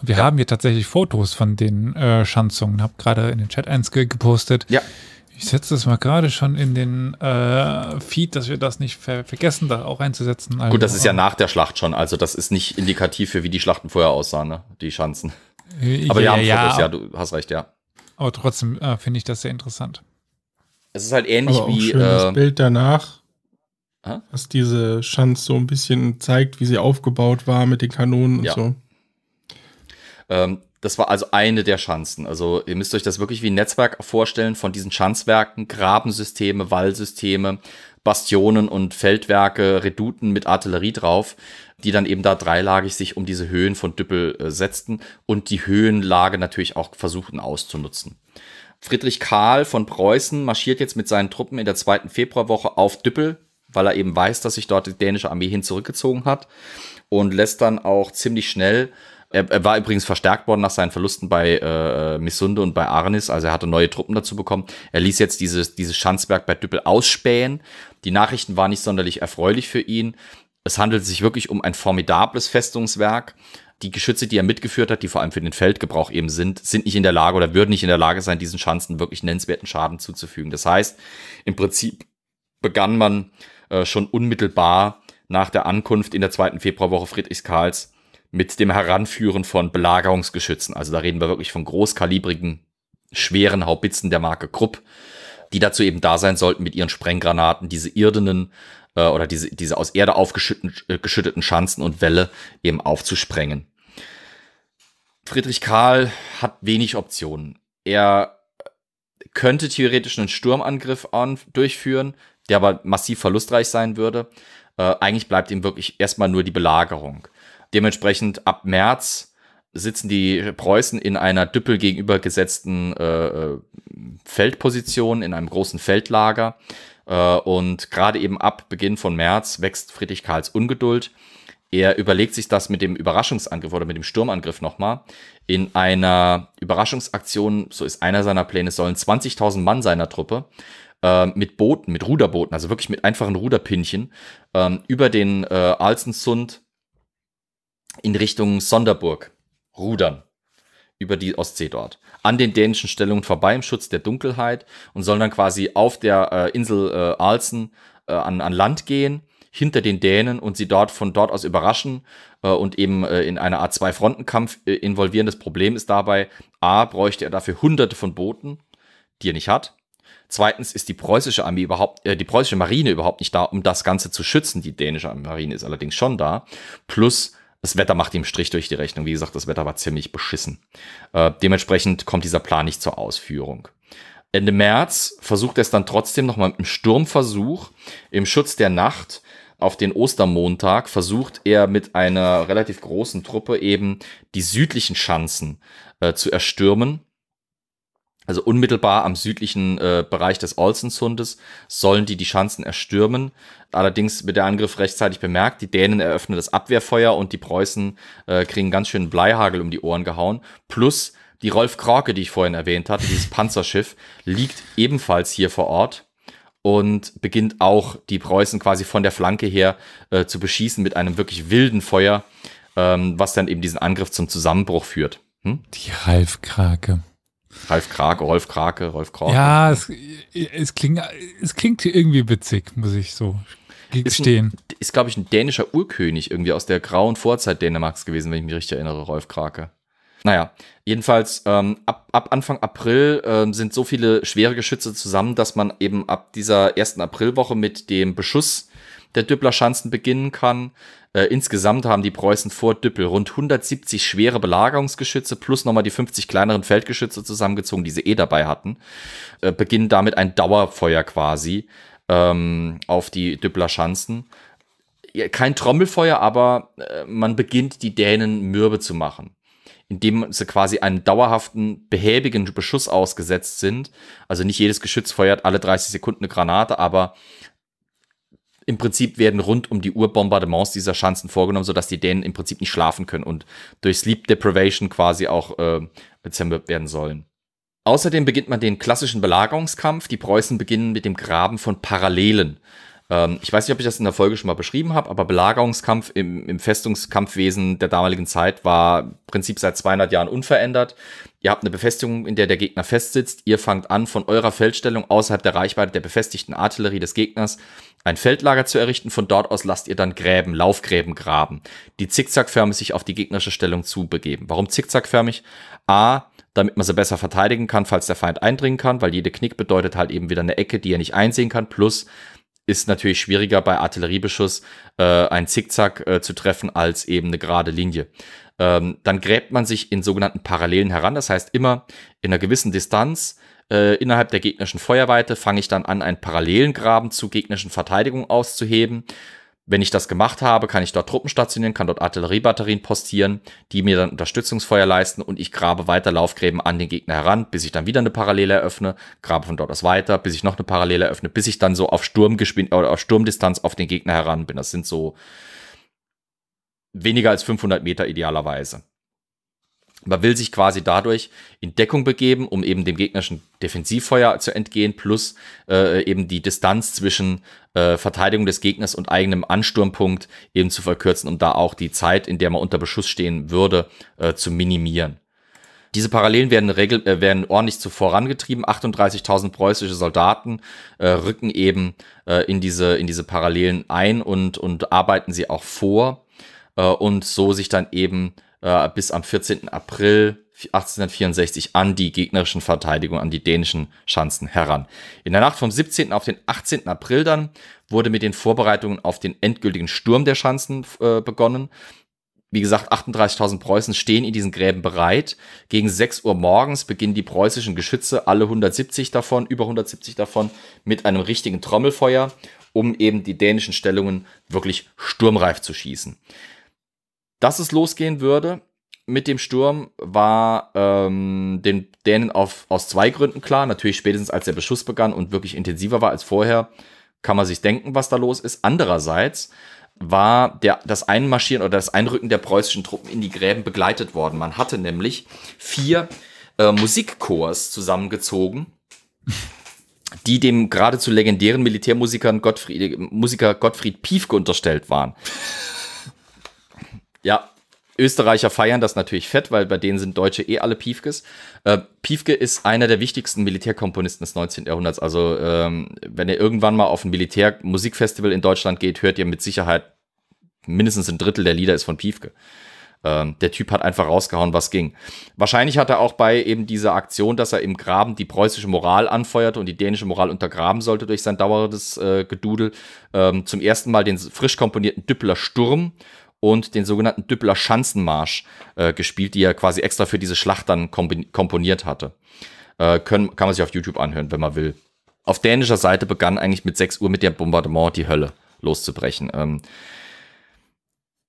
A: Und wir ja. haben hier tatsächlich Fotos von den äh, Schanzungen. Hab gerade in den Chat eins gepostet. Ja. Ich setze das mal gerade schon in den äh, Feed, dass wir das nicht ver vergessen, da auch einzusetzen. Also, Gut, das ist ja
B: nach der Schlacht schon, also das ist nicht indikativ für wie die Schlachten vorher aussahen, ne? die Schanzen. Aber ja, ja, Fotos, ja, du hast recht, ja.
A: Aber trotzdem äh, finde ich das sehr interessant. Es ist halt
B: ähnlich aber auch wie. Schönes äh,
C: Bild danach, Was diese Schanz so ein bisschen zeigt, wie sie aufgebaut war mit den Kanonen und ja. so.
B: Ähm, das war also eine der Schanzen. Also ihr müsst euch das wirklich wie ein Netzwerk vorstellen von diesen Schanzwerken, Grabensysteme, Wallsysteme, Bastionen und Feldwerke, Reduten mit Artillerie drauf, die dann eben da dreilagig sich um diese Höhen von Düppel äh, setzten und die Höhenlage natürlich auch versuchten auszunutzen. Friedrich Karl von Preußen marschiert jetzt mit seinen Truppen in der zweiten Februarwoche auf Düppel, weil er eben weiß, dass sich dort die dänische Armee hin zurückgezogen hat und lässt dann auch ziemlich schnell er, er, war übrigens verstärkt worden nach seinen Verlusten bei äh, Missunde und bei Arnis, also er hatte neue Truppen dazu bekommen. Er ließ jetzt dieses, dieses Schanzwerk bei Düppel ausspähen. Die Nachrichten waren nicht sonderlich erfreulich für ihn. Es handelt sich wirklich um ein formidables Festungswerk. Die Geschütze, die er mitgeführt hat, die vor allem für den Feldgebrauch eben sind, sind nicht in der Lage oder würden nicht in der Lage sein, diesen Schanzen wirklich nennenswerten Schaden zuzufügen. Das heißt, im Prinzip begann man äh, schon unmittelbar nach der Ankunft in der zweiten Februarwoche Friedrichs Friedrichskarls mit dem Heranführen von Belagerungsgeschützen. Also da reden wir wirklich von großkalibrigen, schweren Haubitzen der Marke Krupp, die dazu eben da sein sollten, mit ihren Sprenggranaten diese irdenen äh, oder diese, diese aus Erde aufgeschütteten äh, Schanzen und Wälle eben aufzusprengen. Friedrich Karl hat wenig Optionen. Er äh, könnte theoretisch einen Sturmangriff an, durchführen, der aber massiv verlustreich sein würde. Äh, eigentlich bleibt ihm wirklich erstmal nur die Belagerung. Dementsprechend ab März sitzen die Preußen in einer Düppel gegenübergesetzten äh, äh, Feldposition, in einem großen Feldlager. Äh, und gerade eben ab Beginn von März wächst Friedrich Karls Ungeduld. Er überlegt sich das mit dem Überraschungsangriff oder mit dem Sturmangriff nochmal. In einer Überraschungsaktion, so ist einer seiner Pläne, sollen 20.000 Mann seiner Truppe äh, mit Booten, mit Ruderbooten, also wirklich mit einfachen Ruderpinchen, ähm, über den äh, Alstensund in Richtung Sonderburg rudern über die Ostsee dort, an den dänischen Stellungen vorbei im Schutz der Dunkelheit und sollen dann quasi auf der äh, Insel äh, Alsen äh, an, an Land gehen, hinter den Dänen und sie dort von dort aus überraschen äh, und eben äh, in eine Art Zwei-Fronten-Kampf äh, involvieren. Das Problem ist dabei, a, bräuchte er dafür hunderte von Booten, die er nicht hat. Zweitens ist die preußische Armee überhaupt, äh, die preußische Marine überhaupt nicht da, um das Ganze zu schützen. Die dänische Marine ist allerdings schon da. Plus das Wetter macht ihm Strich durch die Rechnung. Wie gesagt, das Wetter war ziemlich beschissen. Äh, dementsprechend kommt dieser Plan nicht zur Ausführung. Ende März versucht er es dann trotzdem nochmal mit einem Sturmversuch im Schutz der Nacht auf den Ostermontag versucht er mit einer relativ großen Truppe eben die südlichen Schanzen äh, zu erstürmen also unmittelbar am südlichen äh, Bereich des Olsensundes, sollen die die Schanzen erstürmen. Allerdings wird der Angriff rechtzeitig bemerkt. Die Dänen eröffnen das Abwehrfeuer und die Preußen äh, kriegen ganz schön Bleihagel um die Ohren gehauen. Plus die Rolf Krake, die ich vorhin erwähnt hatte, dieses Panzerschiff, liegt ebenfalls hier vor Ort und beginnt auch die Preußen quasi von der Flanke her äh, zu beschießen mit einem wirklich wilden Feuer, ähm, was dann eben diesen Angriff zum Zusammenbruch führt. Hm?
A: Die Ralf Krake.
B: Ralf Krake, Rolf Krake, Rolf Krake. Ja, es,
A: es, klingt, es klingt irgendwie witzig, muss ich so gestehen. Ist,
B: ist glaube ich, ein dänischer Urkönig irgendwie aus der grauen Vorzeit Dänemarks gewesen, wenn ich mich richtig erinnere, Rolf Krake. Naja, jedenfalls ähm, ab, ab, Anfang April ähm, sind so viele schwere Geschütze zusammen, dass man eben ab dieser ersten Aprilwoche mit dem Beschuss der Düppeler Schanzen beginnen kann. Äh, insgesamt haben die Preußen vor Düppel rund 170 schwere Belagerungsgeschütze plus nochmal die 50 kleineren Feldgeschütze zusammengezogen, die sie eh dabei hatten. Äh, beginnen damit ein Dauerfeuer quasi ähm, auf die düppler Schanzen. Kein Trommelfeuer, aber äh, man beginnt die Dänen mürbe zu machen indem sie quasi einem dauerhaften, behäbigen Beschuss ausgesetzt sind. Also nicht jedes Geschütz feuert alle 30 Sekunden eine Granate, aber im Prinzip werden rund um die Uhr Bombardements dieser Schanzen vorgenommen, sodass die Dänen im Prinzip nicht schlafen können und durch Sleep Deprivation quasi auch äh, werden sollen. Außerdem beginnt man den klassischen Belagerungskampf. Die Preußen beginnen mit dem Graben von Parallelen. Ähm, ich weiß nicht, ob ich das in der Folge schon mal beschrieben habe, aber Belagerungskampf im, im Festungskampfwesen der damaligen Zeit war im Prinzip seit 200 Jahren unverändert. Ihr habt eine Befestigung, in der der Gegner festsitzt. Ihr fangt an, von eurer Feldstellung außerhalb der Reichweite der befestigten Artillerie des Gegners ein Feldlager zu errichten. Von dort aus lasst ihr dann Gräben, Laufgräben graben, die zickzackförmig sich auf die gegnerische Stellung zubegeben. Warum zickzackförmig? A, damit man sie besser verteidigen kann, falls der Feind eindringen kann, weil jede Knick bedeutet halt eben wieder eine Ecke, die er nicht einsehen kann, plus ist natürlich schwieriger bei Artilleriebeschuss äh, ein Zickzack äh, zu treffen als eben eine gerade Linie ähm, dann gräbt man sich in sogenannten Parallelen heran. Das heißt, immer in einer gewissen Distanz äh, innerhalb der gegnerischen Feuerweite fange ich dann an, einen parallelen Graben zur gegnerischen Verteidigung auszuheben. Wenn ich das gemacht habe, kann ich dort Truppen stationieren, kann dort Artilleriebatterien postieren, die mir dann Unterstützungsfeuer leisten und ich grabe weiter Laufgräben an den Gegner heran, bis ich dann wieder eine Parallele eröffne, grabe von dort aus weiter, bis ich noch eine Parallele eröffne, bis ich dann so auf Sturmgeschwind oder auf Sturmdistanz auf den Gegner heran bin. Das sind so weniger als 500 Meter idealerweise. Man will sich quasi dadurch in Deckung begeben, um eben dem gegnerischen Defensivfeuer zu entgehen, plus äh, eben die Distanz zwischen äh, Verteidigung des Gegners und eigenem Ansturmpunkt eben zu verkürzen, um da auch die Zeit, in der man unter Beschuss stehen würde, äh, zu minimieren. Diese Parallelen werden, regel äh, werden ordentlich zuvor vorangetrieben. 38.000 preußische Soldaten äh, rücken eben äh, in, diese, in diese Parallelen ein und, und arbeiten sie auch vor. Äh, und so sich dann eben äh, bis am 14. April 1864 an die gegnerischen Verteidigung, an die dänischen Schanzen heran. In der Nacht vom 17. auf den 18. April dann wurde mit den Vorbereitungen auf den endgültigen Sturm der Schanzen äh, begonnen. Wie gesagt, 38.000 Preußen stehen in diesen Gräben bereit. Gegen 6 Uhr morgens beginnen die preußischen Geschütze, alle 170 davon, über 170 davon, mit einem richtigen Trommelfeuer, um eben die dänischen Stellungen wirklich sturmreif zu schießen. Dass es losgehen würde mit dem Sturm war ähm, den Dänen auf, aus zwei Gründen klar. Natürlich spätestens als der Beschuss begann und wirklich intensiver war als vorher, kann man sich denken, was da los ist. Andererseits war der, das Einmarschieren oder das Einrücken der preußischen Truppen in die Gräben begleitet worden. Man hatte nämlich vier äh, Musikchors zusammengezogen, die dem geradezu legendären Militärmusikern Gottfried, äh, Musiker Gottfried Piefke unterstellt waren. Ja, Österreicher feiern das natürlich fett, weil bei denen sind Deutsche eh alle Piefkes. Äh, Piefke ist einer der wichtigsten Militärkomponisten des 19. Jahrhunderts. Also ähm, wenn ihr irgendwann mal auf ein Militärmusikfestival in Deutschland geht, hört ihr mit Sicherheit mindestens ein Drittel der Lieder ist von Piefke. Ähm, der Typ hat einfach rausgehauen, was ging. Wahrscheinlich hat er auch bei eben dieser Aktion, dass er im Graben die preußische Moral anfeuerte und die dänische Moral untergraben sollte durch sein dauerndes äh, Gedudel, ähm, zum ersten Mal den frisch komponierten Düppeler Sturm und den sogenannten Düppeler Schanzenmarsch äh, gespielt, die er quasi extra für diese Schlacht dann komponiert hatte. Äh, können, kann man sich auf YouTube anhören, wenn man will. Auf dänischer Seite begann eigentlich mit 6 Uhr mit dem Bombardement die Hölle loszubrechen. Ähm,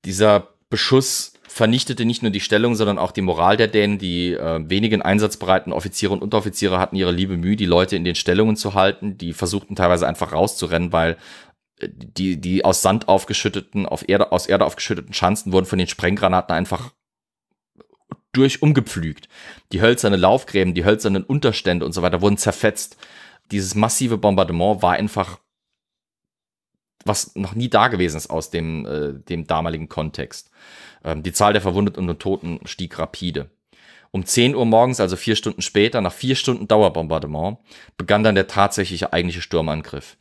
B: dieser Beschuss vernichtete nicht nur die Stellung, sondern auch die Moral der Dänen. Die äh, wenigen einsatzbereiten Offiziere und Unteroffiziere hatten ihre liebe Mühe, die Leute in den Stellungen zu halten. Die versuchten teilweise einfach rauszurennen, weil die, die aus Sand aufgeschütteten, auf Erde, aus Erde aufgeschütteten Schanzen wurden von den Sprenggranaten einfach durch umgepflügt. Die hölzerne Laufgräben, die hölzernen Unterstände und so weiter wurden zerfetzt. Dieses massive Bombardement war einfach was noch nie dagewesen ist aus dem, äh, dem damaligen Kontext. Ähm, die Zahl der Verwundeten und Toten stieg rapide. Um 10 Uhr morgens, also vier Stunden später, nach vier Stunden Dauerbombardement, begann dann der tatsächliche eigentliche Sturmangriff.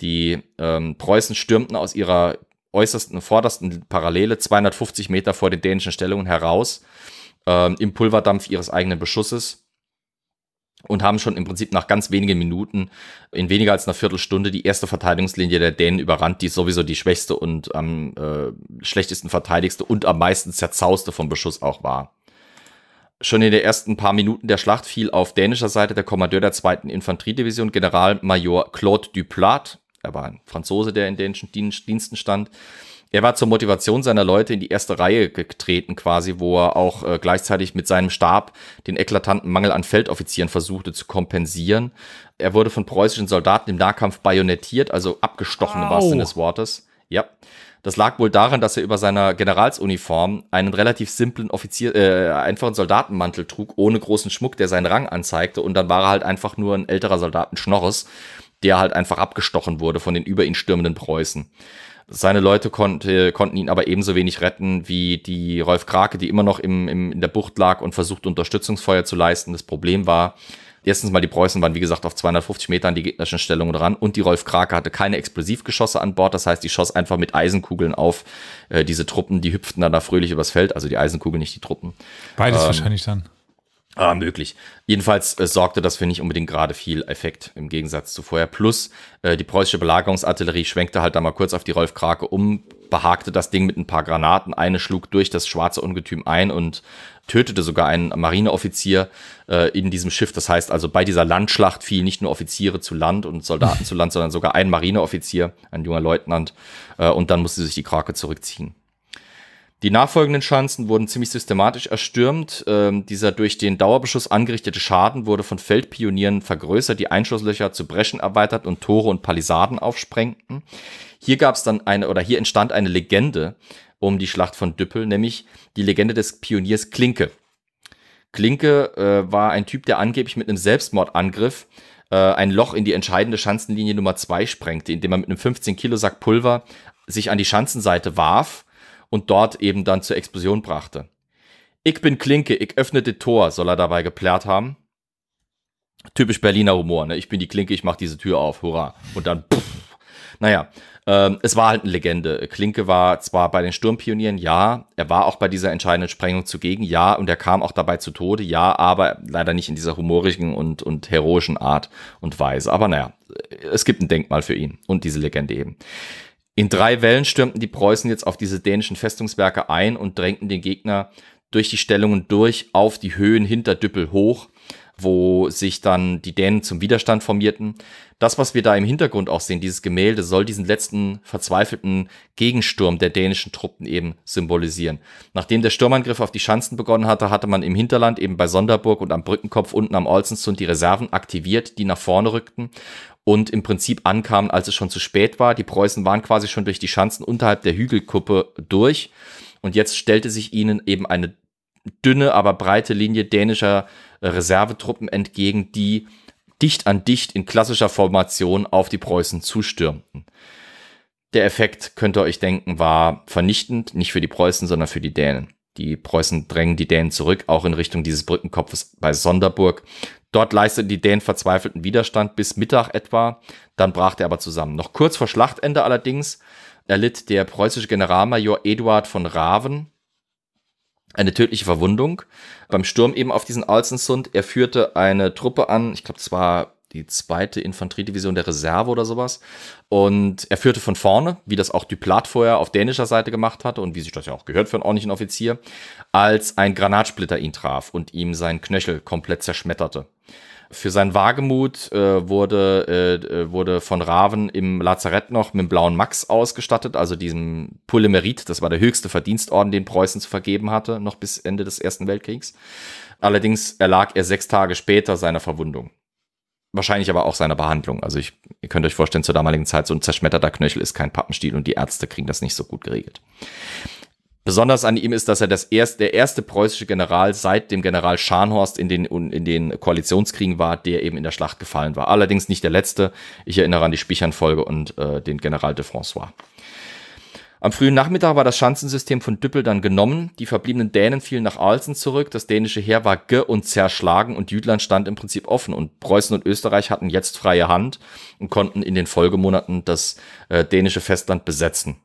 B: Die ähm, Preußen stürmten aus ihrer äußersten, vordersten Parallele 250 Meter vor den dänischen Stellungen heraus ähm, im Pulverdampf ihres eigenen Beschusses und haben schon im Prinzip nach ganz wenigen Minuten, in weniger als einer Viertelstunde, die erste Verteidigungslinie der Dänen überrannt, die sowieso die schwächste und am äh, schlechtesten verteidigste und am meisten zerzauste vom Beschuss auch war. Schon in den ersten paar Minuten der Schlacht fiel auf dänischer Seite der Kommandeur der 2. Infanteriedivision, Generalmajor Claude Duplat, er war ein Franzose, der in dänischen Diensten stand. Er war zur Motivation seiner Leute in die erste Reihe getreten, quasi, wo er auch äh, gleichzeitig mit seinem Stab den eklatanten Mangel an Feldoffizieren versuchte zu kompensieren. Er wurde von preußischen Soldaten im Nahkampf bajonettiert, also abgestochen im wahrsten Sinne des Wortes. Ja. Das lag wohl daran, dass er über seiner Generalsuniform einen relativ simplen Offizier, äh, einfachen Soldatenmantel trug, ohne großen Schmuck, der seinen Rang anzeigte. Und dann war er halt einfach nur ein älterer Soldaten Schnorres der halt einfach abgestochen wurde von den über ihn stürmenden Preußen. Seine Leute konnte, konnten ihn aber ebenso wenig retten wie die Rolf Krake, die immer noch im, im, in der Bucht lag und versucht, Unterstützungsfeuer zu leisten. Das Problem war, erstens mal, die Preußen waren, wie gesagt, auf 250 Metern die gegnerischen Stellungen dran und die Rolf Krake hatte keine Explosivgeschosse an Bord. Das heißt, die schoss einfach mit Eisenkugeln auf äh, diese Truppen, die hüpften dann da fröhlich übers Feld. Also die Eisenkugeln, nicht die Truppen. Beides ähm, wahrscheinlich dann. Ah, möglich. Jedenfalls äh, sorgte das für nicht unbedingt gerade viel Effekt im Gegensatz zu vorher. Plus äh, die preußische Belagerungsartillerie schwenkte halt da mal kurz auf die Rolf Krake um, behagte das Ding mit ein paar Granaten. Eine schlug durch das schwarze Ungetüm ein und tötete sogar einen Marineoffizier äh, in diesem Schiff. Das heißt also, bei dieser Landschlacht fielen nicht nur Offiziere zu Land und Soldaten zu Land, sondern sogar ein Marineoffizier, ein junger Leutnant. Äh, und dann musste sich die Krake zurückziehen. Die nachfolgenden Schanzen wurden ziemlich systematisch erstürmt. Ähm, dieser durch den Dauerbeschuss angerichtete Schaden wurde von Feldpionieren vergrößert, die Einschusslöcher zu Breschen erweitert und Tore und Palisaden aufsprengten. Hier gab es dann eine, oder hier entstand eine Legende um die Schlacht von Düppel, nämlich die Legende des Pioniers Klinke. Klinke äh, war ein Typ, der angeblich mit einem Selbstmordangriff äh, ein Loch in die entscheidende Schanzenlinie Nummer 2 sprengte, indem er mit einem 15 Kilo Sack Pulver sich an die Schanzenseite warf und dort eben dann zur Explosion brachte. Ich bin Klinke, ich öffne das Tor, soll er dabei geplärrt haben. Typisch Berliner Humor, ne? Ich bin die Klinke, ich mache diese Tür auf, hurra. Und dann, puff. Naja, ähm, es war halt eine Legende. Klinke war zwar bei den Sturmpionieren, ja, er war auch bei dieser entscheidenden Sprengung zugegen, ja, und er kam auch dabei zu Tode, ja, aber leider nicht in dieser humorigen und, und heroischen Art und Weise. Aber naja, es gibt ein Denkmal für ihn und diese Legende eben. In drei Wellen stürmten die Preußen jetzt auf diese dänischen Festungswerke ein und drängten den Gegner durch die Stellungen durch auf die Höhen hinter Düppel hoch, wo sich dann die Dänen zum Widerstand formierten. Das, was wir da im Hintergrund auch sehen, dieses Gemälde, soll diesen letzten verzweifelten Gegensturm der dänischen Truppen eben symbolisieren. Nachdem der Sturmangriff auf die Schanzen begonnen hatte, hatte man im Hinterland eben bei Sonderburg und am Brückenkopf unten am Olsensund die Reserven aktiviert, die nach vorne rückten und im Prinzip ankamen, als es schon zu spät war. Die Preußen waren quasi schon durch die Schanzen unterhalb der Hügelkuppe durch. Und jetzt stellte sich ihnen eben eine dünne, aber breite Linie dänischer Reservetruppen entgegen, die dicht an dicht in klassischer Formation auf die Preußen zustürmten. Der Effekt, könnt ihr euch denken, war vernichtend, nicht für die Preußen, sondern für die Dänen. Die Preußen drängen die Dänen zurück, auch in Richtung dieses Brückenkopfes bei Sonderburg, Dort leisteten die Dänen verzweifelten Widerstand bis Mittag etwa, dann brach er aber zusammen. Noch kurz vor Schlachtende allerdings erlitt der preußische Generalmajor Eduard von Raven eine tödliche Verwundung beim Sturm eben auf diesen Alsensund. Er führte eine Truppe an, ich glaube, es war die zweite Infanteriedivision der Reserve oder sowas. Und er führte von vorne, wie das auch Duplat vorher auf dänischer Seite gemacht hatte und wie sich das ja auch gehört für einen ordentlichen Offizier, als ein Granatsplitter ihn traf und ihm sein Knöchel komplett zerschmetterte. Für seinen Wagemut äh, wurde, äh, äh wurde von Raven im Lazarett noch mit dem blauen Max ausgestattet, also diesem Polemerit, das war der höchste Verdienstorden, den Preußen zu vergeben hatte, noch bis Ende des Ersten Weltkriegs. Allerdings erlag er sechs Tage später seiner Verwundung. Wahrscheinlich aber auch seiner Behandlung. Also ich, ihr könnt euch vorstellen, zur damaligen Zeit so ein zerschmetterter Knöchel ist kein Pappenstiel und die Ärzte kriegen das nicht so gut geregelt. Besonders an ihm ist, dass er das erste, der erste preußische General seit dem General Scharnhorst in den, in den Koalitionskriegen war, der eben in der Schlacht gefallen war. Allerdings nicht der letzte. Ich erinnere an die Spichern-Folge und äh, den General de François. Am frühen Nachmittag war das Schanzensystem von Düppel dann genommen, die verbliebenen Dänen fielen nach Alsen zurück, das dänische Heer war ge- und zerschlagen und Jütland stand im Prinzip offen und Preußen und Österreich hatten jetzt freie Hand und konnten in den Folgemonaten das äh, dänische Festland besetzen.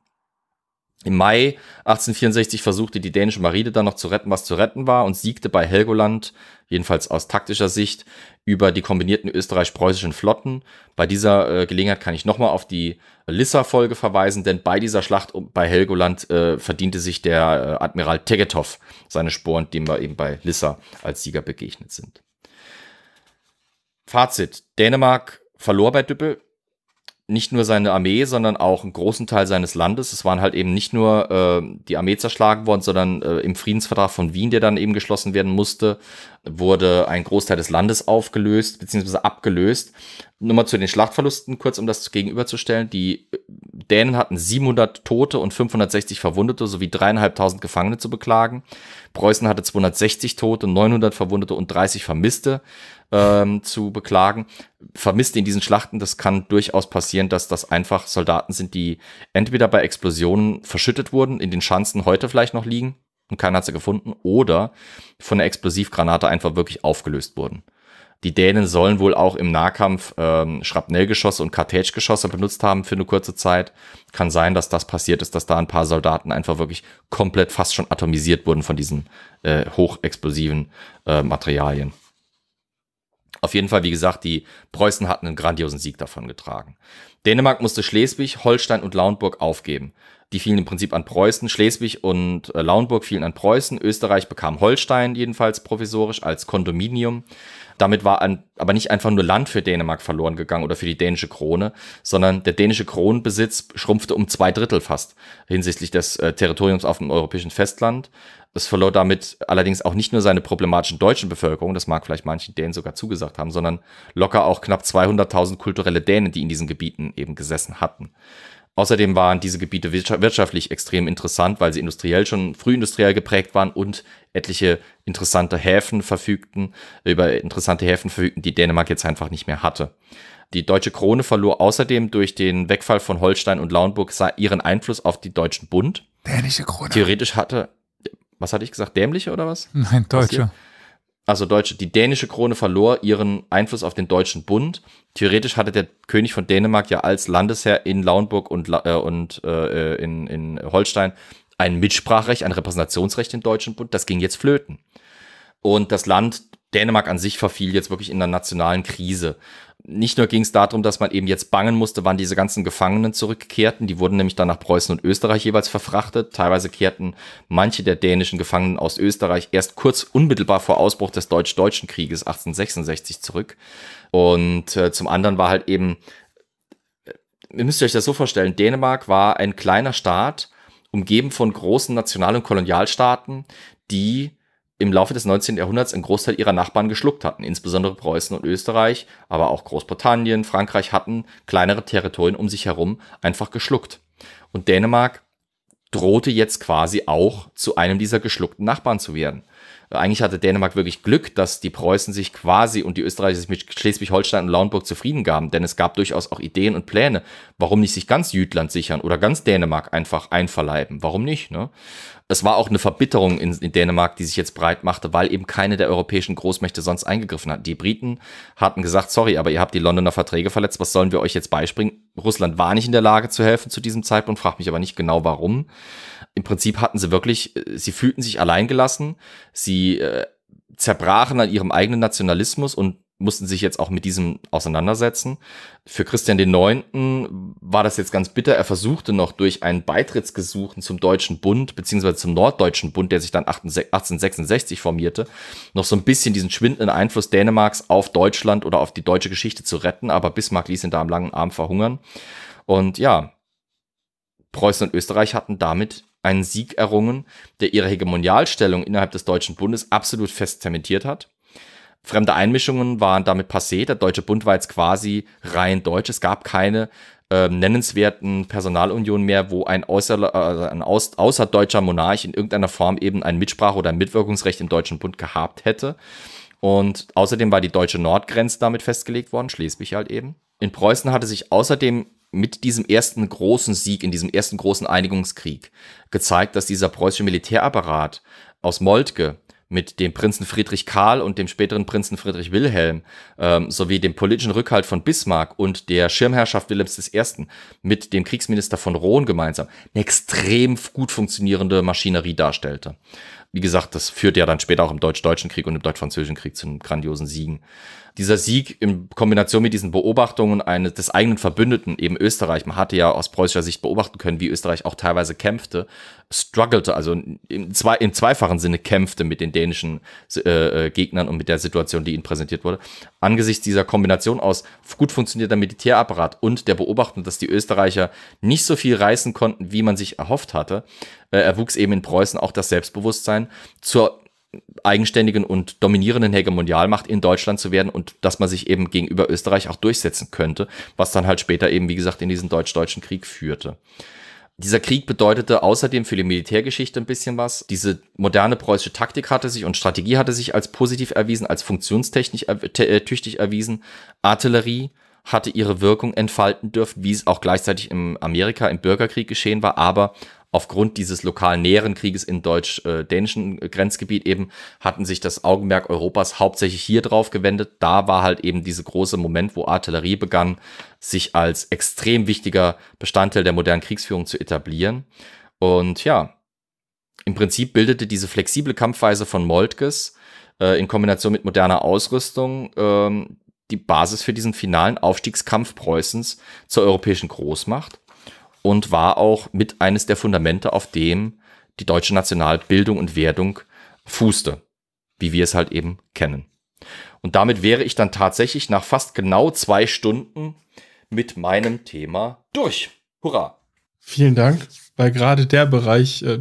B: Im Mai 1864 versuchte die dänische Marine dann noch zu retten, was zu retten war und siegte bei Helgoland, jedenfalls aus taktischer Sicht, über die kombinierten österreich-preußischen Flotten. Bei dieser äh, Gelegenheit kann ich nochmal auf die Lissa-Folge verweisen, denn bei dieser Schlacht bei Helgoland äh, verdiente sich der äh, Admiral Tegethoff seine Sporen, dem wir eben bei Lissa als Sieger begegnet sind. Fazit. Dänemark verlor bei Düppel, nicht nur seine Armee, sondern auch einen großen Teil seines Landes. Es waren halt eben nicht nur äh, die Armee zerschlagen worden, sondern äh, im Friedensvertrag von Wien, der dann eben geschlossen werden musste, wurde ein Großteil des Landes aufgelöst bzw. abgelöst. Nur mal zu den Schlachtverlusten kurz, um das gegenüberzustellen. Die äh, Dänen hatten 700 Tote und 560 Verwundete sowie dreieinhalbtausend Gefangene zu beklagen. Preußen hatte 260 Tote, 900 Verwundete und 30 Vermisste ähm, zu beklagen. Vermisst in diesen Schlachten, das kann durchaus passieren, dass das einfach Soldaten sind, die entweder bei Explosionen verschüttet wurden, in den Schanzen heute vielleicht noch liegen und keiner hat sie gefunden, oder von der Explosivgranate einfach wirklich aufgelöst wurden. Die Dänen sollen wohl auch im Nahkampf ähm, Schrapnellgeschosse und Kartätschgeschosse benutzt haben für eine kurze Zeit. Kann sein, dass das passiert ist, dass da ein paar Soldaten einfach wirklich komplett fast schon atomisiert wurden von diesen äh, hochexplosiven äh, Materialien. Auf jeden Fall, wie gesagt, die Preußen hatten einen grandiosen Sieg davon getragen. Dänemark musste Schleswig, Holstein und Lauenburg aufgeben. Die fielen im Prinzip an Preußen. Schleswig und äh, Lauenburg fielen an Preußen. Österreich bekam Holstein jedenfalls provisorisch als Kondominium. Damit war ein, aber nicht einfach nur Land für Dänemark verloren gegangen oder für die dänische Krone, sondern der dänische Kronenbesitz schrumpfte um zwei Drittel fast hinsichtlich des äh, Territoriums auf dem europäischen Festland. Es verlor damit allerdings auch nicht nur seine problematischen deutschen Bevölkerung, das mag vielleicht manchen Dänen sogar zugesagt haben, sondern locker auch knapp 200.000 kulturelle Dänen, die in diesen Gebieten eben gesessen hatten. Außerdem waren diese Gebiete wirtschaftlich extrem interessant, weil sie industriell schon früh industriell geprägt waren und etliche interessante Häfen verfügten, über interessante Häfen verfügten, die Dänemark jetzt einfach nicht mehr hatte. Die deutsche Krone verlor außerdem durch den Wegfall von Holstein und Lauenburg ihren Einfluss auf die deutschen Bund. Dänische Krone. Theoretisch hatte, was hatte ich gesagt, dämliche oder was? Nein, deutsche also deutsche, die dänische Krone verlor ihren Einfluss auf den deutschen Bund. Theoretisch hatte der König von Dänemark ja als Landesherr in Lauenburg und, äh, und äh, in, in Holstein ein Mitsprachrecht, ein Repräsentationsrecht im deutschen Bund. Das ging jetzt flöten. Und das Land Dänemark an sich verfiel jetzt wirklich in einer nationalen Krise nicht nur ging es darum, dass man eben jetzt bangen musste, wann diese ganzen Gefangenen zurückkehrten. Die wurden nämlich dann nach Preußen und Österreich jeweils verfrachtet. Teilweise kehrten manche der dänischen Gefangenen aus Österreich erst kurz unmittelbar vor Ausbruch des Deutsch-Deutschen Krieges 1866 zurück. Und äh, zum anderen war halt eben, äh, ihr müsst euch das so vorstellen, Dänemark war ein kleiner Staat, umgeben von großen National- und Kolonialstaaten, die im Laufe des 19. Jahrhunderts einen Großteil ihrer Nachbarn geschluckt hatten. Insbesondere Preußen und Österreich, aber auch Großbritannien, Frankreich hatten kleinere Territorien um sich herum einfach geschluckt. Und Dänemark drohte jetzt quasi auch zu einem dieser geschluckten Nachbarn zu werden. Eigentlich hatte Dänemark wirklich Glück, dass die Preußen sich quasi und die Österreicher sich mit Schleswig-Holstein und Lauenburg zufrieden gaben, denn es gab durchaus auch Ideen und Pläne, warum nicht sich ganz Jütland sichern oder ganz Dänemark einfach einverleiben. Warum nicht? Ne? Es war auch eine Verbitterung in, in, Dänemark, die sich jetzt breit machte, weil eben keine der europäischen Großmächte sonst eingegriffen hat. Die Briten hatten gesagt, sorry, aber ihr habt die Londoner Verträge verletzt, was sollen wir euch jetzt beispringen? Russland war nicht in der Lage zu helfen zu diesem Zeitpunkt, fragt mich aber nicht genau warum im Prinzip hatten sie wirklich, äh, sie fühlten sich alleingelassen, sie äh, zerbrachen an ihrem eigenen Nationalismus und mussten sich jetzt auch mit diesem auseinandersetzen. Für Christian den Neunten war das jetzt ganz bitter. Er versuchte noch durch einen Beitrittsgesuchen zum Deutschen Bund, beziehungsweise zum Norddeutschen Bund, der sich dann 1866 formierte, noch so ein bisschen diesen schwindenden Einfluss Dänemarks auf Deutschland oder auf die deutsche Geschichte zu retten. Aber Bismarck ließ ihn da am langen Arm verhungern. Und ja, Preußen und Österreich hatten damit einen Sieg errungen, der ihre Hegemonialstellung innerhalb des Deutschen Bundes absolut fest zementiert hat. Fremde Einmischungen waren damit passé. Der Deutsche Bund war jetzt quasi rein deutsch. Es gab keine äh, nennenswerten Personalunionen mehr, wo ein, außer, äh, ein aus, außerdeutscher Monarch in irgendeiner Form eben ein Mitsprache- oder ein Mitwirkungsrecht im Deutschen Bund gehabt hätte. Und außerdem war die deutsche Nordgrenze damit festgelegt worden, Schleswig halt eben. In Preußen hatte sich außerdem mit diesem ersten großen Sieg, in diesem ersten großen Einigungskrieg gezeigt, dass dieser preußische Militärapparat aus Moltke mit dem Prinzen Friedrich Karl und dem späteren Prinzen Friedrich Wilhelm ähm, sowie dem politischen Rückhalt von Bismarck und der Schirmherrschaft Wilhelms I. mit dem Kriegsminister von Rohn gemeinsam eine extrem gut funktionierende Maschinerie darstellte. Wie gesagt, das führte ja dann später auch im Deutsch-Deutschen Krieg und im Deutsch-Französischen Krieg zu einem grandiosen Siegen dieser Sieg in Kombination mit diesen Beobachtungen eines, des eigenen Verbündeten, eben Österreich, man hatte ja aus preußischer Sicht beobachten können, wie Österreich auch teilweise kämpfte, struggelte, also im, zwei, im zweifachen Sinne kämpfte mit den dänischen äh, äh, Gegnern und mit der Situation, die ihnen präsentiert wurde. Angesichts dieser Kombination aus gut funktionierter Militärapparat und der Beobachtung, dass die Österreicher nicht so viel reißen konnten, wie man sich erhofft hatte, äh, erwuchs eben in Preußen auch das Selbstbewusstsein zur eigenständigen und dominierenden Hegemonialmacht in Deutschland zu werden und dass man sich eben gegenüber Österreich auch durchsetzen könnte, was dann halt später eben, wie gesagt, in diesen deutsch-deutschen Krieg führte. Dieser Krieg bedeutete außerdem für die Militärgeschichte ein bisschen was. Diese moderne preußische Taktik hatte sich und Strategie hatte sich als positiv erwiesen, als funktionstechnisch äh, tüchtig erwiesen. Artillerie hatte ihre Wirkung entfalten dürfen, wie es auch gleichzeitig im Amerika im Bürgerkrieg geschehen war, aber aufgrund dieses lokalen näheren Krieges im deutsch-dänischen äh, Grenzgebiet eben hatten sich das Augenmerk Europas hauptsächlich hier drauf gewendet. Da war halt eben dieser große Moment, wo Artillerie begann, sich als extrem wichtiger Bestandteil der modernen Kriegsführung zu etablieren. Und ja, im Prinzip bildete diese flexible Kampfweise von Moltkes äh, in Kombination mit moderner Ausrüstung ähm, die Basis für diesen finalen Aufstiegskampf Preußens zur europäischen Großmacht und war auch mit eines der Fundamente, auf dem die deutsche Nationalbildung und Werdung fußte, wie wir es halt eben kennen. Und damit wäre ich dann tatsächlich nach fast genau zwei Stunden mit meinem Thema durch. Hurra!
C: Vielen Dank, weil gerade der Bereich äh,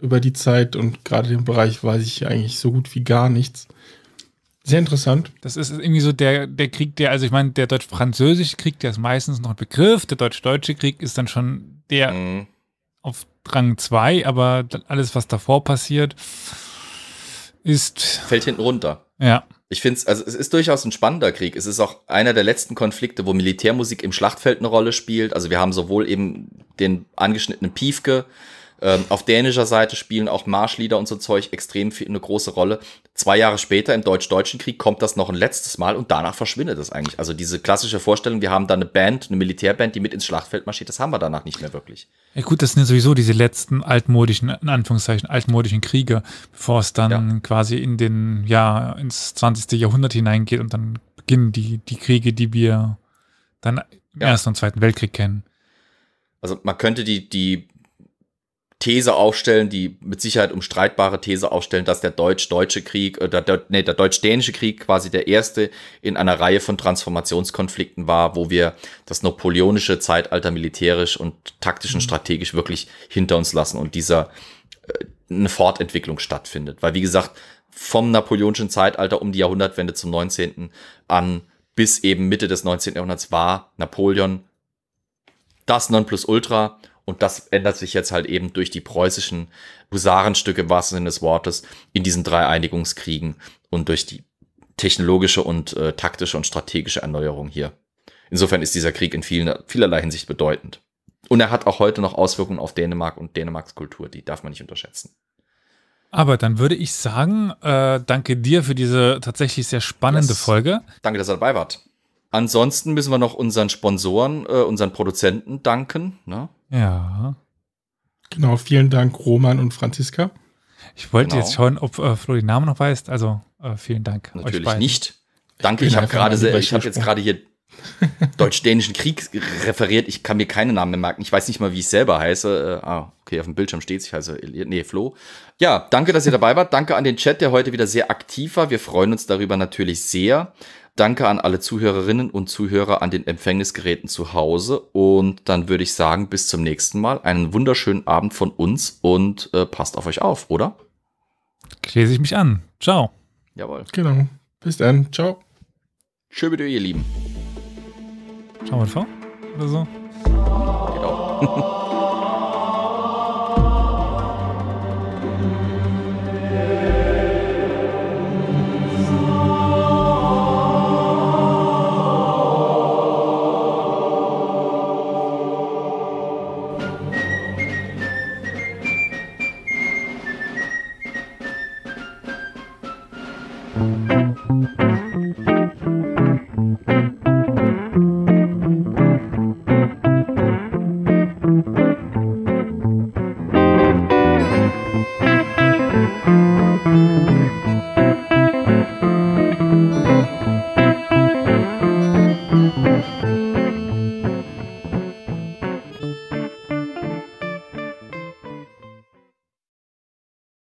C: über die Zeit und gerade den Bereich weiß ich eigentlich so gut wie gar nichts. Sehr interessant. Das ist irgendwie so der, der Krieg, der, also ich meine, der deutsch-französische Krieg,
A: der ist meistens noch ein Begriff. Der deutsch-deutsche Krieg ist dann schon der mhm. auf Rang 2, aber alles, was davor passiert, ist. Fällt
B: hinten runter. Ja. Ich finde es, also es ist durchaus ein spannender Krieg. Es ist auch einer der letzten Konflikte, wo Militärmusik im Schlachtfeld eine Rolle spielt. Also wir haben sowohl eben den angeschnittenen Piefke, ähm, auf dänischer Seite spielen auch Marschlieder und so Zeug extrem viel, eine große Rolle. Zwei Jahre später im Deutsch-Deutschen Krieg kommt das noch ein letztes Mal und danach verschwindet es eigentlich. Also diese klassische Vorstellung, wir haben da eine Band, eine Militärband, die mit ins Schlachtfeld marschiert, das haben wir danach nicht mehr wirklich.
A: Ja gut, das sind ja sowieso diese letzten altmodischen, in Anführungszeichen, altmodischen Kriege, bevor es dann ja. quasi in den, ja, ins 20. Jahrhundert hineingeht und dann beginnen die, die Kriege, die wir dann im ja. Ersten und Zweiten Weltkrieg kennen.
B: Also man könnte die, die These aufstellen, die mit Sicherheit umstreitbare These aufstellen, dass der deutsch-deutsche Krieg, äh, der, nee, der deutsch-dänische Krieg quasi der erste in einer Reihe von Transformationskonflikten war, wo wir das napoleonische Zeitalter militärisch und taktisch und mhm. strategisch wirklich hinter uns lassen und dieser äh, eine Fortentwicklung stattfindet. Weil, wie gesagt, vom napoleonischen Zeitalter um die Jahrhundertwende zum 19. an bis eben Mitte des 19. Jahrhunderts war Napoleon das Nonplusultra und das ändert sich jetzt halt eben durch die preußischen Husarenstücke im wahrsten Sinne des Wortes in diesen drei Einigungskriegen und durch die technologische und äh, taktische und strategische Erneuerung hier. Insofern ist dieser Krieg in vielen, vielerlei Hinsicht bedeutend. Und er hat auch heute noch Auswirkungen auf Dänemark und Dänemarks Kultur, die darf man nicht unterschätzen.
A: Aber dann würde ich sagen, äh, danke dir für diese tatsächlich sehr spannende yes. Folge.
B: Danke, dass ihr dabei wart. Ansonsten müssen wir noch unseren Sponsoren, äh, unseren Produzenten danken. Ne?
A: Ja. Genau, vielen Dank Roman und Franziska. Ich wollte genau. jetzt schauen, ob äh, Flo den Namen noch weiß. Also äh, vielen Dank. Natürlich nicht.
B: Danke, ich, ich habe gerade, ich habe jetzt gerade hier deutsch-dänischen Krieg referiert. Ich kann mir keine Namen mehr merken. Ich weiß nicht mal, wie ich selber heiße. Äh, ah, okay, auf dem Bildschirm steht Ich heiße also nee, Flo. Ja, danke, dass ihr dabei wart. Danke an den Chat, der heute wieder sehr aktiv war. Wir freuen uns darüber natürlich sehr. Danke an alle Zuhörerinnen und Zuhörer an den Empfängnisgeräten zu Hause. Und dann würde ich sagen, bis zum nächsten Mal. Einen wunderschönen Abend von uns und äh, passt auf euch auf, oder?
A: Schließe ich mich an.
C: Ciao. Jawohl. Genau. Bis dann. Ciao. Tschö bitte, ihr Lieben. Ciao mit V
A: oder so. Genau.